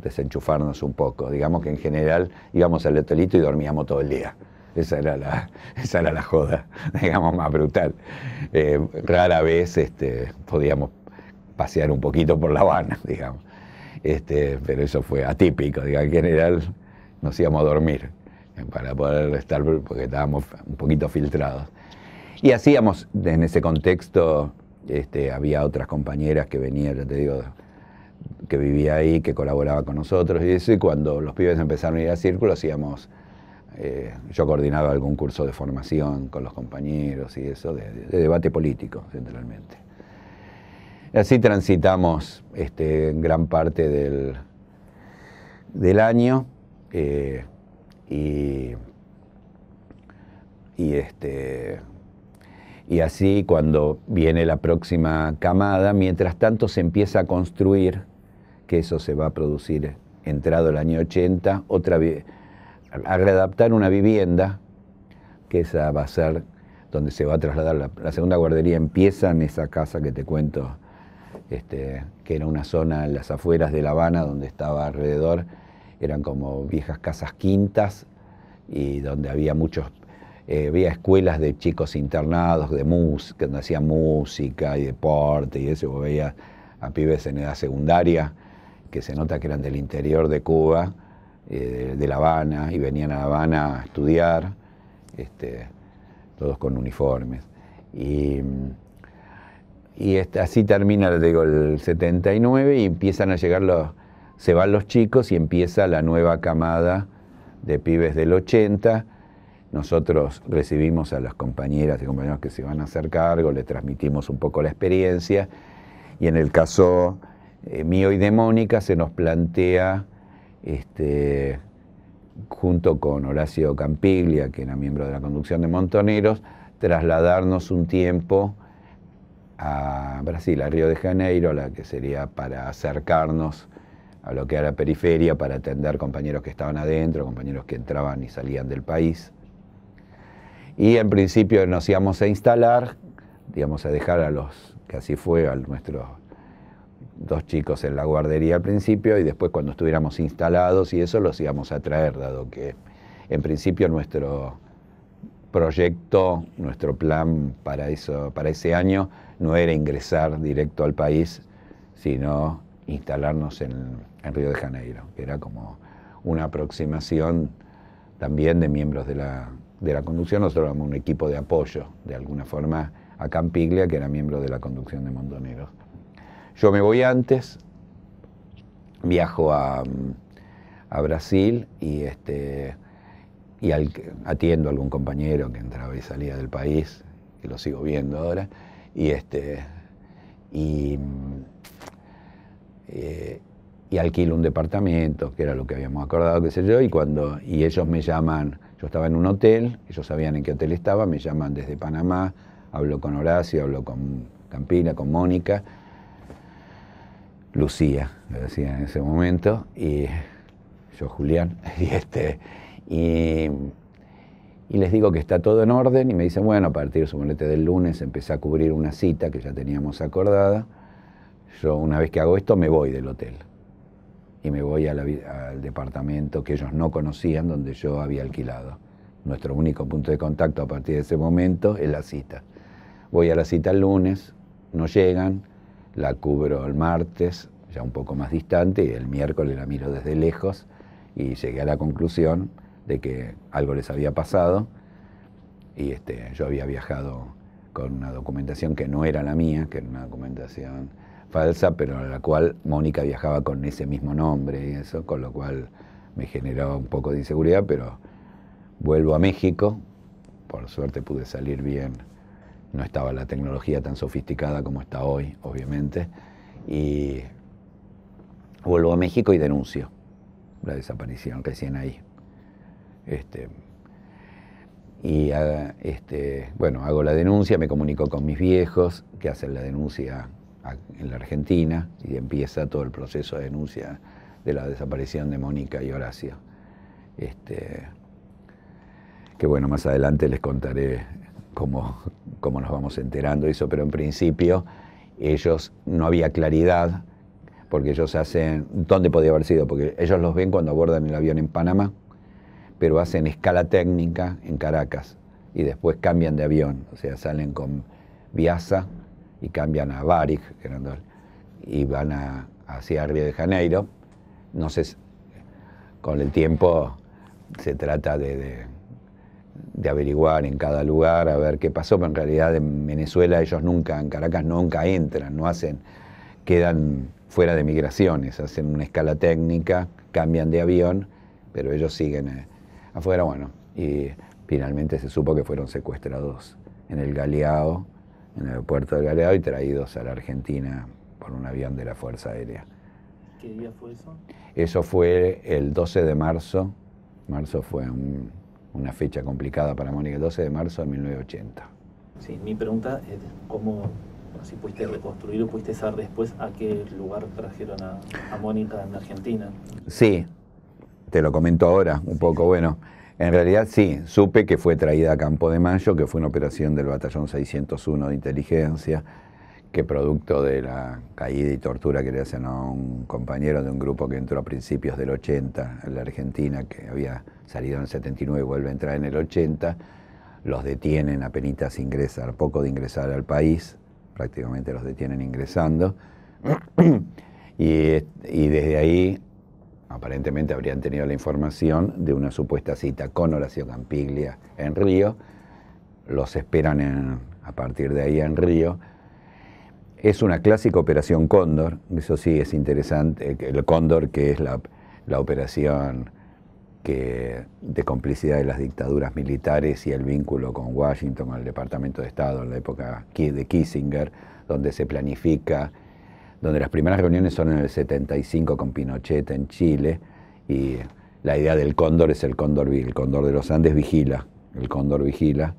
desenchufarnos un poco. Digamos que en general íbamos al hotelito y dormíamos todo el día. Esa era la, esa era la joda, digamos, más brutal. Eh, rara vez este, podíamos pasear un poquito por La Habana, digamos. Este, pero eso fue atípico, digamos, en general nos íbamos a dormir eh, para poder estar, porque estábamos un poquito filtrados. Y hacíamos, en ese contexto, este, había otras compañeras que venían, te digo, que vivía ahí, que colaboraba con nosotros y eso, y cuando los pibes empezaron a ir a círculo hacíamos, eh, yo coordinaba algún curso de formación con los compañeros y eso, de, debate político centralmente. así transitamos este, gran parte del, año eh, y, este, y así cuando viene la próxima camada, mientras tanto se empieza a construir que eso se va a producir entrado el año 80, otra a readaptar una vivienda, que esa va a ser donde se va a trasladar la, segunda guardería, empieza en esa casa que te cuento, este, que era una zona en las afueras de La Habana donde estaba alrededor, eran como viejas casas quintas y donde había muchos, eh, había escuelas de chicos internados, de música, donde hacían música y deporte y eso, veía a pibes en edad secundaria que se nota que eran del interior de Cuba, eh, de La Habana, y venían a La Habana a estudiar, este, todos con uniformes. Y, y así termina, el 79 y empiezan a llegar los, se van los chicos y empieza la nueva camada de pibes del 80. Nosotros recibimos a las compañeras y compañeros que se van a hacer cargo, le transmitimos un poco la experiencia y en el caso eh, mío y de Mónica se nos plantea, este, junto con Horacio Campiglia, que era miembro de la conducción de Montoneros, trasladarnos un tiempo a Brasil, a Río de Janeiro, la que sería para acercarnos a lo que era la periferia, para atender compañeros que estaban adentro, compañeros que entraban y salían del país. Y en principio nos íbamos a instalar, digamos, a dejar a los, que así fue, a nuestros dos chicos en la guardería al principio y después cuando estuviéramos instalados y eso los íbamos a traer, dado que en principio nuestro proyecto, nuestro plan para, eso, para ese año no era ingresar directo al país, sino instalarnos en, Río de Janeiro, que era como una aproximación también de miembros de la, de la conducción. Nosotros éramos un equipo de apoyo, de alguna forma, a Campiglia, que era miembro de la conducción de Montoneros. Yo me voy antes, viajo a, mm, Brasil y, este, y atiendo a algún compañero que entraba y salía del país, que lo sigo viendo ahora, y, este, mm, eh, y, alquilo un departamento, que era lo que habíamos acordado, que sé yo, y, cuando, y ellos me llaman, yo estaba en un hotel, ellos sabían en qué hotel estaba, me llaman desde Panamá, hablo con Horacio, hablo con Campina, con Mónica, Lucía, me decía en ese momento, y yo Julián, y, este, y, les digo que está todo en orden, y me dicen, bueno, a partir, su boleto del lunes empecé a cubrir una cita que ya teníamos acordada, yo una vez que hago esto me voy del hotel, y me voy al departamento que ellos no conocían, donde yo había alquilado. Nuestro único punto de contacto a partir de ese momento es la cita. Voy a la cita el lunes, no llegan, la cubro el martes, ya un poco más distante, y el miércoles la miro desde lejos y llegué a la conclusión de que algo les había pasado y este, yo había viajado con una documentación que no era la mía, que era una documentación falsa, pero a la cual Mónica viajaba con ese mismo nombre y eso, con lo cual me generaba un poco de inseguridad, pero vuelvo a México, por suerte pude salir bien no estaba la tecnología tan sofisticada como está hoy, obviamente, y vuelvo a México y denuncio la desaparición recién ahí. Este, y este, bueno, hago la denuncia, me comunico con mis viejos que hacen la denuncia en la Argentina y empieza todo el proceso de denuncia de la desaparición de Mónica y Horacio. Este, que bueno, más adelante les contaré como, como nos vamos enterando eso, pero en principio ellos no había claridad porque ellos hacen, ¿dónde podía haber sido? Porque ellos los ven cuando abordan el avión en Panamá, pero hacen escala técnica en Caracas y después cambian de avión, o sea, salen con Viasa y cambian a Varig, y van a, hacia Río de Janeiro. No sé, con el tiempo se trata de de averiguar en cada lugar a ver qué pasó, pero en realidad en Venezuela ellos nunca, en Caracas nunca entran, no hacen, quedan fuera de migraciones, hacen una escala técnica, cambian de avión, pero ellos siguen eh, afuera, bueno, y finalmente se supo que fueron secuestrados en el Galeao, en el aeropuerto del Galeao y traídos a la Argentina por un avión de la Fuerza Aérea. ¿Qué día fue eso? Eso fue el 12 de marzo, marzo fue un una fecha complicada para Mónica, el 12 de marzo de 1980. Sí, mi pregunta es cómo, si pudiste reconstruir o pudiste saber después a qué lugar trajeron a, a Mónica en Argentina. Sí, te lo comento ahora un poco, bueno. En realidad sí, supe que fue traída a Campo de Mayo, que fue una operación del Batallón 601 de Inteligencia, que producto de la caída y tortura que le hacen a un compañero de un grupo que entró a principios del 80 en la Argentina, que había salido en el 79 y vuelve a entrar en el 80, los detienen apenas ingresar, poco de ingresar al país, prácticamente los detienen ingresando, y, desde ahí aparentemente habrían tenido la información de una supuesta cita con Horacio Campiglia en Río, los esperan a partir de ahí en Río, es una clásica operación Cóndor, eso sí es interesante, eh, el Cóndor que es la, operación que, de complicidad de las dictaduras militares y el vínculo con Washington, con el Departamento de Estado en la época de Kissinger, donde se planifica, donde las primeras reuniones son en el 75 con Pinochet en Chile y la idea del cóndor es el cóndor, el cóndor de los Andes vigila, el cóndor vigila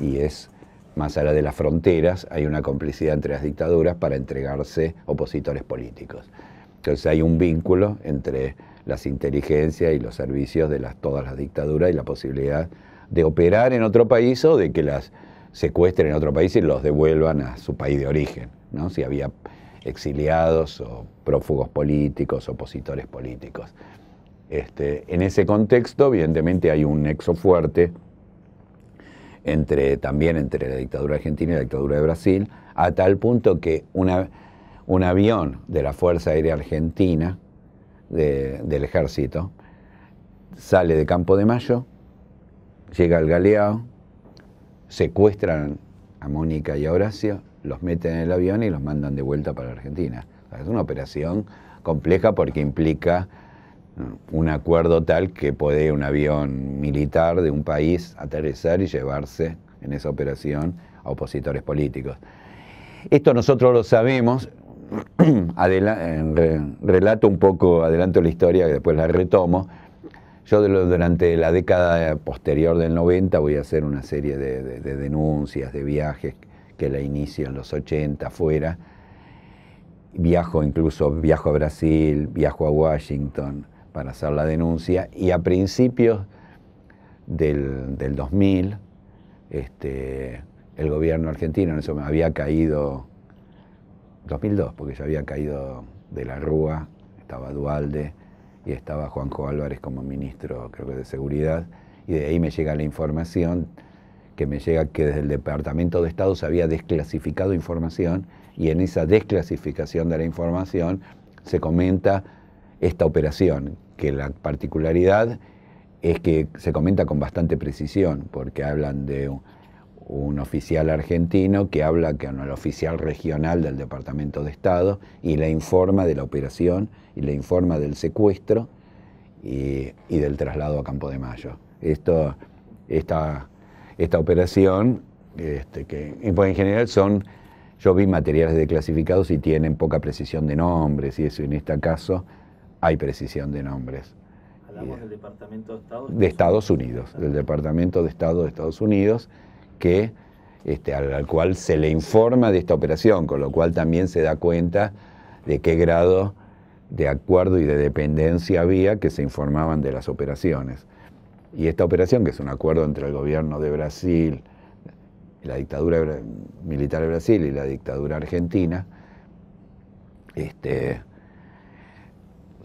y es más allá de las fronteras, hay una complicidad entre las dictaduras para entregarse opositores políticos. Entonces hay un vínculo entre las inteligencias y los servicios de las, todas las dictaduras y la posibilidad de operar en otro país o de que las secuestren en otro país y los devuelvan a su país de origen, ¿no? si había exiliados o prófugos políticos, opositores políticos. Este, en ese contexto, evidentemente, hay un nexo fuerte también entre la dictadura argentina y la dictadura de Brasil, a tal punto que un avión de la Fuerza Aérea Argentina, del ejército, sale de Campo de Mayo, llega al Galeao, secuestran a Mónica y a Horacio, los meten en el avión y los mandan de vuelta para Argentina. es una operación compleja porque implica un acuerdo tal que puede un avión militar de un país aterrizar y llevarse en esa operación a opositores políticos. Esto nosotros lo sabemos, relato un poco, adelanto la historia y después la retomo. Yo durante la década posterior del 90 voy a hacer una serie de, denuncias, de viajes que la inicio en los 80 afuera, Viajo incluso, viajo a Brasil, viajo a Washington, para hacer la denuncia y a principios del, 2000 este, el gobierno argentino, en eso me había caído, 2002, porque ya había caído de la Rúa, estaba Dualde y estaba Juanjo Álvarez como ministro, creo que de Seguridad, y de ahí me llega la información que me llega que desde el Departamento de Estado se había desclasificado información y en esa desclasificación de la información se comenta esta operación que la particularidad es que se comenta con bastante precisión, porque hablan de un, oficial argentino que habla con el oficial regional del Departamento de Estado y le informa de la operación y le informa del secuestro y, del traslado a Campo de Mayo. Esto, esta, esta operación, este, que pues en general son, yo vi materiales declasificados y tienen poca precisión de nombres y eso en este caso hay precisión de nombres. Hablamos del Departamento de Estado. De Estados Unidos, del Departamento de Estado de Estados Unidos, que, este, al, al, cual se le informa de esta operación, con lo cual también se da cuenta de qué grado de acuerdo y de dependencia había que se informaban de las operaciones. Y esta operación, que es un acuerdo entre el gobierno de Brasil, la dictadura militar de Brasil y la dictadura argentina, este,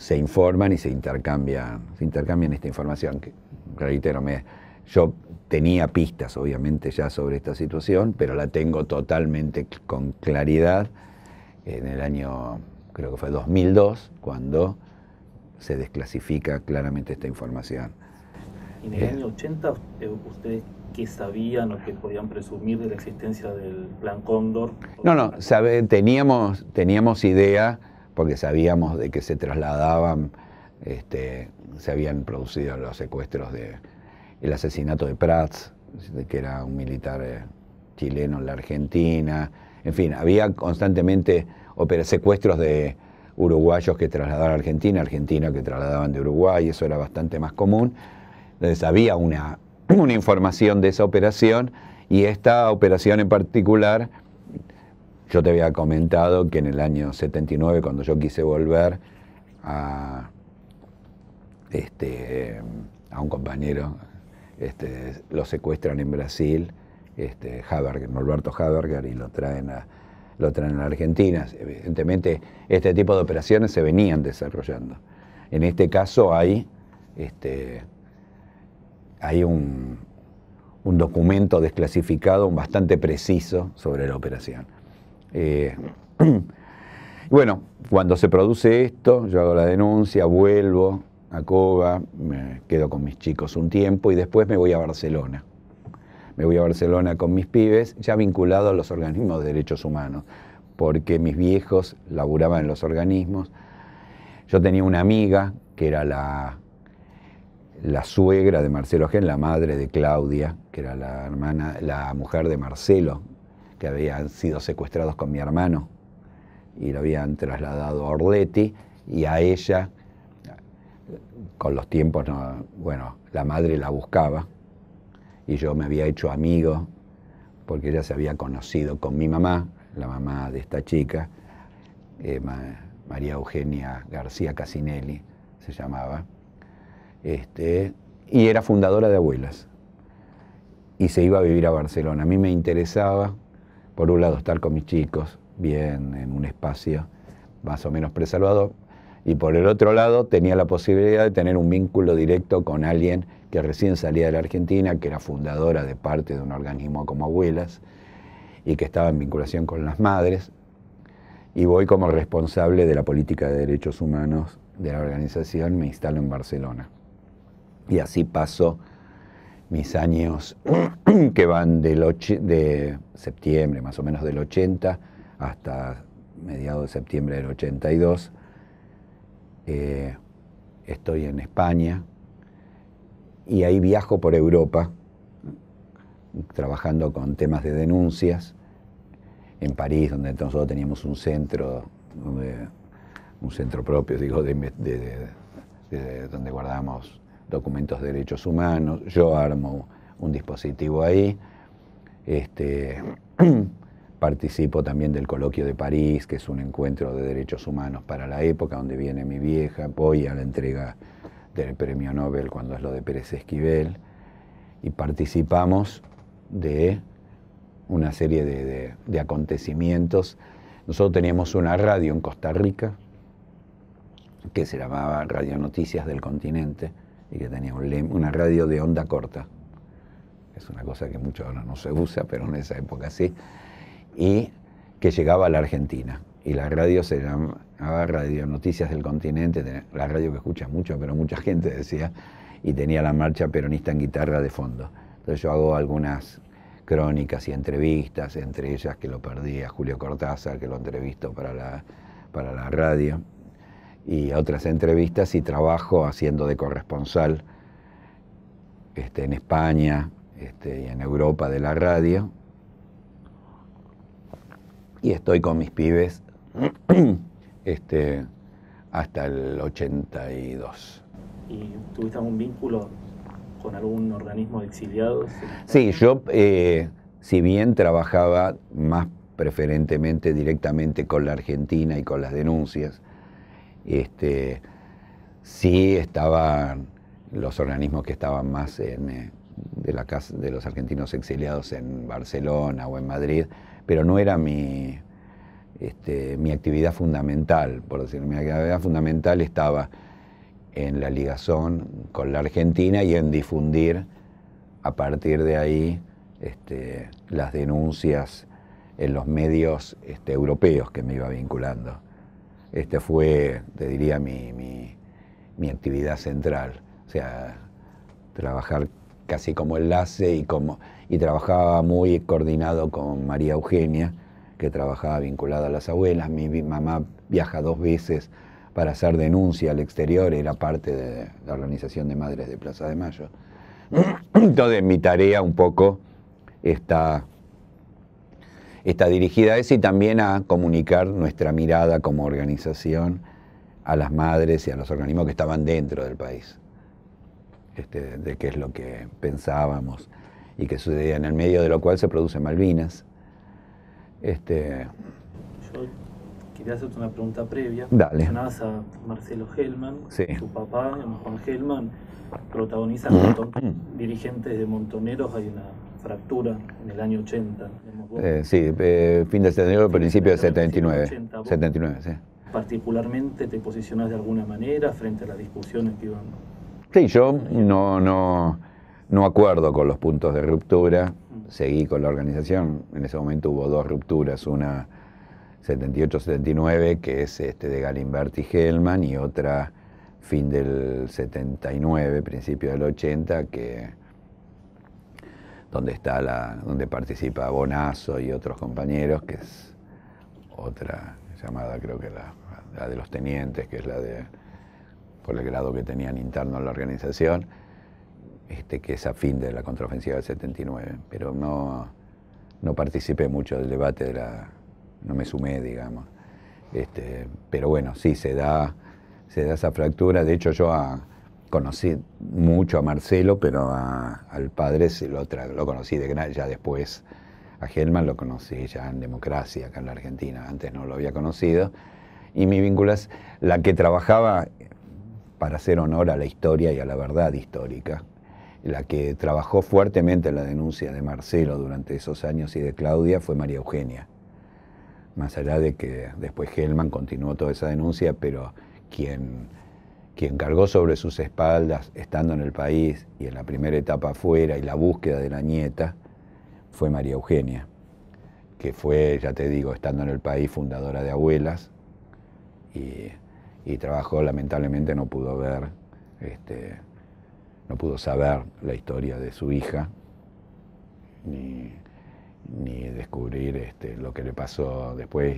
se informan y se intercambian, se intercambian esta información. Que, reitero, me, yo tenía pistas, obviamente, ya sobre esta situación, pero la tengo totalmente con claridad en el año, creo que fue 2002, cuando se desclasifica claramente esta información. En el eh. año 80, ¿ustedes qué sabían o qué podían presumir de la existencia del Plan Cóndor? No, no, teníamos, teníamos idea porque sabíamos de que se trasladaban, este, se habían producido los secuestros de el asesinato de Prats, que era un militar eh, chileno en la Argentina, en fin, había constantemente secuestros de uruguayos que trasladaban a Argentina, argentinos que trasladaban de Uruguay, eso era bastante más común. Entonces había una, una información de esa operación y esta operación en particular yo te había comentado que en el año 79, cuando yo quise volver a, este, un compañero, este, lo secuestran en Brasil, este, Norberto Haberger, y lo traen a, lo traen a Argentina. Evidentemente, este tipo de operaciones se venían desarrollando. En este caso hay, hay un documento desclasificado bastante preciso sobre la operación. Eh, bueno, cuando se produce esto, yo hago la denuncia, vuelvo a Coba me quedo con mis chicos un tiempo y después me voy a Barcelona. Me voy a Barcelona con mis pibes, ya vinculado a los organismos de derechos humanos, porque mis viejos laburaban en los organismos. Yo tenía una amiga que era la, la suegra de Marcelo Gen, la madre de Claudia, que era la hermana, la mujer de Marcelo, que habían sido secuestrados con mi hermano y lo habían trasladado a Orleti y a ella, con los tiempos, bueno, la madre la buscaba y yo me había hecho amigo porque ella se había conocido con mi mamá, la mamá de esta chica, eh, María Eugenia García Casinelli se llamaba, este, y era fundadora de Abuelas y se iba a vivir a Barcelona. A mí me interesaba por un lado, estar con mis chicos, bien, en un espacio más o menos preservado, y por el otro lado tenía la posibilidad de tener un vínculo directo con alguien que recién salía de la Argentina, que era fundadora de parte de un organismo como Abuelas y que estaba en vinculación con las madres, y voy como responsable de la política de derechos humanos de la organización, me instalo en Barcelona. Y así paso mis años que van del de septiembre, más o menos del 80 hasta mediados de septiembre del 82. Eh, estoy en España y ahí viajo por Europa trabajando con temas de denuncias en París, donde nosotros teníamos un centro, un centro propio, digo, de, donde guardamos documentos de derechos humanos, yo armo un dispositivo ahí, este, participo también del coloquio de París, que es un encuentro de derechos humanos para la época, donde viene mi vieja, voy a la entrega del premio Nobel cuando es lo de Pérez Esquivel, y participamos de una serie de acontecimientos. Nosotros teníamos una radio en Costa Rica, que se llamaba Radio Noticias del Continente, y que tenía una radio de onda corta. Es una cosa que mucho ahora no se usa, pero en esa época sí. Y que llegaba a la Argentina. Y la radio se llamaba Radio Noticias del Continente, la radio que escucha mucho, pero mucha gente decía, y tenía la marcha peronista en guitarra de fondo. Entonces yo hago algunas crónicas y entrevistas, entre ellas que lo perdí a Julio Cortázar, que lo entrevistó para la, para la radio y otras entrevistas y trabajo haciendo de corresponsal este, en España este, y en Europa de la radio. Y estoy con mis pibes este, hasta el 82. ¿Y tuviste algún vínculo con algún organismo de exiliados? Sí, yo, eh, si bien trabajaba más preferentemente directamente con la Argentina y con las denuncias, este, sí estaban los organismos que estaban más eh, de, la de los argentinos exiliados en Barcelona o en Madrid, pero no era mi, este, actividad fundamental, por decirlo. Mi actividad fundamental estaba en la ligazón con la Argentina y en difundir a partir de ahí este, las denuncias en los medios este, europeos que me iba vinculando este fue, te diría, mi, actividad central. O sea, trabajar casi como enlace y, como, y trabajaba muy coordinado con María Eugenia, que trabajaba vinculada a las abuelas. Mi, mi mamá viaja dos veces para hacer denuncia al exterior, era parte de la organización de madres de Plaza de Mayo. Entonces mi tarea un poco está está dirigida a eso y también a comunicar nuestra mirada como organización a las madres y a los organismos que estaban dentro del país, este, de qué es lo que pensábamos y qué sucedía, en el medio de lo cual se producen Malvinas. Este... Yo quería hacerte una pregunta previa. Dale. Mencionabas a Marcelo Hellman, su papá, Juan Hellman, protagonizan mm. dirigentes de Montoneros, hay una fractura en el año 80. Eh, sí, eh, fin del 79, principio del 79. 79, sí. Particularmente te posicionas de alguna manera frente a las discusiones que iban. Sí, yo no, no, no acuerdo con los puntos de ruptura. Seguí con la organización. En ese momento hubo dos rupturas, una 78-79, que es este de Galimberti y Hellman, y otra fin del 79, principio del 80, que donde, está la, donde participa Bonazo y otros compañeros, que es otra llamada, creo que la, de los tenientes, que es la de por el grado que tenían interno en la organización, este, que es afín de la contraofensiva del 79. Pero no, no participé mucho del debate, de la, no me sumé, digamos. Este, pero bueno, sí, se da, se da esa fractura. De hecho, yo a, conocí mucho a Marcelo, pero al padre se lo, lo conocí de gran, ya después. A Gelman lo conocí ya en democracia, acá en la Argentina, antes no lo había conocido. Y mi vínculo es la que trabajaba para hacer honor a la historia y a la verdad histórica, la que trabajó fuertemente en la denuncia de Marcelo durante esos años y de Claudia fue María Eugenia. Más allá de que después Gelman continuó toda esa denuncia, pero quien quien cargó sobre sus espaldas, estando en el país y en la primera etapa afuera y la búsqueda de la nieta, fue María Eugenia, que fue, ya te digo, estando en el país, fundadora de Abuelas, y, trabajó, lamentablemente no pudo ver, este, no pudo saber la historia de su hija, ni, descubrir este, lo que le pasó después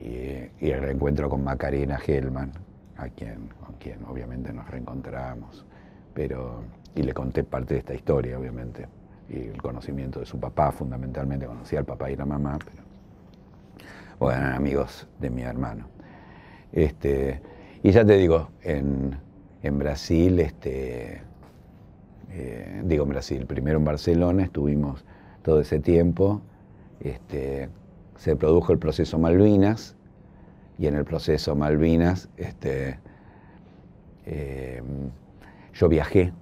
y el, y, con Macarena Hellman, a quien, con quien obviamente nos reencontramos Pero, y le conté parte de esta historia, obviamente, y el conocimiento de su papá, fundamentalmente conocía al papá y la mamá, pero bueno, eran amigos de mi hermano. Este, y ya te digo, en, en Brasil, este, eh, digo en Brasil, primero en Barcelona estuvimos todo ese tiempo, este, se produjo el proceso Malvinas, y en el proceso Malvinas, este, eh, yo viajé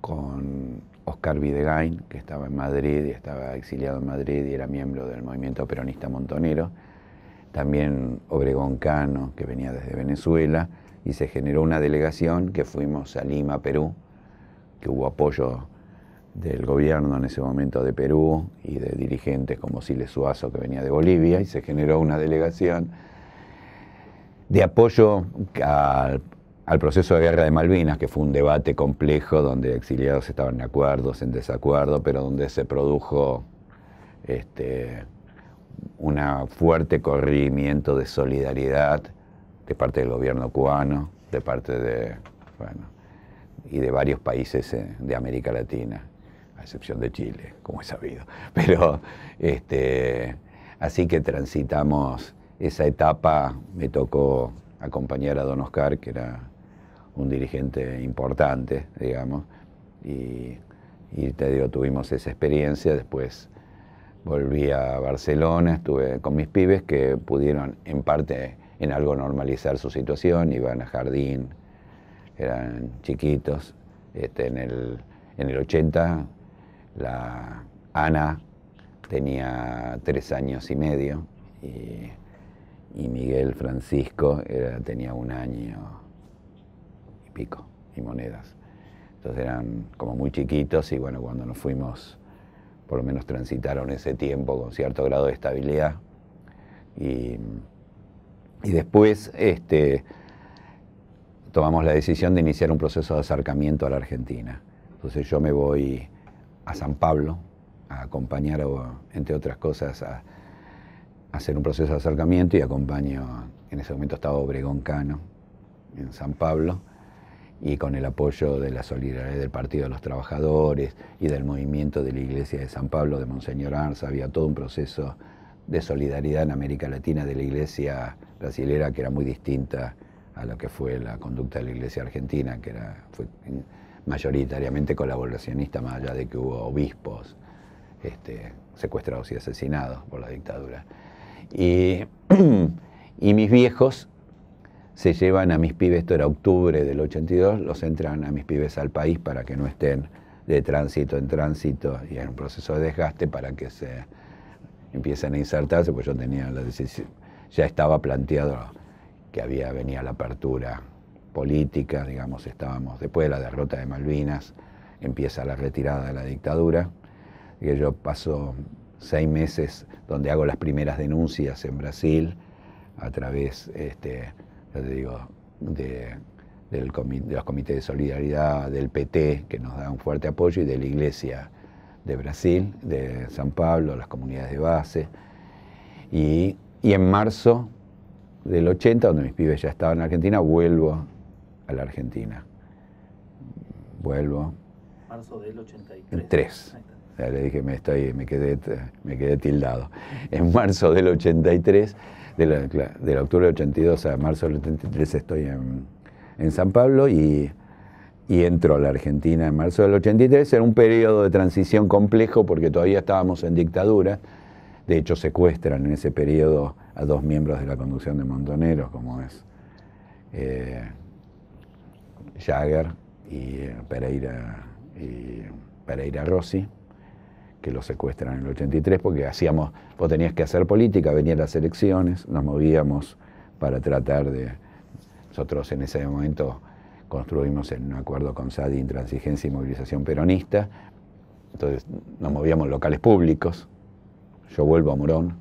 con Oscar Videgain, que estaba en Madrid y estaba exiliado en Madrid y era miembro del movimiento peronista montonero. También Obregón Cano, que venía desde Venezuela, y se generó una delegación que fuimos a Lima, Perú, que hubo apoyo del gobierno en ese momento de Perú y de dirigentes como Siles Suazo, que venía de Bolivia, y se generó una delegación de apoyo al, proceso de guerra de Malvinas, que fue un debate complejo donde exiliados estaban en acuerdos, en desacuerdo, pero donde se produjo este, un fuerte corrimiento de solidaridad de parte del gobierno cubano, de parte de, bueno, y de varios países eh, de América Latina, a excepción de Chile, como he sabido. Pero, este, así que transitamos esa etapa me tocó acompañar a don Oscar, que era un dirigente importante, digamos, y, te tuvimos esa experiencia, después volví a Barcelona, estuve con mis pibes que pudieron en parte en algo normalizar su situación, iban a jardín, eran chiquitos, este, en, el, 80 la Ana tenía tres años y medio y y Miguel Francisco tenía un año y pico, y monedas. Entonces eran como muy chiquitos y bueno, cuando nos fuimos, por lo menos transitaron ese tiempo con cierto grado de estabilidad. Y, después este, tomamos la decisión de iniciar un proceso de acercamiento a la Argentina. Entonces yo me voy a San Pablo a acompañar, entre otras cosas, a, hacer un proceso de acercamiento y acompaño, en ese momento estaba Obregón Cano, en San Pablo, y con el apoyo de la solidaridad del Partido de los Trabajadores y del movimiento de la Iglesia de San Pablo, de Monseñor Arza, había todo un proceso de solidaridad en América Latina de la Iglesia brasilera que era muy distinta a lo que fue la conducta de la Iglesia argentina, que era, fue mayoritariamente colaboracionista, más allá de que hubo obispos este, secuestrados y asesinados por la dictadura. Y, mis viejos se llevan a mis pibes, esto era octubre del 82, los entran a mis pibes al país para que no estén de tránsito en tránsito y en un proceso de desgaste para que se empiecen a insertarse, pues yo tenía la decisión, ya estaba planteado que había venía la apertura política, digamos, estábamos después de la derrota de Malvinas, empieza la retirada de la dictadura, que yo paso seis meses donde hago las primeras denuncias en Brasil a través, este, digo, de, los comités de solidaridad, del PT, que nos da un fuerte apoyo, y de la Iglesia de Brasil, de San Pablo, las comunidades de base. Y, en marzo del 80, donde mis pibes ya estaban en Argentina, vuelvo a la Argentina. Vuelvo. Marzo del 83. 3 le dije, me, estoy, me, quedé, me quedé tildado. En marzo del 83, del, octubre del 82 a marzo del 83 estoy en, San Pablo y, entro a la Argentina en marzo del 83. Era un periodo de transición complejo porque todavía estábamos en dictadura. De hecho, secuestran en ese periodo a dos miembros de la conducción de Montoneros, como es eh, Jagger y eh, Pereira, y Pereira Rossi que lo secuestran en el 83 porque hacíamos, vos tenías que hacer política, venían las elecciones, nos movíamos para tratar de... Nosotros en ese momento construimos en un acuerdo con SADI Intransigencia y Movilización Peronista, entonces nos movíamos locales públicos, yo vuelvo a Morón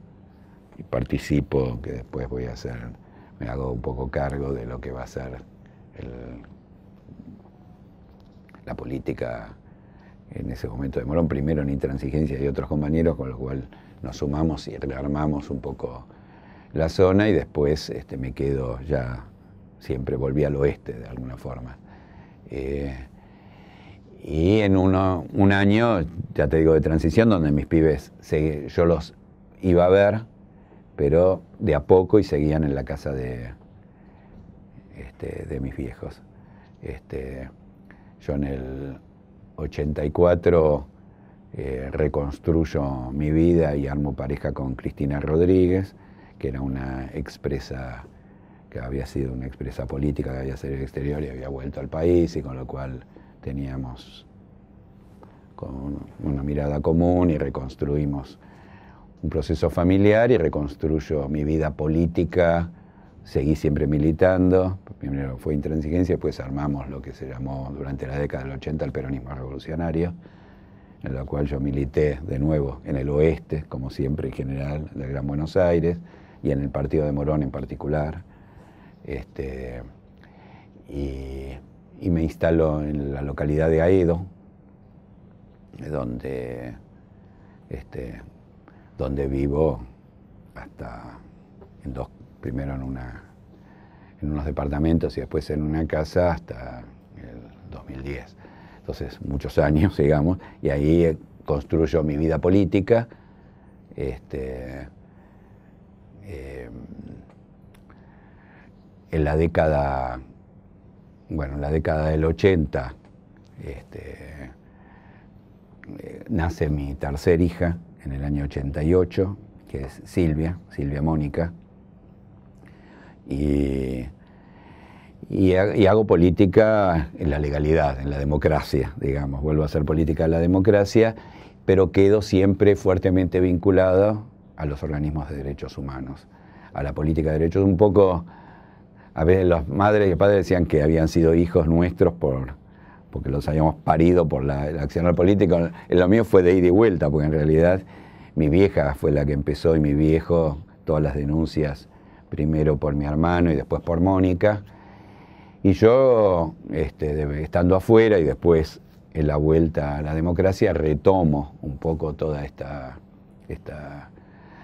y participo, que después voy a hacer, me hago un poco cargo de lo que va a ser la política en ese momento de Morón, primero en Intransigencia y otros compañeros, con lo cual nos sumamos y rearmamos un poco la zona y después este, me quedo ya, siempre volví al oeste de alguna forma. Eh, y en un año, ya te digo, de transición, donde mis pibes, yo los iba a ver, pero de a poco y seguían en la casa de, este, de mis viejos. Este, yo en el 84 eh, reconstruyo mi vida y armo pareja con Cristina Rodríguez, que era una expresa, que había sido una expresa política, que había salido del exterior y había vuelto al país, y con lo cual teníamos una mirada común y reconstruimos un proceso familiar y reconstruyo mi vida política seguí siempre militando, primero fue intransigencia, después armamos lo que se llamó durante la década del 80 el peronismo revolucionario, en lo cual yo milité de nuevo en el oeste, como siempre en general, del Gran Buenos Aires, y en el partido de Morón en particular. Este, y, me instaló en la localidad de Aedo, donde, este, donde vivo hasta en dos primero en, unos departamentos y después en una casa hasta el 2010. Entonces, muchos años, digamos, y ahí eh, construyo mi vida política. Este, em, en la década, bueno, en la década del 80, este, eh, nace mi tercer hija en el año 88, que es Silvia, Silvia Mónica, y, y, hago política en la legalidad, en la democracia, digamos, vuelvo a hacer política en la democracia, pero quedo siempre fuertemente vinculado a los organismos de derechos humanos, a la política de derechos. Un poco, a veces las madres y padres decían que habían sido hijos nuestros por, porque los habíamos parido por la, la acción política. Lo mío fue de ida y vuelta, porque en realidad mi vieja fue la que empezó y mi viejo todas las denuncias primero por mi hermano y después por Mónica. Y yo, este, estando afuera y después en la vuelta a la democracia, retomo un poco toda esta, esta,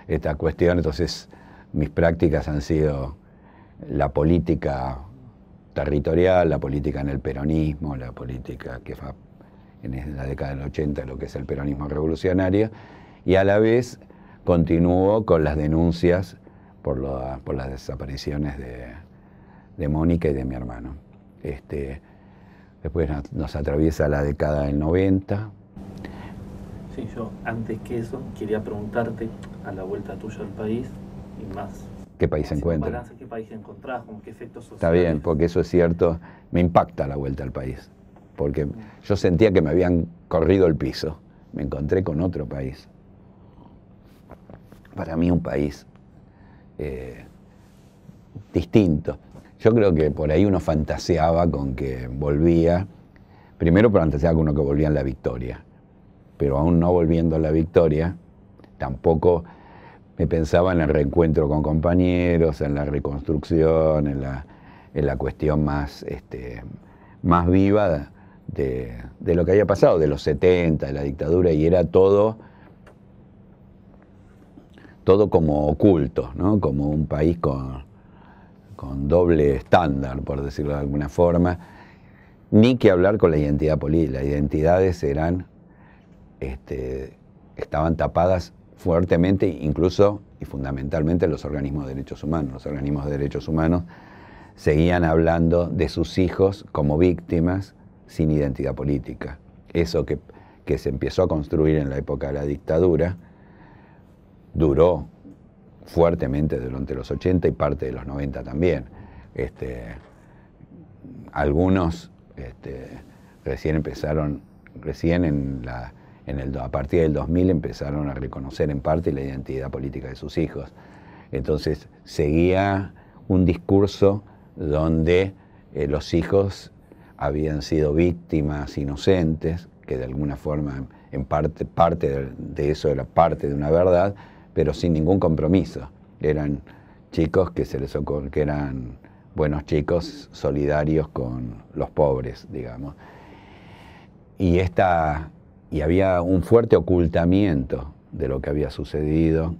esta cuestión. Entonces, mis prácticas han sido la política territorial, la política en el peronismo, la política que fue en la década del 80, lo que es el peronismo revolucionario, y a la vez continúo con las denuncias por, las desapariciones de, Mónica y de mi hermano. Este, después nos, atraviesa la década del 90. Sí, yo antes que eso quería preguntarte a la vuelta tuya al país y más. ¿Qué país encuentras? ¿Qué país encontrás? ¿Con qué efectos sociales? Está bien, porque eso es cierto, me impacta la vuelta al país, porque yo sentía que me habían corrido el piso, me encontré con otro país. Para mí un país eh, distinto. Yo creo que por ahí uno fantaseaba con que volvía, primero fantaseaba con uno que volvía en la victoria, pero aún no volviendo a la victoria, tampoco me pensaba en el reencuentro con compañeros, en la reconstrucción, en la, cuestión más, este, más viva de, de lo que había pasado, de los 70, de la dictadura, y era todo todo como oculto, ¿no? como un país con, doble estándar, por decirlo de alguna forma, ni que hablar con la identidad política. Las identidades eran, este, estaban tapadas fuertemente, incluso y fundamentalmente los organismos de derechos humanos. Los organismos de derechos humanos seguían hablando de sus hijos como víctimas sin identidad política. Eso que se empezó a construir en la época de la dictadura duró fuertemente durante los 80 y parte de los 90 también. Este, algunos este, recién empezaron, recién en la, en el, a partir del 2000 empezaron a reconocer en parte la identidad política de sus hijos. Entonces seguía un discurso donde eh, los hijos habían sido víctimas inocentes, que de alguna forma en parte, de eso era parte de una verdad, pero sin ningún compromiso. Eran chicos que se les que eran buenos chicos, solidarios con los pobres, digamos. Y y había un fuerte ocultamiento de lo que había sucedido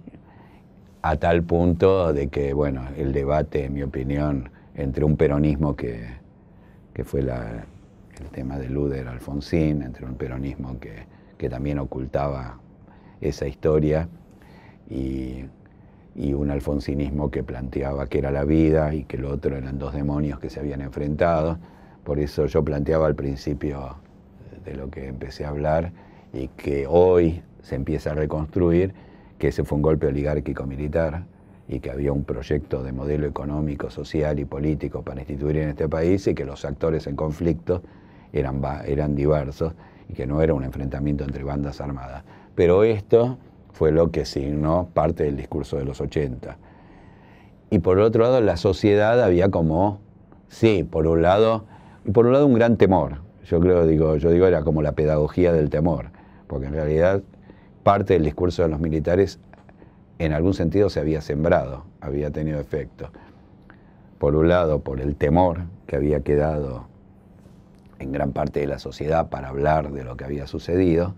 a tal punto de que, el debate, en mi opinión, entre un peronismo que, fue el tema de Luder Alfonsín, entre un peronismo que también ocultaba esa historia, y, un alfonsinismo que planteaba que era la vida y que lo otro eran dos demonios que se habían enfrentado. Por eso yo planteaba al principio eh, de lo que empecé a hablar y que hoy se empieza a reconstruir, que ese fue un golpe oligárquico-militar y que había un proyecto de modelo económico, social y político para instituir en este país y que los actores en conflicto eran, eran diversos y que no era un enfrentamiento entre bandas armadas. Pero esto fue lo que signó parte del discurso de los 80. Y por otro lado, la sociedad había como, sí, por un lado, y por un lado un gran temor. Yo creo, digo, yo digo, era como la pedagogía del temor, porque en realidad parte del discurso de los militares en algún sentido se había sembrado, había tenido efecto. Por un lado, por el temor que había quedado en gran parte de la sociedad para hablar de lo que había sucedido,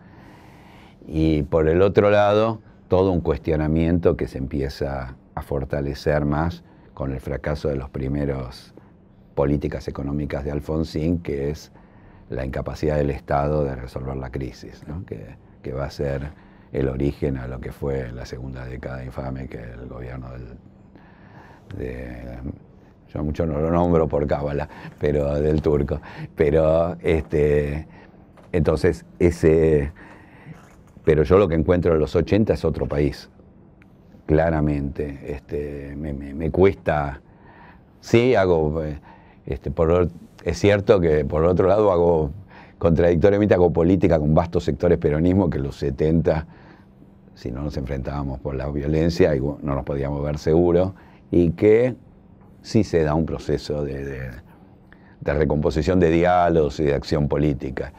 y por el otro lado, todo un cuestionamiento que se empieza a fortalecer más con el fracaso de las primeras políticas económicas de Alfonsín, que es la incapacidad del Estado de resolver la crisis, que, va a ser el origen a lo que fue la segunda década infame que el gobierno del, de, yo mucho no lo nombro por cábala, pero del turco, pero este, entonces ese pero yo lo que encuentro en los 80 es otro país, claramente. Este, me, cuesta, sí, hago, eh, este, es cierto que por otro lado hago, contradictoriamente hago política con vastos sectores peronismo que los 70, si no nos enfrentábamos por la violencia, no nos podíamos ver seguros y que sí se da un proceso de recomposición de diálogos y de acción política.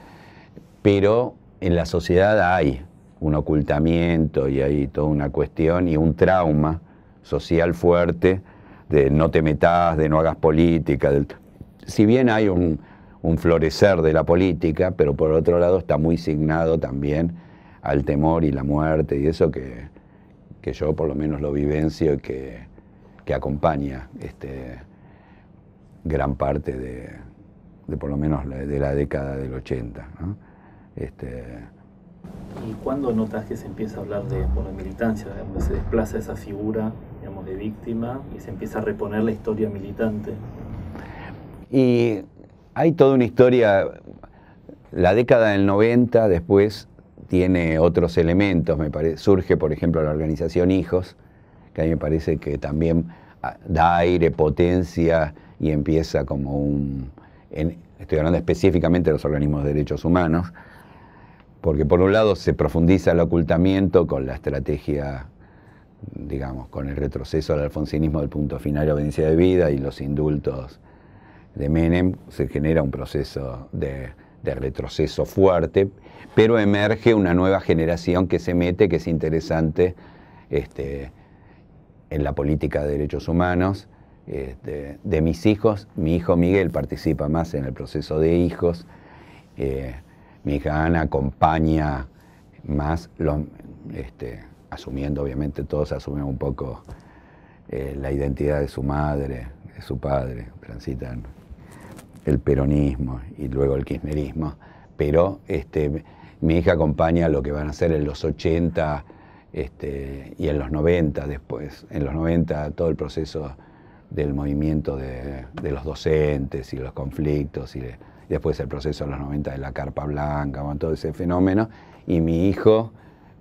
Pero en la sociedad hay un ocultamiento y hay toda una cuestión y un trauma social fuerte de no te metas, de no hagas política. Si bien hay un, florecer de la política, pero por otro lado está muy signado también al temor y la muerte y eso que, yo por lo menos lo vivencio y que, acompaña este, gran parte de, por lo menos de la década del 80. ¿Y cuándo notas que se empieza a hablar de bueno, militancia, se desplaza esa figura digamos, de víctima y se empieza a reponer la historia militante? Y hay toda una historia, la década del 90 después tiene otros elementos, me surge por ejemplo la organización Hijos, que a mí me parece que también ah, da aire, potencia y empieza como un, estoy hablando específicamente de los organismos de derechos humanos, porque por un lado se profundiza el ocultamiento con la estrategia, digamos, con el retroceso al alfonsinismo del punto final de obediencia de vida y los indultos de Menem, se genera un proceso de, retroceso fuerte, pero emerge una nueva generación que se mete, que es interesante este, en la política de derechos humanos. Este, de mis hijos, mi hijo Miguel participa más en el proceso de hijos. Eh, mi hija Ana acompaña más, este, asumiendo, obviamente todos asumen un poco eh, la identidad de su madre, de su padre, transitan el peronismo y luego el kirchnerismo, pero este, mi hija acompaña lo que van a hacer en los 80 este, y en los 90 después, en los 90 todo el proceso del movimiento de, los docentes y los conflictos y después el proceso de los 90 de la carpa blanca, todo ese fenómeno, y mi hijo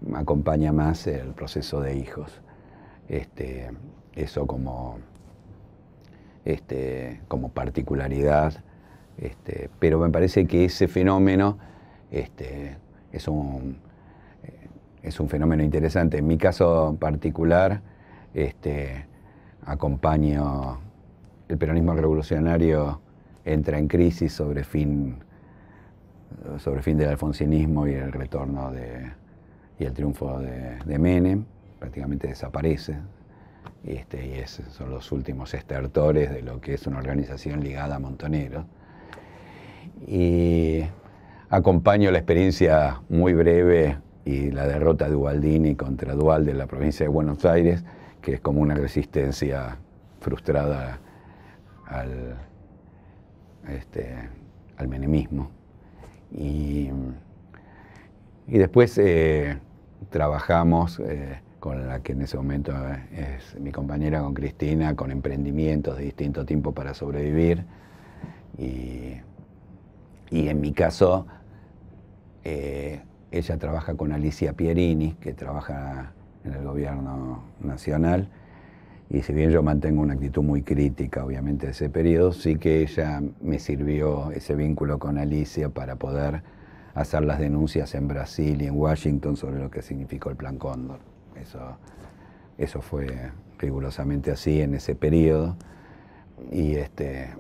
me acompaña más el proceso de hijos. Este, eso como, este, como particularidad, este, pero me parece que ese fenómeno es, un, fenómeno interesante. En mi caso particular, acompaño el peronismo revolucionario entra en crisis sobre fin, sobre fin del alfonsinismo y el retorno de, y el triunfo de, Menem, prácticamente desaparece. Este, y esos son los últimos estertores de lo que es una organización ligada a Montonero. Y acompaño la experiencia muy breve y la derrota de Ubaldini contra Dual de la provincia de Buenos Aires, que es como una resistencia frustrada al, este, al menemismo. Y, después eh, trabajamos eh, con la que en ese momento es mi compañera, con Cristina, con emprendimientos de distinto tiempo para sobrevivir. Y, en mi caso, eh, ella trabaja con Alicia Pierini, que trabaja en el gobierno nacional, y si bien yo mantengo una actitud muy crítica, obviamente, de ese periodo, sí que ella me sirvió ese vínculo con Alicia para poder hacer las denuncias en Brasil y en Washington sobre lo que significó el Plan Cóndor. Eso, fue rigurosamente así en ese periodo. Y, este,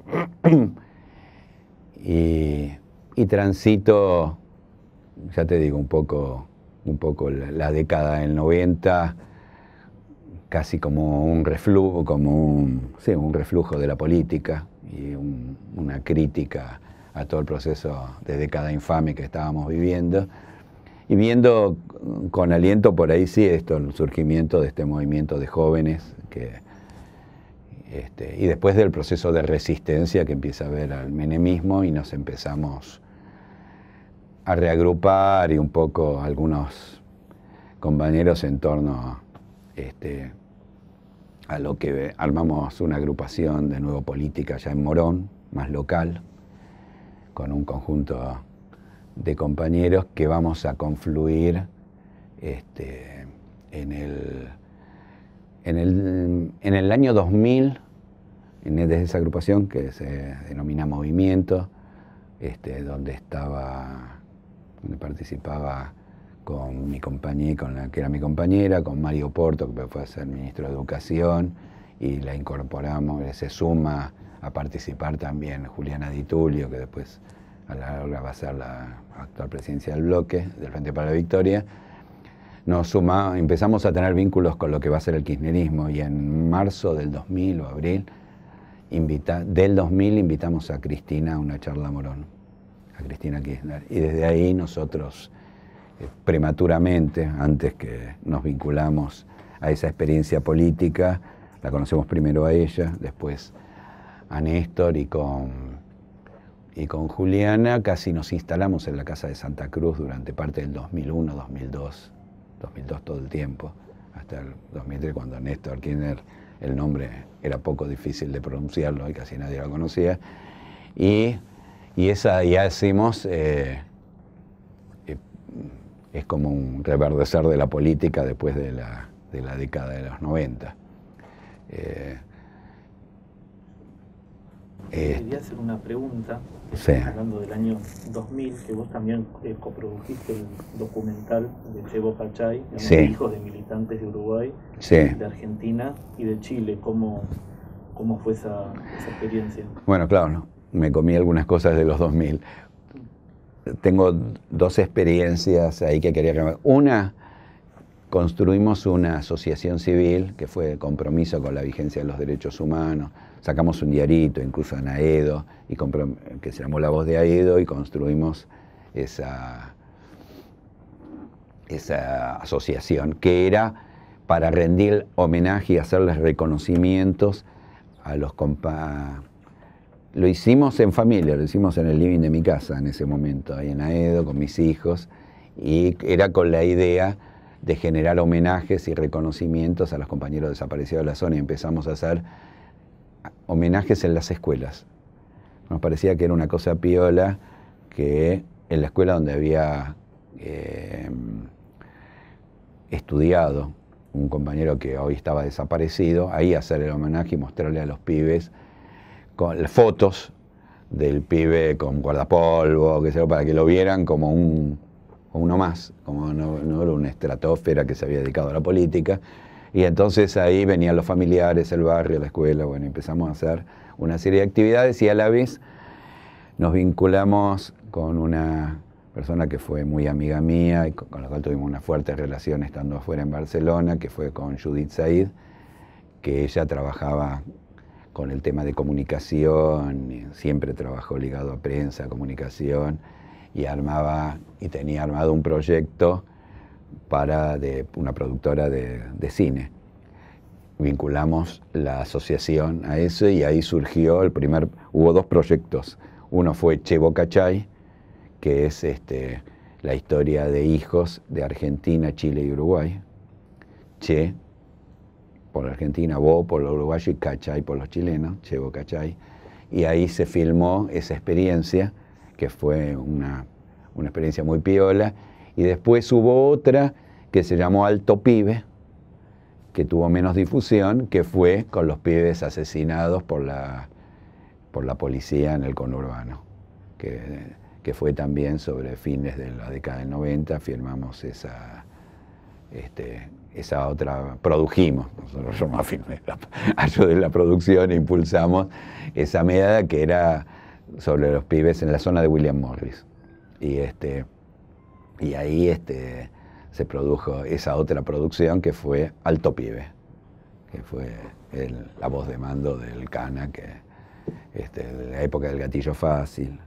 y, transito, ya te digo, un poco, un poco la década del 90 casi como un reflujo, como un, un reflujo de la política y una crítica a todo el proceso de década infame que estábamos viviendo. Y viendo con aliento por ahí sí esto, el surgimiento de este movimiento de jóvenes que, este, y después del proceso de resistencia que empieza a ver al menemismo y nos empezamos a reagrupar y un poco algunos compañeros en torno este, a lo que armamos una agrupación de nuevo política ya en Morón, más local, con un conjunto de compañeros que vamos a confluir este, en, el, en, el, año 2000, desde esa agrupación que se denomina Movimiento, este, donde estaba, donde participaba con mi compañía, con la que era mi compañera, con Mario Porto, que fue a ser ministro de Educación, y la incorporamos, se suma a participar también Juliana Di Tulio, que después a la larga va a ser la actual presidencia del bloque, del Frente para la Victoria, nos suma, empezamos a tener vínculos con lo que va a ser el kirchnerismo y en marzo del 2000 o abril del 2000 invitamos a Cristina a una charla morón, a Cristina Kirchner, y desde ahí nosotros eh, prematuramente, antes que nos vinculamos a esa experiencia política. La conocemos primero a ella, después a Néstor y con, y con Juliana casi nos instalamos en la Casa de Santa Cruz durante parte del 2001, 2002, 2002 todo el tiempo, hasta el 2003 cuando Néstor Kirchner, el nombre era poco difícil de pronunciarlo y casi nadie lo conocía. Y, esa ya hicimos... Eh, eh, es como un reverdecer de la política después de la, de la década de los 90. Eh, eh, quería hacer una pregunta, hablando del año 2000, que vos también eh, coprodujiste el documental de Chevo Pachay, hijos de militantes de Uruguay, de Argentina y de Chile. ¿Cómo, cómo fue esa, esa, experiencia? Bueno, claro, me comí algunas cosas de los 2000, tengo dos experiencias ahí que quería Una, construimos una asociación civil que fue de compromiso con la vigencia de los derechos humanos. Sacamos un diarito, incluso en Aedo, y que se llamó La Voz de Aedo, y construimos esa, esa asociación, que era para rendir homenaje y hacerles reconocimientos a los compa lo hicimos en familia, lo hicimos en el living de mi casa en ese momento, ahí en Aedo, con mis hijos, y era con la idea de generar homenajes y reconocimientos a los compañeros desaparecidos de la zona y empezamos a hacer homenajes en las escuelas. Nos parecía que era una cosa piola que en la escuela donde había eh, estudiado un compañero que hoy estaba desaparecido, ahí hacer el homenaje y mostrarle a los pibes con las fotos del pibe con guardapolvo, que para que lo vieran como un uno más, como no era una estratosfera que se había dedicado a la política. Y entonces ahí venían los familiares, el barrio, la escuela, bueno, empezamos a hacer una serie de actividades y a la vez nos vinculamos con una persona que fue muy amiga mía y con la cual tuvimos una fuerte relación estando afuera en Barcelona, que fue con Judith Said, que ella trabajaba con el tema de comunicación, siempre trabajó ligado a prensa, comunicación, y armaba y tenía armado un proyecto para de una productora de, cine. Vinculamos la asociación a eso y ahí surgió el primer, hubo dos proyectos. Uno fue Che Bocachay, que es este, la historia de hijos de Argentina, Chile y Uruguay. Che por la Argentina, vos por los uruguayos y Cachay por los chilenos, Chevo Cachay. Y ahí se filmó esa experiencia, que fue una, una experiencia muy piola. Y después hubo otra que se llamó Alto Pibe, que tuvo menos difusión, que fue con los pibes asesinados por la, por la policía en el conurbano, que, que fue también sobre fines de la década del 90, firmamos esa, este, esa otra produjimos, nosotros yo me afirmé, ayudé en la producción e impulsamos esa medida que era sobre los pibes en la zona de William Morris. Y, este, y ahí este, se produjo esa otra producción que fue Alto Pibe, que fue la voz de mando del Cana, que este, de la época del gatillo fácil.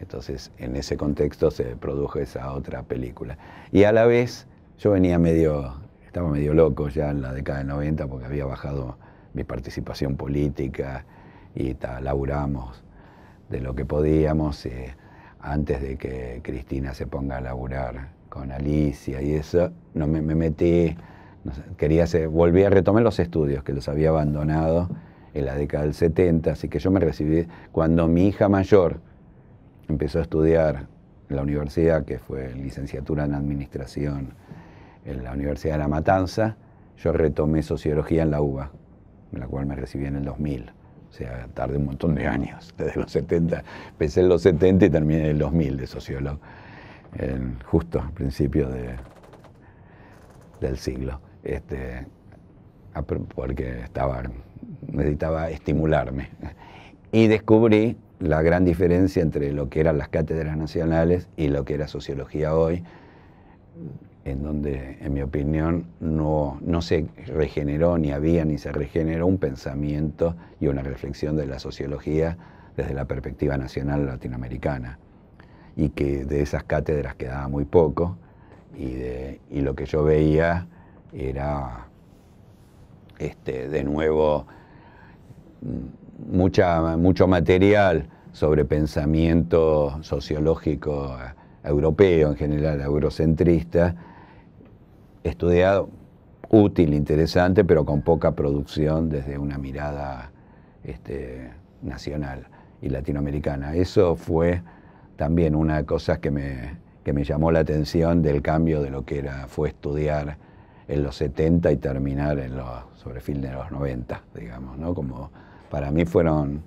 Entonces, en ese contexto se produjo esa otra película. Y a la vez yo venía medio estaba medio loco ya en la década del 90 porque había bajado mi participación política y laburamos de lo que podíamos eh, antes de que Cristina se ponga a laburar con Alicia y eso, no me, metí, quería volví a retomar los estudios que los había abandonado en la década del 70, así que yo me recibí cuando mi hija mayor empezó a estudiar en la universidad, que fue licenciatura en administración en la Universidad de La Matanza, yo retomé sociología en la UBA, en la cual me recibí en el 2000. O sea, tardé un montón de años, desde los 70. Empecé en los 70 y terminé en el 2000 de sociólogo, justo al principio del siglo. Este, porque estaba, necesitaba estimularme. Y descubrí la gran diferencia entre lo que eran las cátedras nacionales y lo que era sociología hoy, en donde, en mi opinión, no, se regeneró, ni había, ni se regeneró un pensamiento y una reflexión de la sociología desde la perspectiva nacional latinoamericana, y que de esas cátedras quedaba muy poco, y, lo que yo veía era, este, de nuevo, mm, mucho material sobre pensamiento sociológico eh, europeo, en general eurocentrista, estudiado, útil, interesante, pero con poca producción desde una mirada este, nacional y latinoamericana. Eso fue también una de las cosas que me, me llamó la atención del cambio de lo que era, fue estudiar en los 70 y terminar en los, sobre de los 90, digamos, ¿no? Como para mí fueron,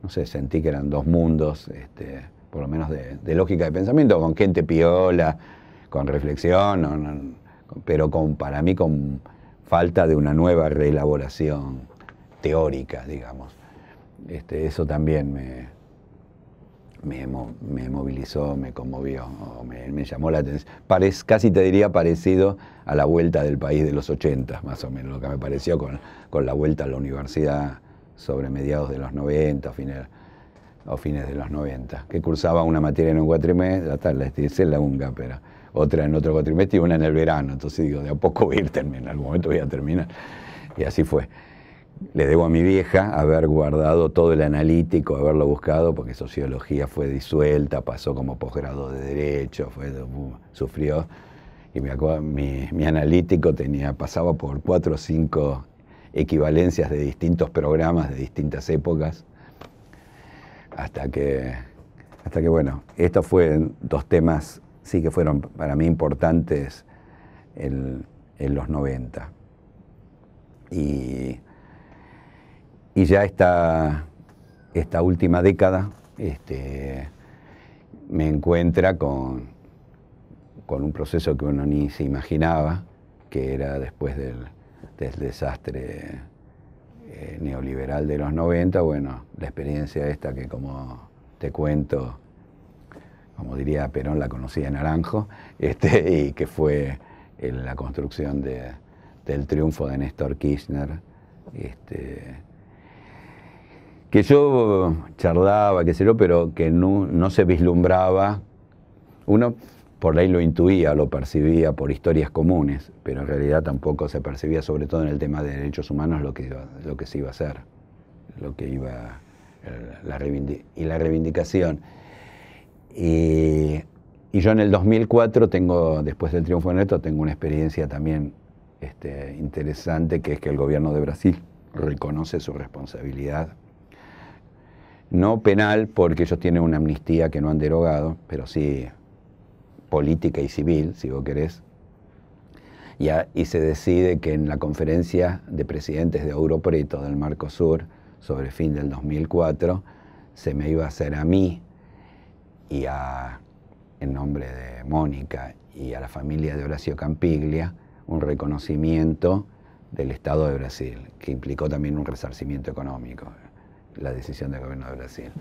no sé, sentí que eran dos mundos, este, por lo menos de, lógica de pensamiento, con gente piola, con reflexión, no pero con, para mí con falta de una nueva reelaboración teórica, digamos. Este, eso también me, movilizó, me conmovió, me, llamó la atención. casi te diría parecido a la vuelta del país de los 80, más o menos, lo que me pareció con, la vuelta a la universidad sobre mediados de los 90 o fines, fines de los 90, que cursaba una materia en un cuatrimestre, hasta la en la unga, pero otra en otro cuatrimestre y una en el verano. Entonces digo, de a poco voy a ir terminando, en algún momento voy a terminar. Y así fue. Le debo a mi vieja haber guardado todo el analítico, haberlo buscado, porque sociología fue disuelta, pasó como posgrado de derecho, fue, uh, sufrió. Y me mi, analítico tenía, pasaba por cuatro o cinco equivalencias de distintos programas de distintas épocas, hasta que, hasta que bueno, estos fueron dos temas sí que fueron para mí importantes en, los 90. Y, ya esta, esta, última década este, me encuentra con, un proceso que uno ni se imaginaba, que era después del, desastre eh, neoliberal de los 90, bueno, la experiencia esta que como te cuento, como diría Perón, la conocía Naranjo, este, y que fue en eh, la construcción del triunfo de Néstor Kirchner. Este, que yo charlaba, qué sé yo, pero que no, se vislumbraba. Uno por ahí lo intuía, lo percibía por historias comunes, pero en realidad tampoco se percibía, sobre todo en el tema de derechos humanos, lo que, lo que se iba a hacer, lo que iba eh, la y la reivindicación y, yo en el 2004 tengo, después del triunfo de Neto, tengo una experiencia también este, interesante, que es que el gobierno de Brasil reconoce su responsabilidad, no penal, porque ellos tienen una amnistía que no han derogado, pero sí política y civil, si vos querés, y, y se decide que en la conferencia de presidentes de Ouro Preto del Sur, sobre fin del 2004, se me iba a hacer a mí y a, en nombre de Mónica y a la familia de Horacio Campiglia, un reconocimiento del Estado de Brasil, que implicó también un resarcimiento económico, la decisión del gobierno de Brasil.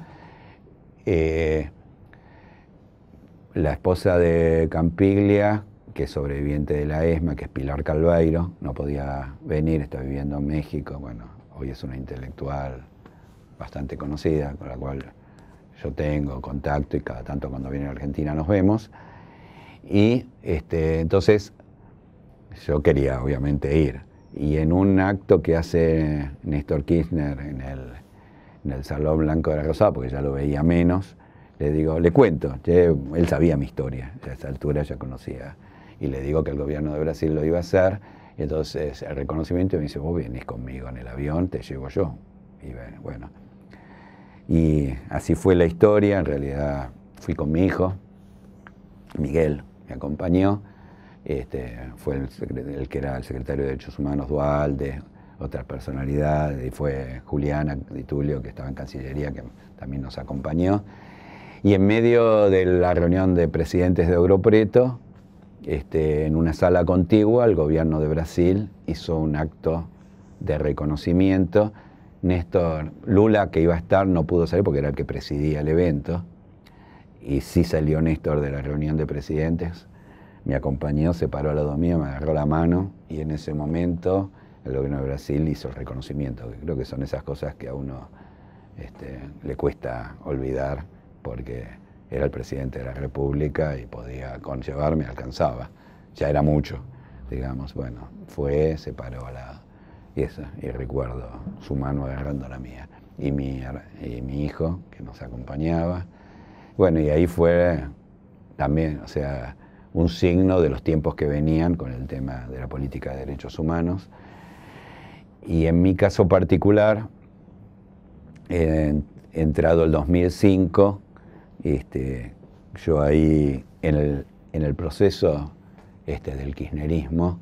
Eh, la esposa de Campiglia, que es sobreviviente de la ESMA, que es Pilar Calveiro, no podía venir, está viviendo en México, bueno, hoy es una intelectual bastante conocida, con la cual yo tengo contacto y cada tanto cuando viene a Argentina nos vemos. Y este, entonces yo quería obviamente ir. Y en un acto que hace Néstor Kirchner en el, en el Salón Blanco de la Rosada, porque ya lo veía menos, le digo, le cuento, él sabía mi historia, a esa altura ya conocía, y le digo que el gobierno de Brasil lo iba a hacer, y entonces el reconocimiento me dice, vos vienes conmigo en el avión, te llevo yo. Y bueno, y así fue la historia, en realidad fui con mi hijo, Miguel me acompañó, este, fue el, que era el secretario de Derechos Humanos, de otra personalidad, y fue Juliana Di Tulio, que estaba en Cancillería, que también nos acompañó. Y en medio de la reunión de presidentes de Europreto, este, en una sala contigua, el gobierno de Brasil hizo un acto de reconocimiento Néstor Lula, que iba a estar, no pudo salir porque era el que presidía el evento. Y sí salió Néstor de la reunión de presidentes. Me acompañó, se paró al lado mío, me agarró la mano y en ese momento el gobierno de Brasil hizo el reconocimiento. Creo que son esas cosas que a uno este, le cuesta olvidar porque era el presidente de la República y podía conllevarme, alcanzaba. Ya era mucho, digamos. Bueno, fue, se paró al lado y recuerdo su mano agarrando la mía, y mi, hijo que nos acompañaba. Bueno, y ahí fue también, o sea, un signo de los tiempos que venían con el tema de la política de derechos humanos. Y en mi caso particular, entrado el 2005, este, yo ahí en el, proceso este, del kirchnerismo,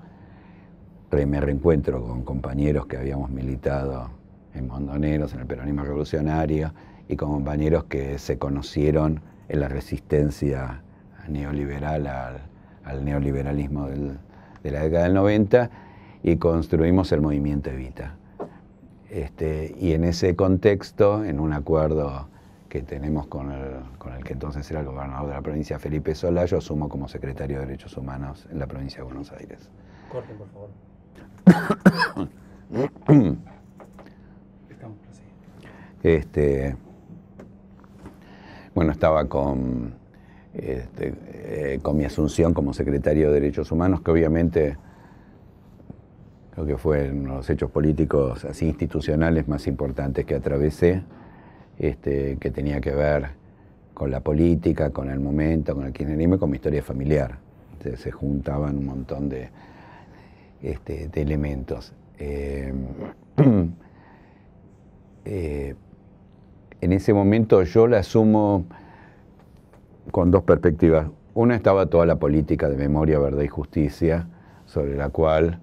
primer reencuentro con compañeros que habíamos militado en Mondoneros, en el peronismo revolucionario, y con compañeros que se conocieron en la resistencia neoliberal al, neoliberalismo del, de la década del 90 y construimos el movimiento Evita. Este, y en ese contexto, en un acuerdo que tenemos con el, con el, que entonces era el gobernador de la provincia, Felipe Sola, yo asumo como secretario de Derechos Humanos en la provincia de Buenos Aires. Corten, por favor este, bueno, estaba con, este, eh, con mi asunción como secretario de Derechos Humanos, que obviamente creo que fue uno de los hechos políticos así institucionales más importantes que atravesé, este, que tenía que ver con la política, con el momento, con el kirchnerismo y con mi historia familiar. se juntaban un montón de, este, de elementos. Eh, eh, en ese momento yo la asumo con dos perspectivas. Una estaba toda la política de memoria, verdad y justicia, sobre la cual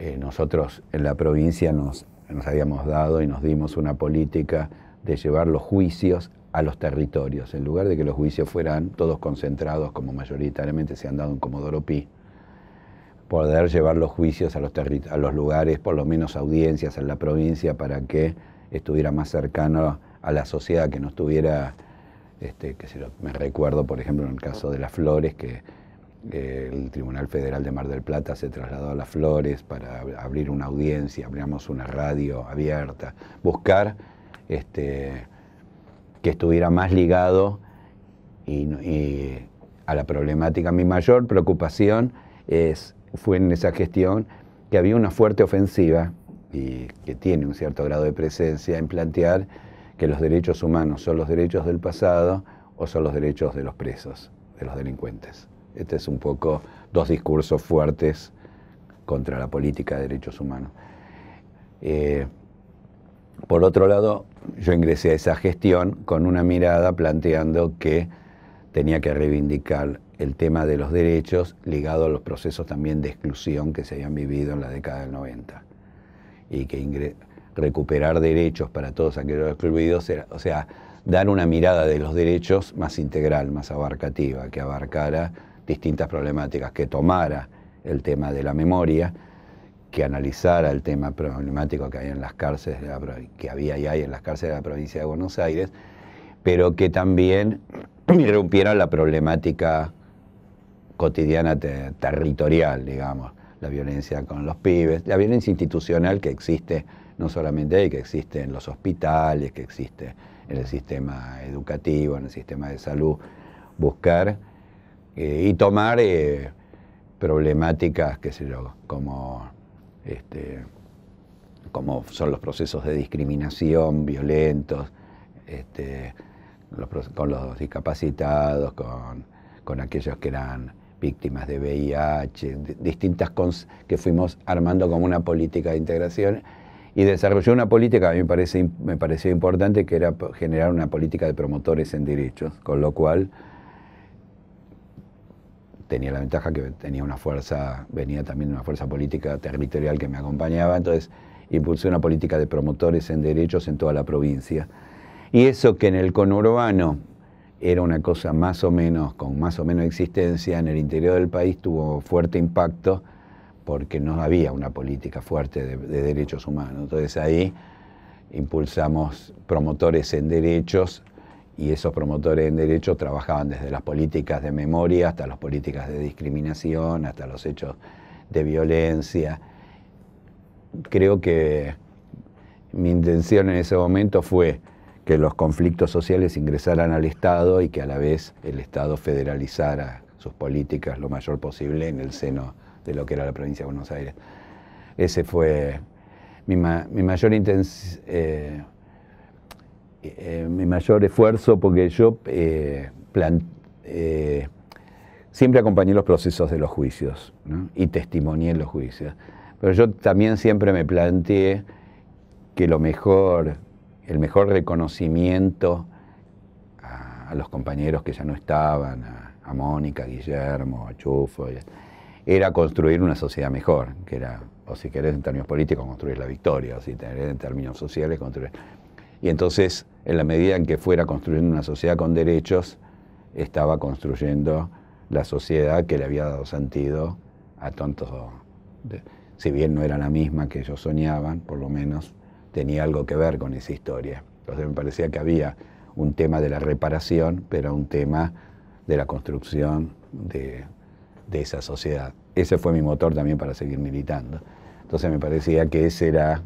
eh, nosotros en la provincia nos, nos habíamos dado y nos dimos una política de llevar los juicios a los territorios, en lugar de que los juicios fueran todos concentrados, como mayoritariamente se han dado en Comodoro Pi, poder llevar los juicios a los, a los lugares, por lo menos audiencias en la provincia, para que estuviera más cercano a la sociedad, que no estuviera, este, que se me recuerdo, por ejemplo, en el caso de las flores, que el Tribunal Federal de Mar del Plata se trasladó a las flores para abrir una audiencia, abrimos una radio abierta, buscar este, que estuviera más ligado y a la problemática. Mi mayor preocupación es fue en esa gestión que había una fuerte ofensiva, y que tiene un cierto grado de presencia, en plantear que los derechos humanos son los derechos del pasado o son los derechos de los presos, de los delincuentes. Este es un poco dos discursos fuertes contra la política de derechos humanos. Eh, por otro lado, yo ingresé a esa gestión con una mirada planteando que tenía que reivindicar el tema de los derechos ligado a los procesos también de exclusión que se habían vivido en la década del 90 y que recuperar derechos para todos aquellos excluidos, era, o sea, dar una mirada de los derechos más integral, más abarcativa, que abarcara distintas problemáticas, que tomara el tema de la memoria, que analizara el tema problemático que, hay en las cárceles que había y hay en las cárceles de la provincia de Buenos Aires, pero que también irrumpiera la problemática cotidiana territorial, digamos, la violencia con los pibes, la violencia institucional que existe no solamente ahí, que existe en los hospitales, que existe en el sistema educativo, en el sistema de salud, buscar eh, y tomar eh, problemáticas, qué sé yo, como, este, como son los procesos de discriminación violentos, este, con los discapacitados, con aquellos que eran víctimas de VIH, distintas que fuimos armando como una política de integración. Y desarrolló una política, a mí me, parece, me pareció importante, que era generar una política de promotores en derechos, con lo cual tenía la ventaja que tenía una fuerza, venía también una fuerza política territorial que me acompañaba, entonces impulsé una política de promotores en derechos en toda la provincia. Y eso que en el conurbano era una cosa más o menos, con más o menos existencia en el interior del país, tuvo fuerte impacto porque no había una política fuerte de, derechos humanos. Entonces ahí impulsamos promotores en derechos y esos promotores en derechos trabajaban desde las políticas de memoria hasta las políticas de discriminación, hasta los hechos de violencia. Creo que mi intención en ese momento fue que los conflictos sociales ingresaran al Estado y que a la vez el Estado federalizara sus políticas lo mayor posible en el seno de lo que era la provincia de Buenos Aires. Ese fue mi, mayor eh, eh, mi mayor esfuerzo porque yo eh, siempre acompañé los procesos de los juicios y testimonié los juicios. Pero yo también siempre me planteé que lo mejor el mejor reconocimiento a, los compañeros que ya no estaban, a, Mónica, a Guillermo, a Chufo, era construir una sociedad mejor, que era, o si querés en términos políticos, construir la victoria, o si querés en términos sociales, construir... Y entonces, en la medida en que fuera construyendo una sociedad con derechos, estaba construyendo la sociedad que le había dado sentido a tantos, si bien no era la misma que ellos soñaban, por lo menos tenía algo que ver con esa historia. Entonces me parecía que había un tema de la reparación, pero un tema de la construcción de, de esa sociedad. Ese fue mi motor también para seguir militando. Entonces me parecía que ese era,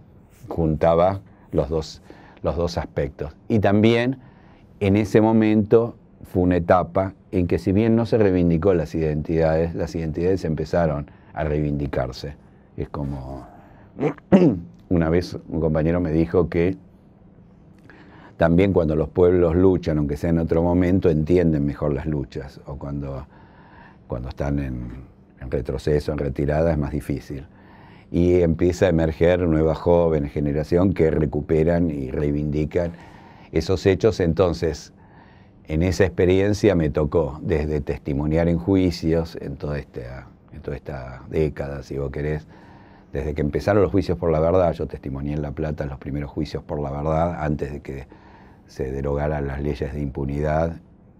juntaba los dos, los dos aspectos. Y también en ese momento fue una etapa en que si bien no se reivindicó las identidades, las identidades empezaron a reivindicarse. Es como una vez un compañero me dijo que también cuando los pueblos luchan, aunque sea en otro momento, entienden mejor las luchas, o cuando, están en, retroceso, en retirada, es más difícil. Y empieza a emerger nueva joven generación que recuperan y reivindican esos hechos. Entonces, en esa experiencia me tocó desde testimoniar en juicios en en toda esta década, si vos querés, desde que empezaron los juicios por la verdad, yo testimonié en La Plata los primeros juicios por la verdad antes de que se derogaran las leyes de impunidad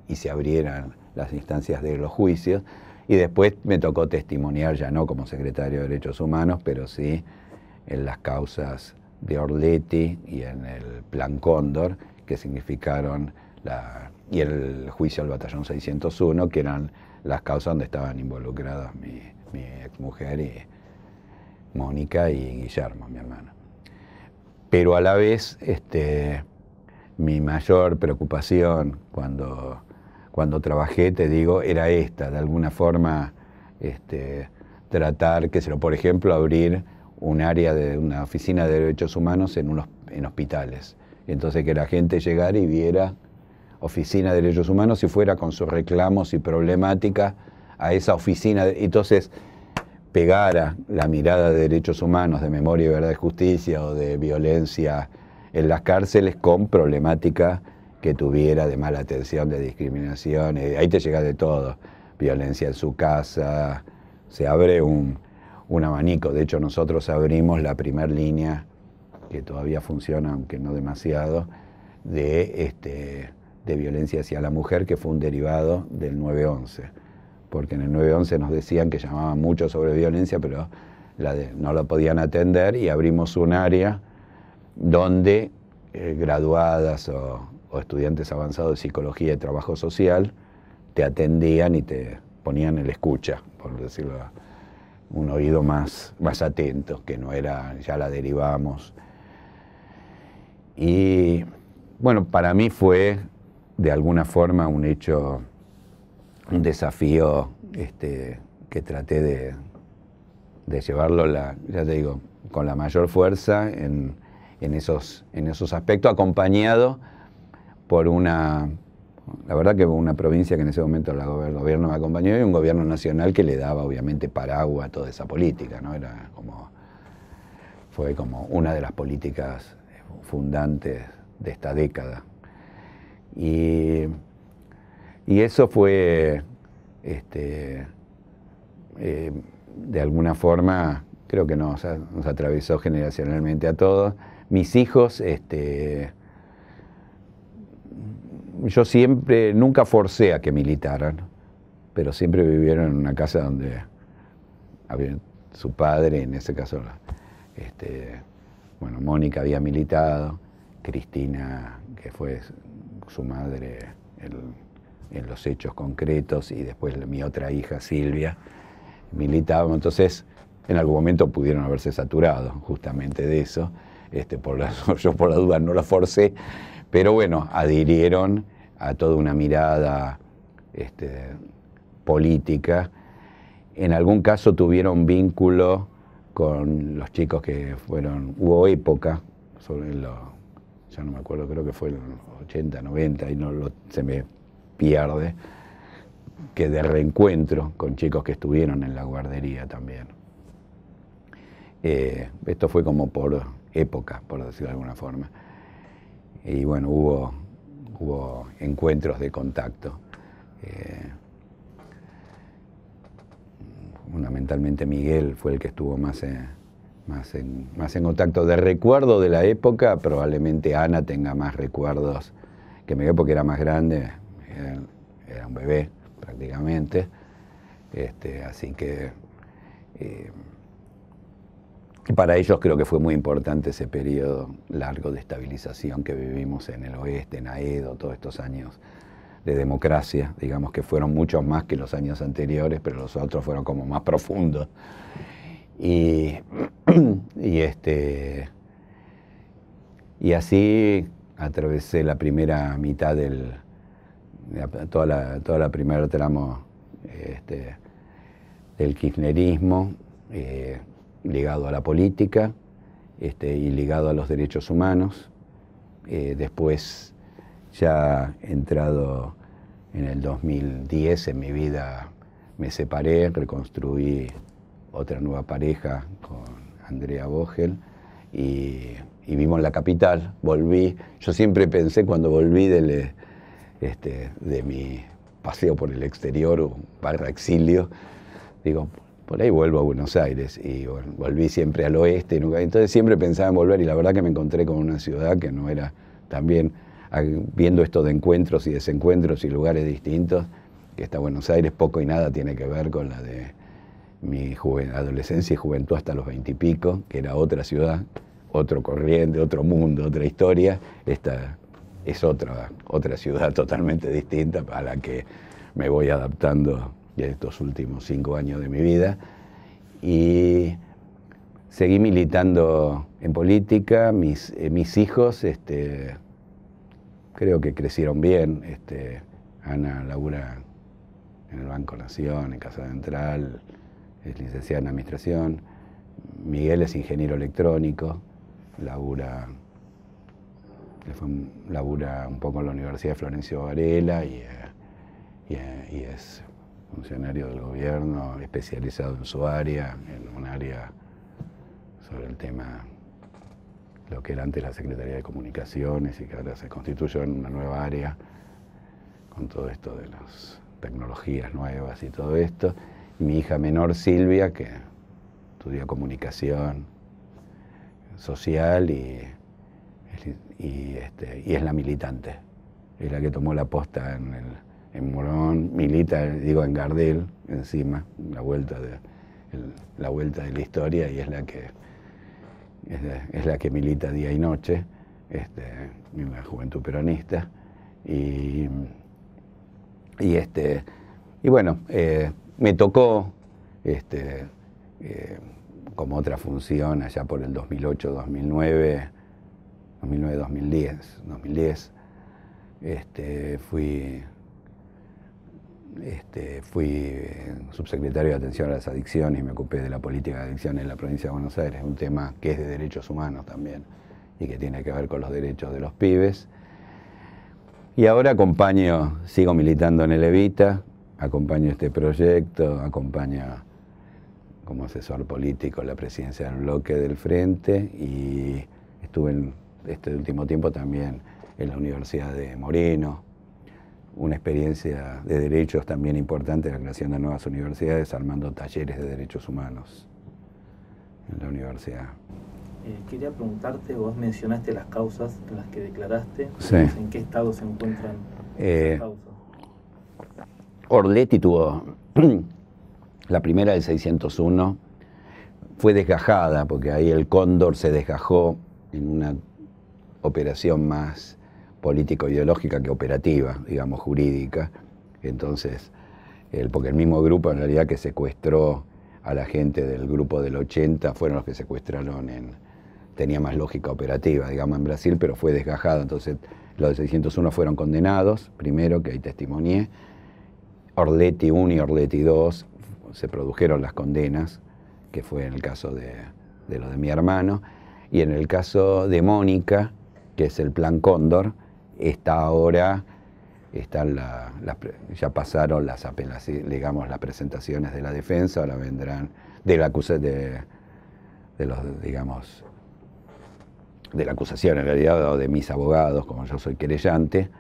y se abrieran las instancias de los juicios. Y después me tocó testimoniar, ya no como secretario de Derechos Humanos, pero sí en las causas de Orletti y en el Plan Cóndor, que significaron la, y el juicio al batallón 601, que eran las causas donde estaban involucradas mi, mi exmujer y, Mónica y Guillermo, mi hermano. Pero a la vez, este, mi mayor preocupación cuando, cuando trabajé, te digo, era esta, de alguna forma este, tratar, que se por ejemplo, abrir un área de una oficina de derechos humanos en, unos, en hospitales. Entonces que la gente llegara y viera oficina de derechos humanos y fuera con sus reclamos y problemáticas a esa oficina. Entonces, pegara la mirada de derechos humanos, de memoria y verdad y justicia o de violencia en las cárceles con problemática que tuviera de mala atención, de discriminación. Eh, ahí te llega de todo. Violencia en su casa. Se abre un, abanico. De hecho, nosotros abrimos la primera línea, que todavía funciona, aunque no demasiado, de, este, de violencia hacia la mujer, que fue un derivado del 911 porque en el 911 nos decían que llamaban mucho sobre violencia, pero no lo podían atender y abrimos un área donde eh, graduadas o, estudiantes avanzados de psicología y trabajo social te atendían y te ponían el escucha, por decirlo, un oído más, más atento, que no era, ya la derivamos. Y bueno, para mí fue de alguna forma un hecho un desafío este, que traté de, llevarlo, la, ya te digo, con la mayor fuerza en, esos, en esos aspectos, acompañado por una, la verdad que una provincia que en ese momento la el gobierno me acompañó y un gobierno nacional que le daba obviamente paraguas a toda esa política, ¿no? Era como, fue como una de las políticas fundantes de esta década. Y y eso fue, este, eh, de alguna forma, creo que nos, nos atravesó generacionalmente a todos. Mis hijos, este, yo siempre, nunca forcé a que militaran, pero siempre vivieron en una casa donde había su padre, en ese caso, este, bueno, Mónica había militado, Cristina, que fue su madre, el en los hechos concretos y después mi otra hija Silvia militaba, Entonces, en algún momento pudieron haberse saturado justamente de eso. Este, por yo por la duda no la forcé, pero bueno, adhirieron a toda una mirada este, política. En algún caso tuvieron vínculo con los chicos que fueron, hubo época, sobre los ya no me acuerdo, creo que fue en los 80, 90, y no lo, se me pierde que de reencuentro con chicos que estuvieron en la guardería también. Eh, esto fue como por época, por decirlo de alguna forma. Y bueno, hubo, hubo encuentros de contacto. Eh, fundamentalmente Miguel fue el que estuvo más más en contacto de recuerdo de la época, probablemente Ana tenga más recuerdos que Miguel porque era más grande, era, un bebé prácticamente, este, así que eh, para ellos creo que fue muy importante ese periodo largo de estabilización que vivimos en el oeste, en Aedo, todos estos años de democracia, digamos que fueron muchos más que los años anteriores, pero los otros fueron como más profundos. y, este, y así atravesé la primera mitad del, toda la, toda la primer tramo este, del kirchnerismo eh, ligado a la política este, y ligado a los derechos humanos. Eh, después, ya entrado en el 2010 en mi vida, me separé, reconstruí otra nueva pareja con Andrea Vogel y, y en la capital, volví, yo siempre pensé cuando volví del eh, este, de mi paseo por el exterior par barra exilio, digo, por ahí vuelvo a Buenos Aires y volví siempre al oeste, entonces siempre pensaba en volver y la verdad que me encontré con una ciudad que no era también, ah, viendo esto de encuentros y desencuentros y lugares distintos, que está Buenos Aires poco y nada tiene que ver con la de mi adolescencia y juventud hasta los veintipico, que era otra ciudad, otro corriente, otro mundo, otra historia, esta es otra, otra ciudad totalmente distinta a la que me voy adaptando en estos últimos cinco años de mi vida. Y seguí militando en política, mis, eh, mis hijos este, creo que crecieron bien. Este, Ana labura en el Banco Nación, en Casa Central, es licenciada en Administración. Miguel es ingeniero electrónico, labura labura un poco en la Universidad de Florencio Varela eh, eh, y, es funcionario del gobierno, especializado en su área, en un área sobre el tema, lo que era antes la Secretaría de Comunicaciones y que ahora se constituyó en una nueva área con todo esto de las tecnologías nuevas y todo esto. mi hija menor, Silvia, que estudia comunicación social y y, este, es la militante, es la que tomó la posta en, el, en Morón, milita, digo, en Gardel, encima, la vuelta de, la vuelta de la historia y es la que, es, la, que milita día y noche este, en la juventud peronista. Y, este, y bueno, eh, me tocó este, eh, como otra función allá por el 2008-2009 2009, 2010, 2010, fui, este, fui eh, subsecretario de Atención a las Adicciones y me ocupé de la política de adicciones en la provincia de Buenos Aires, un tema que es de derechos humanos también y que tiene que ver con los derechos de los pibes. Y ahora acompaño, sigo militando en el Evita, acompaño este proyecto, acompaño como asesor político la presidencia del bloque del Frente y estuve en este último tiempo también en la Universidad de Moreno, una experiencia de derechos también importante, la creación de nuevas universidades, armando talleres de derechos humanos en la universidad. Eh, quería preguntarte, vos mencionaste las causas en las que declaraste, ¿en qué estado se encuentran eh, causas? tuvo la primera del 601, fue desgajada, porque ahí el cóndor se desgajó en una operación más político-ideológica que operativa, digamos, jurídica. Entonces, el, porque el mismo grupo en realidad que secuestró a la gente del grupo del 80 fueron los que secuestraron en, tenía más lógica operativa, digamos, en Brasil, pero fue desgajado. Entonces, los de 601 fueron condenados, primero, que ahí testimonié. Orleti 1 y Orleti 2 se produjeron las condenas, que fue en el caso de, de lo de mi hermano. Y en el caso de Mónica, que es el Plan Cóndor, está ahora, están ya pasaron las digamos, las presentaciones de la defensa, ahora vendrán de la de, los, digamos, de la acusación en realidad, o de mis abogados, como yo soy querellante,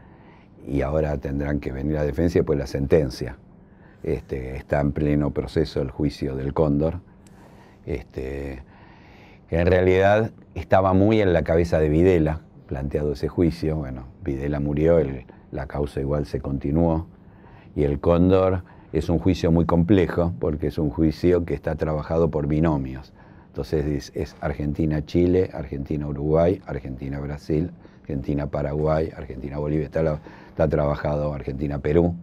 y ahora tendrán que venir la defensa y después la sentencia. Este, está en pleno proceso el juicio del cóndor, que este, en realidad estaba muy en la cabeza de Videla, planteado ese juicio. Bueno, Videla murió, la causa igual se continuó. Y el cóndor es un juicio muy complejo porque es un juicio que está trabajado por binomios. Entonces es, Argentina-Chile, Argentina-Uruguay, Argentina-Brasil, Argentina-Paraguay, Argentina-Bolivia. Está, está, trabajado Argentina-Perú.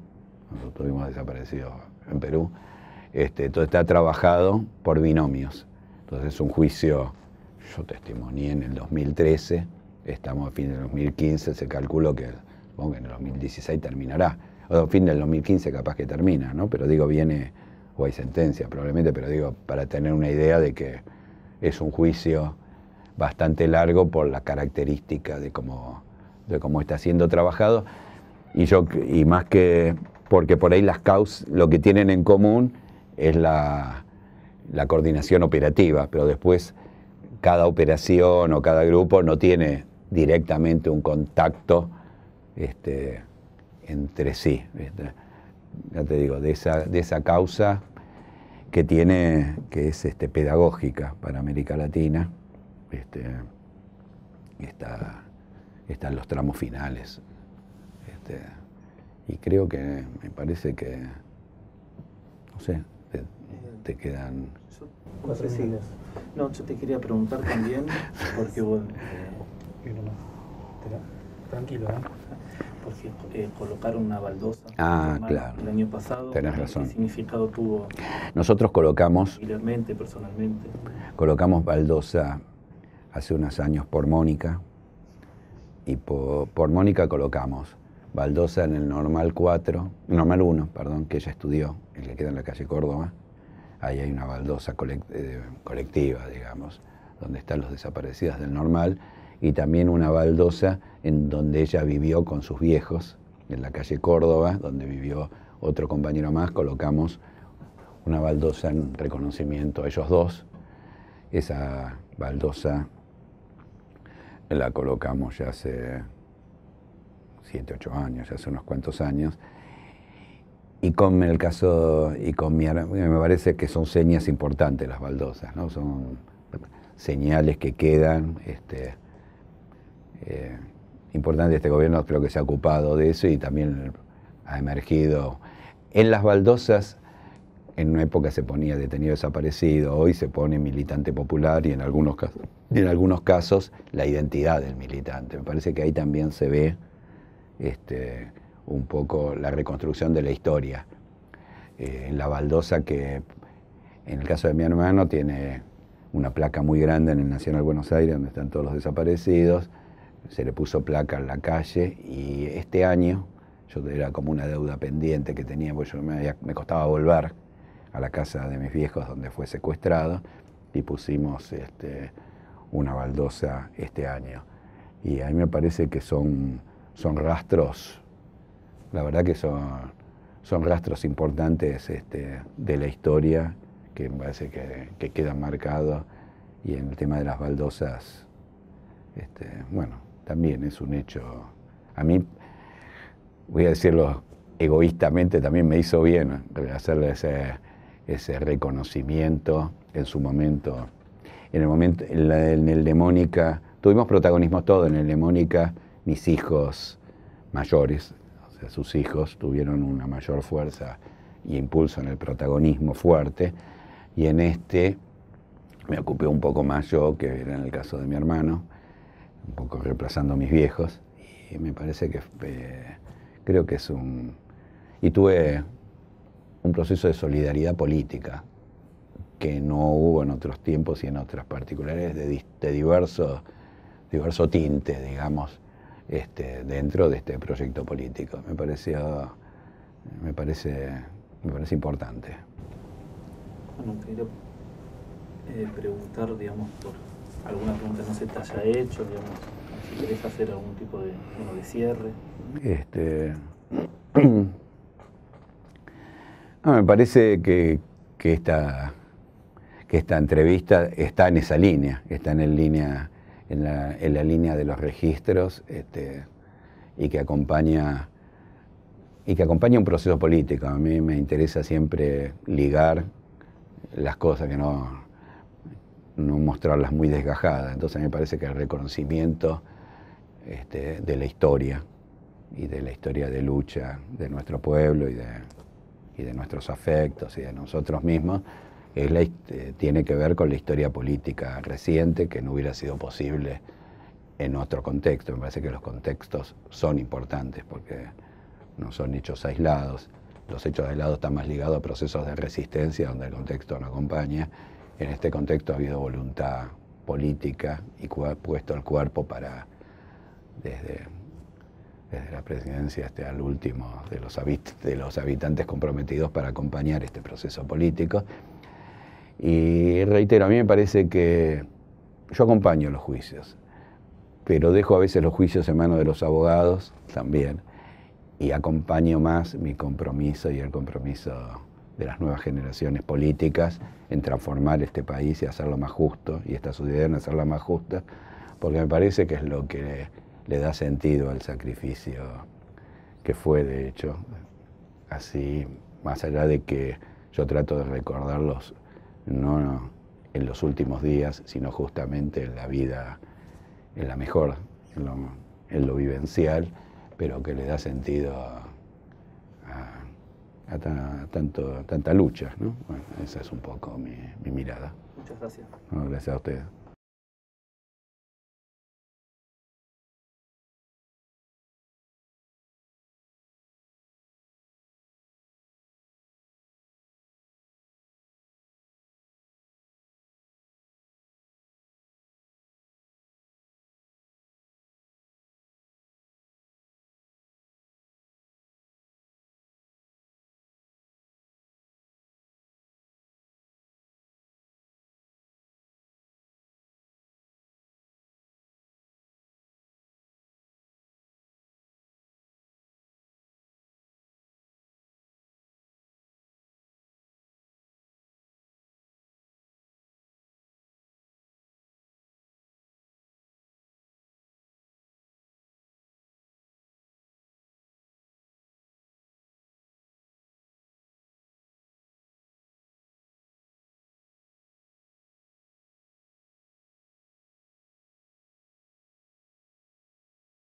Nosotros tuvimos desaparecido en Perú. Este, entonces está trabajado por binomios. Entonces es un juicio, yo testimonié en el 2013, estamos a fin de 2015, se calculó que, en el 2016 terminará, o fin del 2015 capaz que termina, ¿no? Pero digo, viene, o hay sentencia probablemente, pero digo, para tener una idea de que es un juicio bastante largo por la característica de cómo, de cómo está siendo trabajado, y, yo, y más que porque por ahí las causas, lo que tienen en común es la, la coordinación operativa, pero después cada operación o cada grupo no tiene directamente un contacto este, entre sí. Ya te digo, de esa, de esa causa que tiene, que es este, pedagógica para América Latina, este, está, están los tramos finales. Este, y creo que me parece que, no sé, te, quedan... no, yo te quería preguntar también, porque eh, Tranquilo, ¿eh? Porque eh, colocaron una baldosa ah, claro. el año pasado. Tenés razón. ¿Qué significado tuvo? Nosotros colocamos. personalmente. Colocamos baldosa hace unos años por Mónica. Y por, Mónica colocamos baldosa en el normal 4, normal 1, perdón, que ella estudió, le que queda en la calle Córdoba. Ahí hay una baldosa eh, colectiva, digamos, donde están los desaparecidos del normal y también una baldosa en donde ella vivió con sus viejos, en la calle Córdoba, donde vivió otro compañero más, colocamos una baldosa en reconocimiento a ellos dos. Esa baldosa la colocamos ya hace siete, ocho años, ya hace unos cuantos años. Y con el caso, y con mi me parece que son señas importantes las baldosas, ¿no? Son señales que quedan este, eh, importante este gobierno creo que se ha ocupado de eso y también ha emergido en las baldosas. En una época se ponía detenido desaparecido, hoy se pone militante popular y en algunos casos, la identidad del militante. Me parece que ahí también se ve este, un poco la reconstrucción de la historia. Eh, en la baldosa que en el caso de mi hermano tiene una placa muy grande en el Nacional Buenos Aires donde están todos los desaparecidos se le puso placa en la calle y este año, yo era como una deuda pendiente que tenía, porque yo me, costaba volver a la casa de mis viejos donde fue secuestrado y pusimos este, una baldosa este año. Y a mí me parece que son, son rastros, la verdad que son, son rastros importantes este, de la historia que me parece que, quedan marcados y en el tema de las baldosas, este, bueno, también es un hecho. A mí, voy a decirlo egoístamente, también me hizo bien hacerle ese, reconocimiento en su momento. En el, momento, en, el de Mónica, tuvimos protagonismo todo. En el de Mónica, mis hijos mayores, o sea, sus hijos tuvieron una mayor fuerza y impulso en el protagonismo fuerte. Y en este me ocupé un poco más yo, que era en el caso de mi hermano un poco reemplazando a mis viejos. Y me parece que eh, creo que es un... Y tuve un proceso de solidaridad política que no hubo en otros tiempos y en otras particulares de, diverso, diverso tinte, digamos, este, dentro de este proyecto político. Me parecía me parece, me parece importante. Bueno, quiero eh, preguntar, digamos, por alguna pregunta no se te haya hecho, digamos, si querés hacer algún tipo de, cierre. Este, ah, me parece que, que, esta, que esta entrevista está en esa línea, está en, línea, en, la, línea de los registros este, y que acompaña y que acompaña un proceso político. A mí me interesa siempre ligar las cosas que no, no mostrarlas muy desgajadas. Entonces me parece que el reconocimiento este, de la historia y de la historia de lucha de nuestro pueblo y de, nuestros afectos y de nosotros mismos eh, tiene que ver con la historia política reciente que no hubiera sido posible en otro contexto. Me parece que los contextos son importantes porque no son hechos aislados. Los hechos aislados están más ligados a procesos de resistencia donde el contexto no acompaña en este contexto ha habido voluntad política y puesto el cuerpo para, desde, desde la presidencia hasta el último de los, de los habitantes comprometidos para acompañar este proceso político. Y reitero, a mí me parece que yo acompaño los juicios, pero dejo a veces los juicios en manos de los abogados también y acompaño más mi compromiso y el compromiso de las nuevas generaciones políticas en transformar este país y hacerlo más justo, y esta sociedad en hacerla más justa, porque me parece que es lo que le da sentido al sacrificio que fue, de hecho, así, más allá de que yo trato de recordarlos no en los últimos días, sino justamente en la vida, en la mejor, en lo, en lo vivencial, pero que le da sentido a a, tanta lucha. ¿no? Bueno, esa es un poco mi, mirada. Muchas gracias. gracias a ustedes.